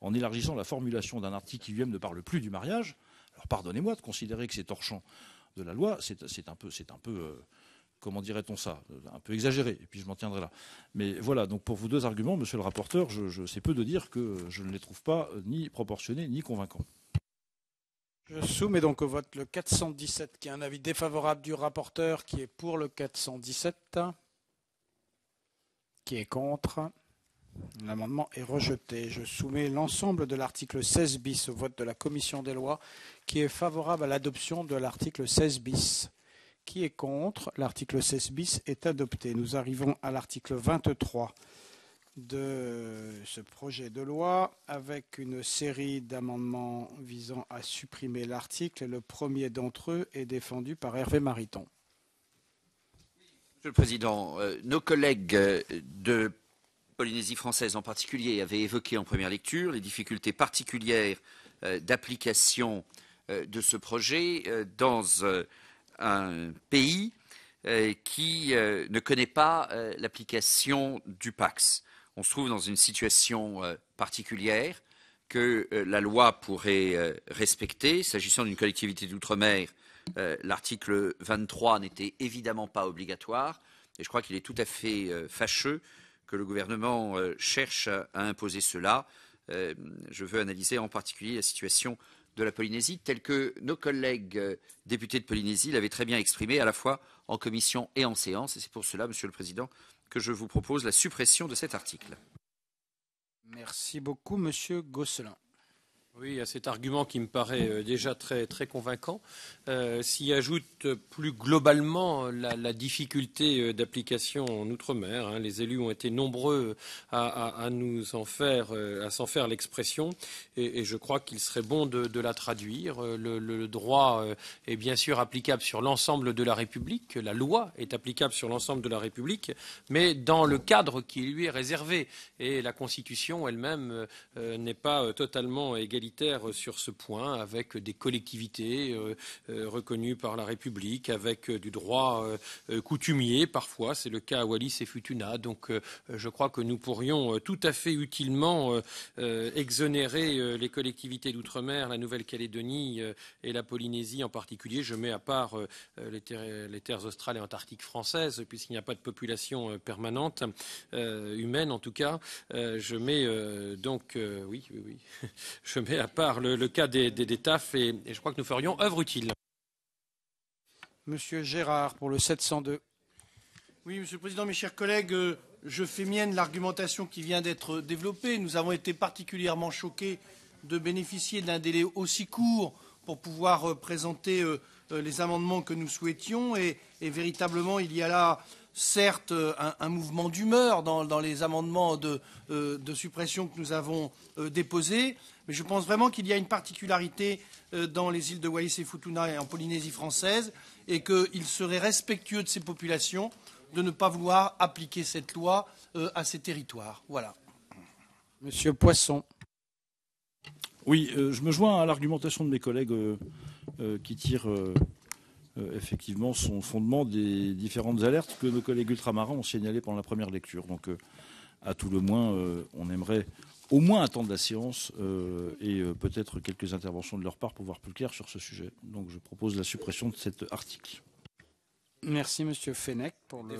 Speaker 2: en élargissant la formulation d'un article qui lui-même ne parle plus du mariage, alors pardonnez-moi de considérer que c'est torchant de la loi, c'est un peu, euh, comment dirait-on ça, un peu exagéré, et puis je m'en tiendrai là. Mais voilà, donc pour vos deux arguments, monsieur le rapporteur, je, je sais peu de dire que je ne les trouve pas euh, ni proportionnés ni convaincants.
Speaker 1: Je soumets donc au vote le 417 qui est un avis défavorable du rapporteur qui est pour le 417 qui est contre. L'amendement est rejeté. Je soumets l'ensemble de l'article 16 bis au vote de la commission des lois qui est favorable à l'adoption de l'article 16 bis. Qui est contre L'article 16 bis est adopté. Nous arrivons à l'article 23 de ce projet de loi avec une série d'amendements visant à supprimer l'article. Le premier d'entre eux est défendu par Hervé Mariton.
Speaker 7: Monsieur le Président, euh, nos collègues euh, de Polynésie française en particulier avaient évoqué en première lecture les difficultés particulières euh, d'application de ce projet dans un pays qui ne connaît pas l'application du PACS on se trouve dans une situation euh, particulière que euh, la loi pourrait euh, respecter. S'agissant d'une collectivité d'outre-mer, l'article 23 n'était évidemment pas obligatoire. Et je crois qu'il est tout à fait fâcheux que le gouvernement cherche à imposer cela. je veux analyser en particulier la situation de la Polynésie, telle que nos collègues députés de Polynésie l'avaient très bien exprimé à la fois en commission et en séance. Et c'est pour cela, Monsieur le Président, que je vous propose
Speaker 4: la suppression
Speaker 7: de cet article.
Speaker 1: Merci beaucoup, Monsieur Gosselin.
Speaker 4: Oui, à cet argument qui me paraît euh, déjà très, très convaincant, euh, s'y ajoute plus globalement la, difficulté euh, d'application en Outre-mer. Hein. Les élus ont été nombreux à, nous en faire, à s'en faire l'expression, et, je crois qu'il serait bon de, la traduire. Le, droit est bien sûr applicable sur l'ensemble de la République, la loi est applicable sur l'ensemble de la République, mais dans le cadre qui lui est réservé. Et la Constitution elle-même n'est pas totalement égalitaire euh, sur ce point, avec des collectivités euh, euh, reconnues par la République, avec du droit coutumier parfois. C'est le cas à Wallis et Futuna. Donc je crois que nous pourrions tout à fait utilement exonérer les collectivités d'outre-mer, la Nouvelle-Calédonie et la Polynésie en particulier. Je mets à part les terres, les terres australes et antarctiques françaises, puisqu'il n'y a pas de population permanente, humaine en tout cas. Je mets donc, oui, oui, oui, <laughs> je mets à part le, cas des, TAF et, je crois que nous ferions œuvre utile.
Speaker 1: Monsieur Gérard pour le 702.
Speaker 2: Oui, Monsieur le Président, mes chers collègues, euh, je fais mienne l'argumentation qui vient d'être développée. Nous avons été particulièrement choqués de bénéficier d'un délai aussi court pour pouvoir euh, présenter euh, les amendements que nous souhaitions. Et, véritablement, il y a là, certes, un, mouvement d'humeur dans, les amendements de suppression que nous avons déposés, mais je pense vraiment qu'il y a une particularité euh, dans les îles de Wallis et Futuna et en Polynésie française, et qu'il serait respectueux de ces populations de ne pas vouloir appliquer cette loi euh, à ces territoires. Voilà. Monsieur Poisson. Oui, euh, je me joins à l'argumentation de mes collègues qui tirent effectivement son fondement des différentes alertes que nos collègues ultramarins ont signalées pendant la première lecture. Donc, à tout le moins, on aimerait au moins attendre la séance euh, et euh, peut-être quelques interventions de leur part pour voir plus clair sur ce sujet. Donc je propose la suppression de cet article.
Speaker 1: Merci Monsieur Fenech pour le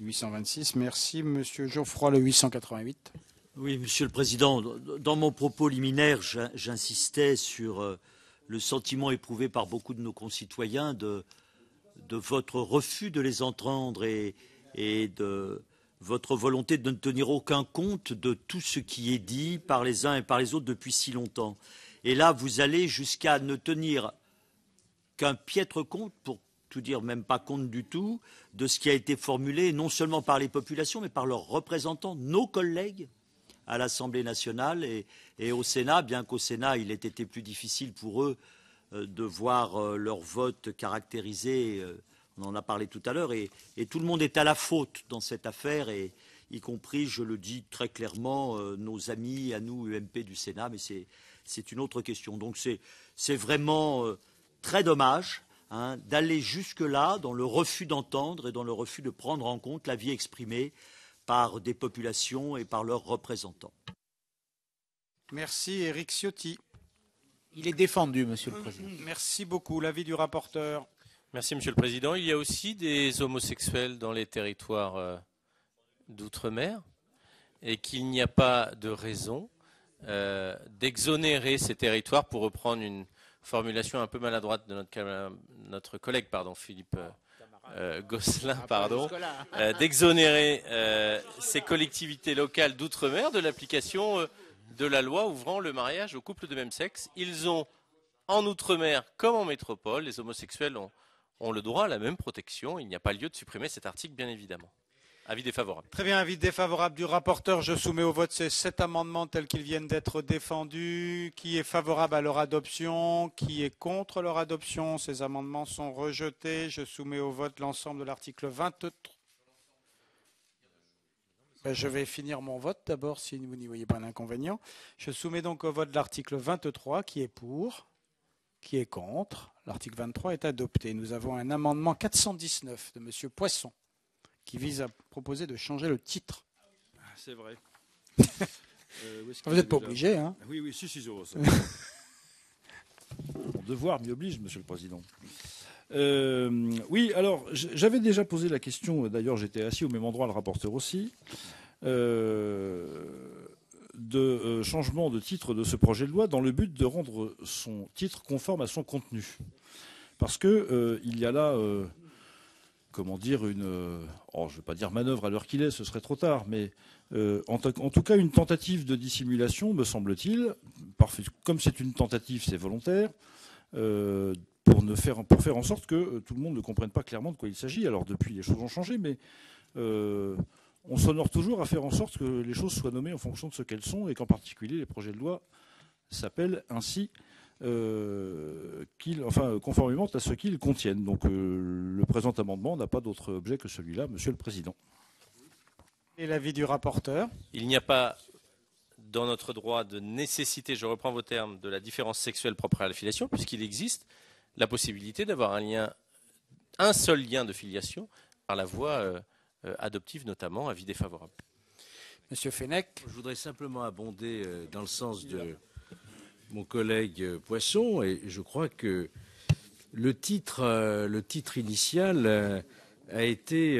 Speaker 1: 826. Merci Monsieur Geoffroy le 888.
Speaker 5: Oui Monsieur le Président, dans mon propos liminaire, j'insistais sur euh, le sentiment éprouvé par beaucoup de nos concitoyens de, de votre refus de les entendre et de, votre volonté de ne tenir aucun compte de tout ce qui est dit par les uns et par les autres depuis si longtemps. Et là, vous allez jusqu'à ne tenir qu'un piètre compte, pour tout dire même pas compte du tout, de ce qui a été formulé non seulement par les populations, mais par leurs représentants, nos collègues à l'Assemblée nationale et, au Sénat, bien qu'au Sénat, il ait été plus difficile pour eux euh, de voir euh, leur vote caractérisé euh, on en a parlé tout à l'heure et, tout le monde est à la faute dans cette affaire et y compris, je le dis très clairement, euh, nos amis à nous UMP du Sénat, mais c'est une autre question. Donc c'est vraiment euh, très dommage hein, d'aller jusque-là dans le refus d'entendre et dans le refus de prendre en compte l'avis exprimé par des populations et par leurs représentants.
Speaker 1: Merci Eric Ciotti. Il est défendu, Monsieur le mmh, Président. Merci beaucoup. L'avis du rapporteur. Merci, Monsieur le
Speaker 3: Président. Il y a aussi des homosexuels dans les territoires euh, d'outre-mer et qu'il n'y a pas de raison euh, d'exonérer ces territoires, pour reprendre une formulation un peu maladroite de notre, collègue pardon, Philippe euh, Gosselin, ah, pardon, d'exonérer ces collectivités locales d'outre-mer de l'application de la loi ouvrant le mariage aux couples de même sexe. Ils ont, en outre-mer comme en métropole, les homosexuels ont on le droit à la même protection. Il n'y a pas lieu de supprimer cet article, bien évidemment. Avis défavorable. Très bien,
Speaker 1: avis défavorable du rapporteur. Je soumets au vote ces sept amendements tels qu'ils viennent d'être défendus. Qui est favorable à leur adoption Qui est contre leur adoption Ces amendements sont rejetés. Je soumets au vote l'ensemble de l'article 23. Ben, je vais finir mon vote d'abord si vous n'y voyez pas d'inconvénient. Je soumets donc au vote l'article 23 qui est pour. Qui est contre L'article 23 est adopté. Nous avons un amendement 419 de M. Poisson qui vise à proposer de changer le titre.
Speaker 2: Ah, c'est vrai. <laughs> Euh, Vous n'êtes pas obligé. Hein ah oui, oui, si, si, <laughs> Mon devoir m'y oblige, Monsieur le Président. Euh, oui, alors j'avais déjà posé la question, d'ailleurs j'étais assis au même endroit, le rapporteur aussi. Euh, de euh, changement de titre de ce projet de loi dans le but de rendre son titre conforme à son contenu. Parce que euh, il y a là, euh, comment dire, une, oh, je ne vais pas dire manœuvre à l'heure qu'il est, ce serait trop tard, mais en, tout cas une tentative de dissimulation, me semble-t-il, comme c'est une tentative, c'est volontaire, pour, ne faire, pour faire en sorte que tout le monde ne comprenne pas clairement de quoi il s'agit. Alors depuis, les choses ont changé, mais on s'honore toujours à faire en sorte que les choses soient nommées en fonction de ce qu'elles sont et qu'en particulier les projets de loi s'appellent ainsi euh, enfin, conformément à ce qu'ils contiennent. Donc euh, le présent amendement n'a pas d'autre objet que celui-là, Monsieur le Président.
Speaker 3: Et l'avis du rapporteur Il n'y a pas dans notre droit de nécessité, je reprends vos termes, de la différence sexuelle propre à la filiation, puisqu'il existe la possibilité d'avoir un lien, un seul lien de filiation par la voie euh, euh, adoptive notamment, avis défavorable. Monsieur Fenech
Speaker 9: Je voudrais simplement abonder euh, dans le sens de mon collègue euh, Poisson, et je crois que le titre, le titre initial a été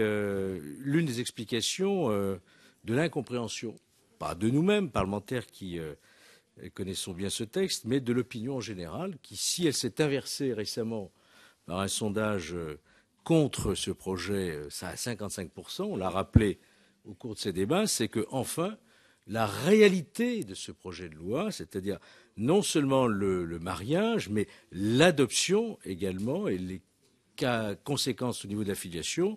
Speaker 9: l'une des explications de l'incompréhension, pas de nous-mêmes, parlementaires qui connaissons bien ce texte, mais de l'opinion en général, qui, si elle s'est inversée récemment par un sondage contre ce projet, euh, ça à 55%, on l'a rappelé au cours de ces débats, c'est que, enfin, la réalité de ce projet de loi, c'est-à-dire non seulement le, mariage, mais l'adoption également et les conséquences au niveau de la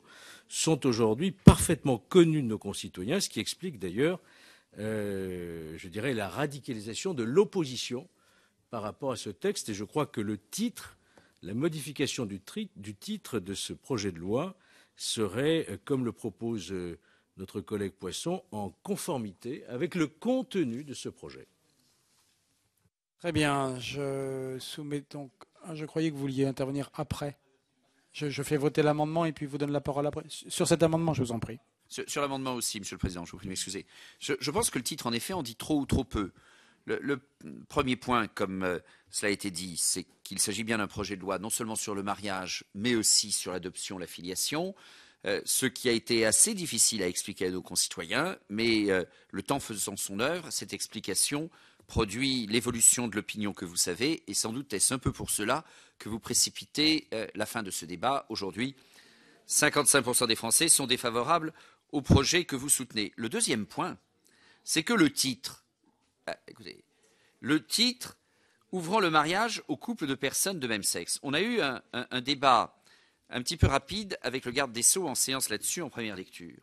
Speaker 9: sont aujourd'hui parfaitement connues de nos concitoyens, ce qui explique d'ailleurs, euh, je dirais, la radicalisation de l'opposition par rapport à ce texte. Et je crois que le titre la modification du, titre de ce projet de loi serait, euh, comme le propose euh, notre collègue Poisson, en conformité avec le contenu de ce projet.
Speaker 1: Très bien. Je soumets donc. Ah, je croyais que vous vouliez intervenir après. Je, fais voter l'amendement et puis vous donne la parole après. Sur cet amendement, je vous en prie.
Speaker 7: Sur, l'amendement aussi, Monsieur le Président, je vous prie de m'excuser. Je, pense que le titre, en effet, on dit trop ou trop peu. Le, premier point, comme euh, cela a été dit, c'est il s'agit bien d'un projet de loi non seulement sur le mariage, mais aussi sur l'adoption, la filiation. Euh, ce qui a été assez difficile à expliquer à nos concitoyens, mais euh, le temps faisant son œuvre, cette explication produit l'évolution de l'opinion que vous savez, et sans doute est-ce un peu pour cela que vous précipitez euh, la fin de ce débat aujourd'hui. 55% des Français sont défavorables au projet que vous soutenez. Le deuxième point, c'est que le titre, le titre ouvrant le mariage aux couples de personnes de même sexe. On a eu un, débat un petit peu rapide avec le garde des Sceaux en séance là-dessus en première lecture.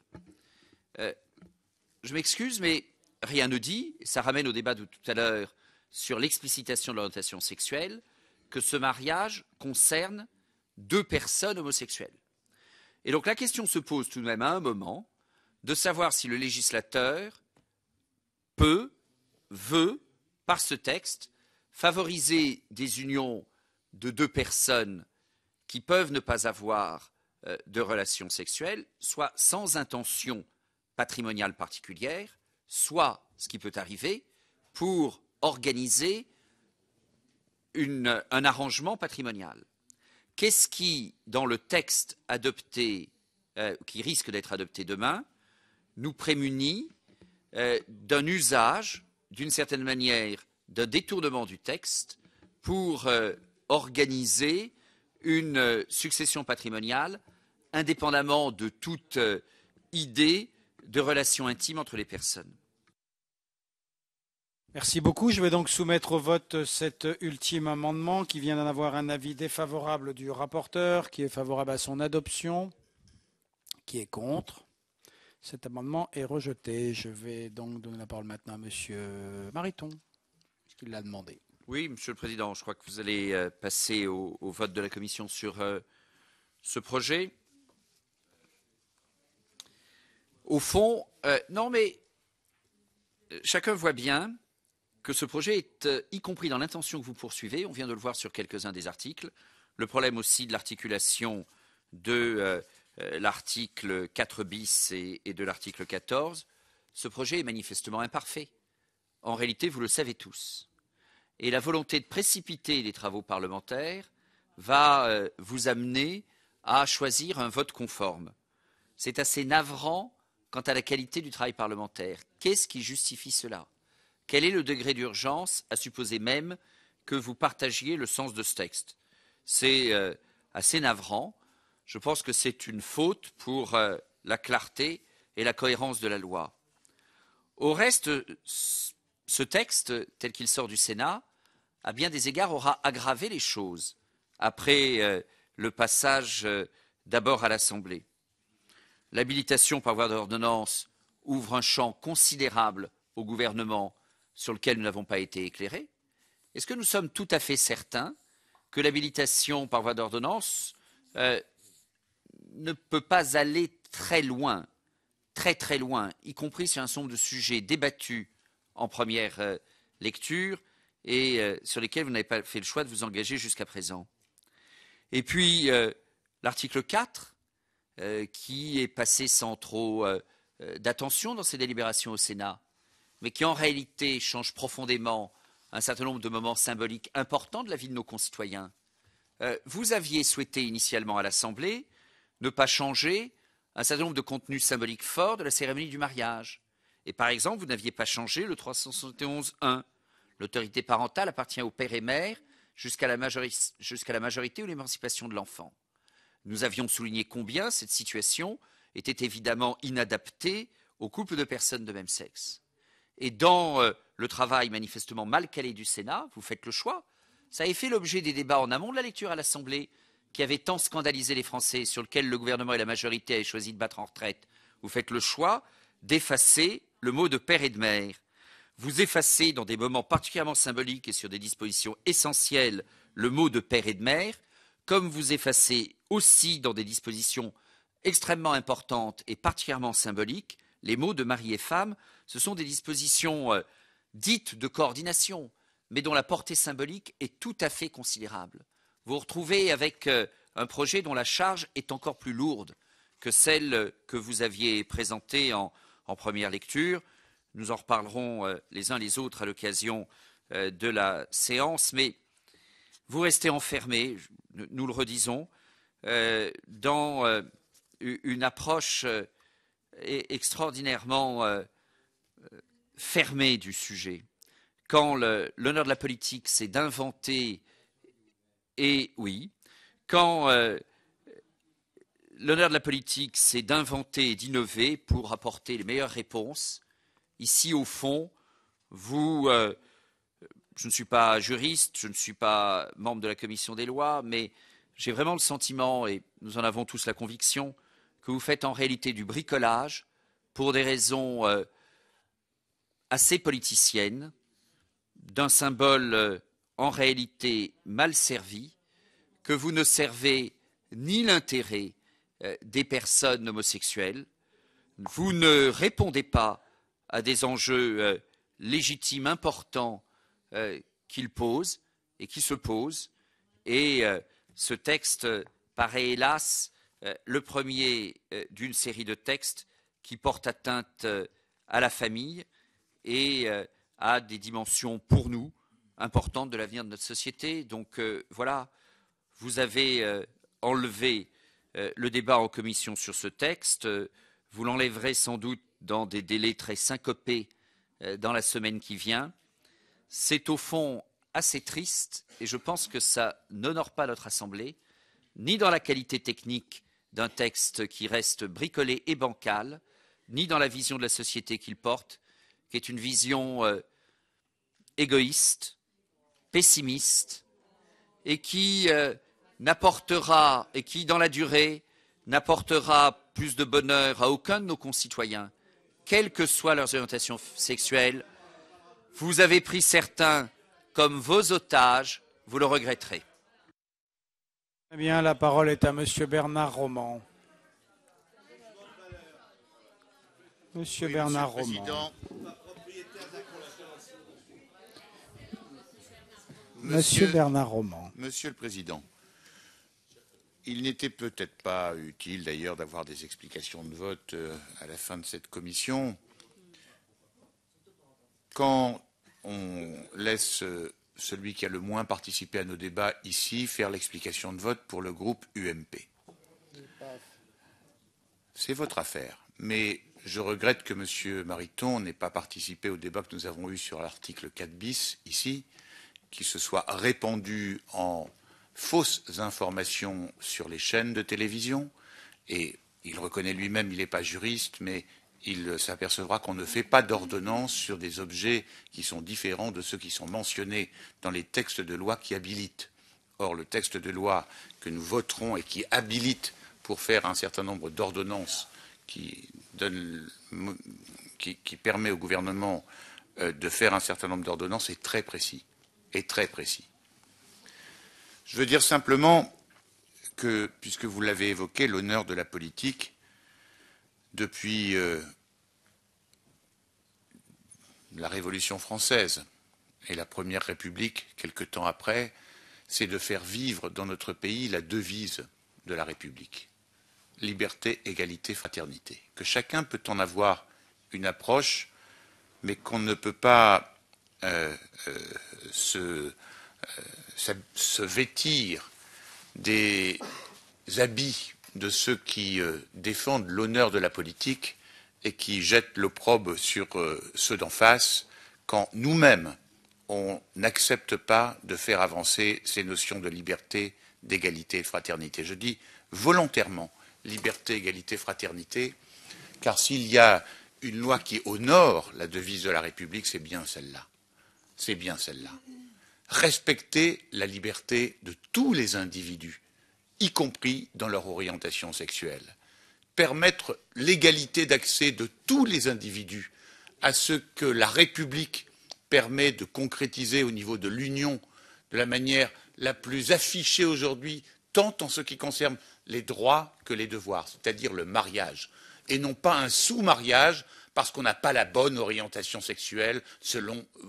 Speaker 7: Euh, je m'excuse, mais rien ne dit, ça ramène au débat de tout à l'heure sur l'explicitation de l'orientation sexuelle, que ce mariage concerne deux personnes homosexuelles. Et donc la question se pose tout de même à un moment de savoir si le législateur peut, veut, par ce texte, favoriser des unions de deux personnes qui peuvent ne pas avoir euh, de relations sexuelles, soit sans intention patrimoniale particulière, soit, ce qui peut arriver, pour organiser un arrangement patrimonial. Qu'est-ce qui, dans le texte adopté, euh, qui risque d'être adopté demain, nous prémunit euh, d'un usage, d'une certaine manière, d'un détournement du texte pour euh, organiser une euh, succession patrimoniale indépendamment de toute euh, idée de relation intime entre les personnes.
Speaker 1: Merci beaucoup. Je vais donc soumettre au vote cet ultime amendement qui vient d'en avoir un avis défavorable du rapporteur, qui est favorable à son adoption, qui est contre. Cet amendement est rejeté. Je vais donc donner la parole maintenant à Monsieur Mariton l'a demandé.
Speaker 7: Oui, Monsieur le Président, je crois que vous allez euh, passer au, vote de la Commission sur euh, ce projet. Au fond, euh, non, mais chacun voit bien que ce projet est, y compris dans l'intention que vous poursuivez, on vient de le voir sur quelques-uns des articles, le problème aussi de l'articulation de l'article 4 bis et de l'article 14, ce projet est manifestement imparfait. En réalité, vous le savez tous et la volonté de précipiter les travaux parlementaires va euh, vous amener à choisir un vote conforme. C'est assez navrant quant à la qualité du travail parlementaire. Qu'est-ce qui justifie cela Quel est le degré d'urgence, à supposer même que vous partagiez le sens de ce texte C'est euh, assez navrant. Je pense que c'est une faute pour euh, la clarté et la cohérence de la loi. Au reste, ce texte, tel qu'il sort du Sénat, à bien des égards, aura aggravé les choses après euh, le passage euh, d'abord à l'Assemblée. L'habilitation par voie d'ordonnance ouvre un champ considérable au gouvernement sur lequel nous n'avons pas été éclairés. Est-ce que nous sommes tout à fait certains que l'habilitation par voie d'ordonnance euh, ne peut pas aller très loin, très très loin, y compris sur un certain nombre de sujets débattus en première lecture et euh, sur lesquels vous n'avez pas fait le choix de vous engager jusqu'à présent. Et puis, euh, l'article 4, euh, qui est passé sans trop d'attention dans ses délibérations au Sénat, mais qui en réalité change profondément un certain nombre de moments symboliques importants de la vie de nos concitoyens. vous aviez souhaité initialement à l'Assemblée ne pas changer un certain nombre de contenus symboliques forts de la cérémonie du mariage. Et par exemple, vous n'aviez pas changé le 371.1 L'autorité parentale appartient au père et mère jusqu'à la, la majorité ou l'émancipation de l'enfant. Nous avions souligné combien cette situation était évidemment inadaptée aux couples de personnes de même sexe. Et dans euh, le travail manifestement mal calé du Sénat, vous faites le choix. Ça a fait l'objet des débats en amont de la lecture à l'Assemblée, qui avait tant scandalisé les Français, sur lequel le gouvernement et la majorité avaient choisi de battre en retraite. Vous faites le choix d'effacer le mot de père et de mère vous effacez dans des moments particulièrement symboliques et sur des dispositions essentielles le mot de père et de mère, comme vous effacez aussi dans des dispositions extrêmement importantes et particulièrement symboliques les mots de mari et femme, ce sont des dispositions euh, dites de coordination, mais dont la portée symbolique est tout à fait considérable. Vous vous retrouvez avec euh, un projet dont la charge est encore plus lourde que celle euh, que vous aviez présentée en première lecture, nous en reparlerons euh, les uns les autres à l'occasion euh, de la séance, mais vous restez enfermés, nous le redisons, euh, dans une approche e-, extraordinairement fermée du sujet. Quand l'honneur de la politique, c'est d'inventer et oui, quand l'honneur de la politique, c'est d'inventer et d'innover pour apporter les meilleures réponses ici, au fond, vous, euh, je ne suis pas juriste, je ne suis pas membre de la commission des lois, mais j'ai vraiment le sentiment, et nous en avons tous la conviction, que vous faites en réalité du bricolage pour des raisons euh, assez politiciennes, d'un symbole euh, en réalité mal servi, que vous ne servez ni l'intérêt des personnes homosexuelles, vous ne répondez pas à des enjeux euh, légitimes, importants euh, qu'il pose et qui se posent. Et euh, ce texte paraît, hélas, le premier d'une série de textes qui portent atteinte à la famille et à des dimensions pour nous importantes de l'avenir de notre société. Donc voilà, vous avez enlevé le débat en commission sur ce texte. Vous l'enlèverez sans doute dans des délais très syncopés euh, dans la semaine qui vient. C'est au fond assez triste et je pense que ça n'honore pas notre Assemblée, ni dans la qualité technique d'un texte qui reste bricolé et bancal, ni dans la vision de la société qu'il porte, qui est une vision euh, égoïste, pessimiste, et qui euh, n'apportera, et qui dans la durée, n'apportera plus de bonheur à aucun de nos concitoyens quelles que soient leurs orientations sexuelles, vous avez pris certains comme vos otages, vous le regretterez.
Speaker 1: Eh bien, la parole est à Monsieur Bernard Roman. Monsieur Monsieur, Bernard Roman.
Speaker 10: Monsieur le Président, il n'était peut-être pas utile d'ailleurs d'avoir des explications de vote euh, à la fin de cette commission. Quand on laisse euh, celui qui a le moins participé à nos débats ici faire l'explication de vote pour le groupe UMP. C'est votre affaire. Mais je regrette que M. Mariton n'ait pas participé au débat que nous avons eu sur l'article 4 bis ici, qui se soit répandu en fausses informations sur les chaînes de télévision. Et il reconnaît lui-même, il n'est pas juriste, mais il s'apercevra qu'on ne fait pas d'ordonnance sur des objets qui sont différents de ceux qui sont mentionnés dans les textes de loi qui habilitent. Or, le texte de loi que nous voterons et qui habilite pour faire un certain nombre d'ordonnances qui, qui, qui permet au gouvernement euh, de faire un certain nombre d'ordonnances est très précis. Est très précis. Je veux dire simplement que, puisque vous l'avez évoqué, l'honneur de la politique, depuis euh, la Révolution française et la Première République, quelque temps après, c'est de faire vivre dans notre pays la devise de la République liberté, égalité, fraternité. Que chacun peut en avoir une approche, mais qu'on ne peut pas euh, euh, se se vêtir des habits de ceux qui euh, défendent l'honneur de la politique et qui jettent l'opprobe sur euh, ceux d'en face quand nous-mêmes on n'accepte pas de faire avancer ces notions de liberté, d'égalité et de fraternité. Je dis volontairement liberté, égalité, fraternité, car s'il y a une loi qui honore la devise de la République, c'est bien celle-là. C'est bien celle-là respecter la liberté de tous les individus, y compris dans leur orientation sexuelle, permettre l'égalité d'accès de tous les individus à ce que la République permet de concrétiser au niveau de l'Union de la manière la plus affichée aujourd'hui, tant en ce qui concerne les droits que les devoirs, c'est-à-dire le mariage, et non pas un sous-mariage parce qu'on n'a pas la bonne orientation sexuelle selon euh,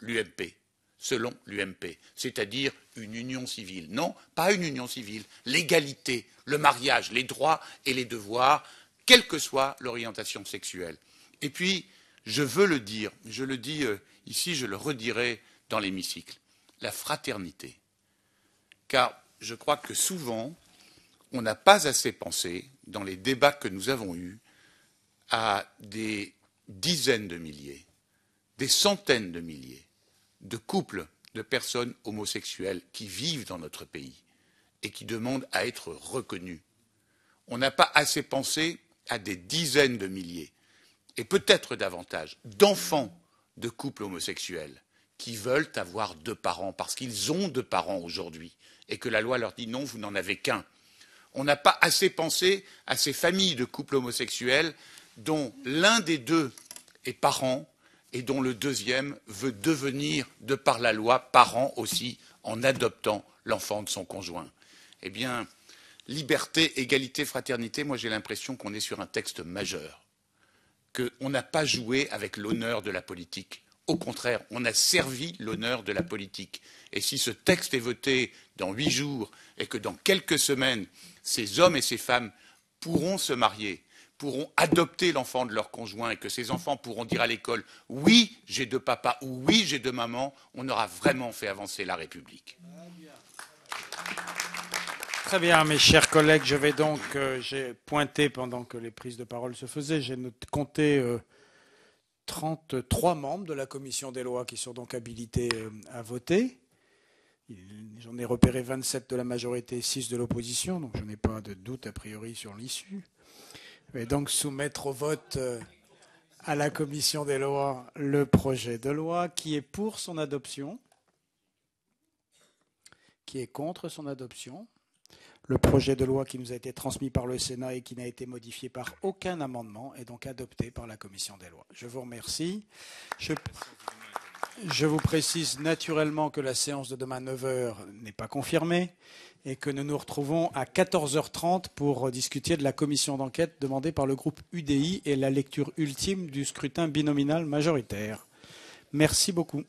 Speaker 10: l'UMP selon l'UMP, c'est-à-dire une union civile. Non, pas une union civile, l'égalité, le mariage, les droits et les devoirs, quelle que soit l'orientation sexuelle. Et puis, je veux le dire, je le dis euh, ici, je le redirai dans l'hémicycle, la fraternité. Car je crois que souvent, on n'a pas assez pensé, dans les débats que nous avons eus, à des dizaines de milliers, des centaines de milliers de couples de personnes homosexuelles qui vivent dans notre pays et qui demandent à être reconnus. On n'a pas assez pensé à des dizaines de milliers, et peut-être davantage, d'enfants de couples homosexuels qui veulent avoir deux parents, parce qu'ils ont deux parents aujourd'hui, et que la loi leur dit non, vous n'en avez qu'un. On n'a pas assez pensé à ces familles de couples homosexuels dont l'un des deux est parent et dont le deuxième veut devenir, de par la loi, parent aussi en adoptant l'enfant de son conjoint. Eh bien, liberté, égalité, fraternité, moi j'ai l'impression qu'on est sur un texte majeur, qu'on n'a pas joué avec l'honneur de la politique. Au contraire, on a servi l'honneur de la politique. Et si ce texte est voté dans huit jours et que dans quelques semaines, ces hommes et ces femmes pourront se marier, pourront adopter l'enfant de leur conjoint et que ces enfants pourront dire à l'école oui, j'ai deux papas ou oui, j'ai deux mamans, on aura vraiment fait avancer la République.
Speaker 1: Très bien, mes chers collègues, je vais donc, euh, j'ai pointé pendant que les prises de parole se faisaient, j'ai compté 33 euh, membres de la commission des lois qui sont donc habilités euh, à voter. J'en ai repéré 27 de la majorité et 6 de l'opposition, donc je n'ai pas de doute a priori sur l'issue. Je donc soumettre au vote euh, à la commission des lois le projet de loi qui est pour son adoption, qui est contre son adoption.
Speaker 5: Le projet de loi
Speaker 1: qui nous a été transmis par le Sénat et qui n'a été modifié par aucun amendement est donc adopté par la commission des lois. Je vous remercie. Je... Je vous précise naturellement que la séance de demain 9h n'est pas confirmée et que nous nous retrouvons à 14h30 pour discuter de la commission d'enquête demandée par le groupe UDI et la lecture ultime du scrutin binominal majoritaire. Merci beaucoup.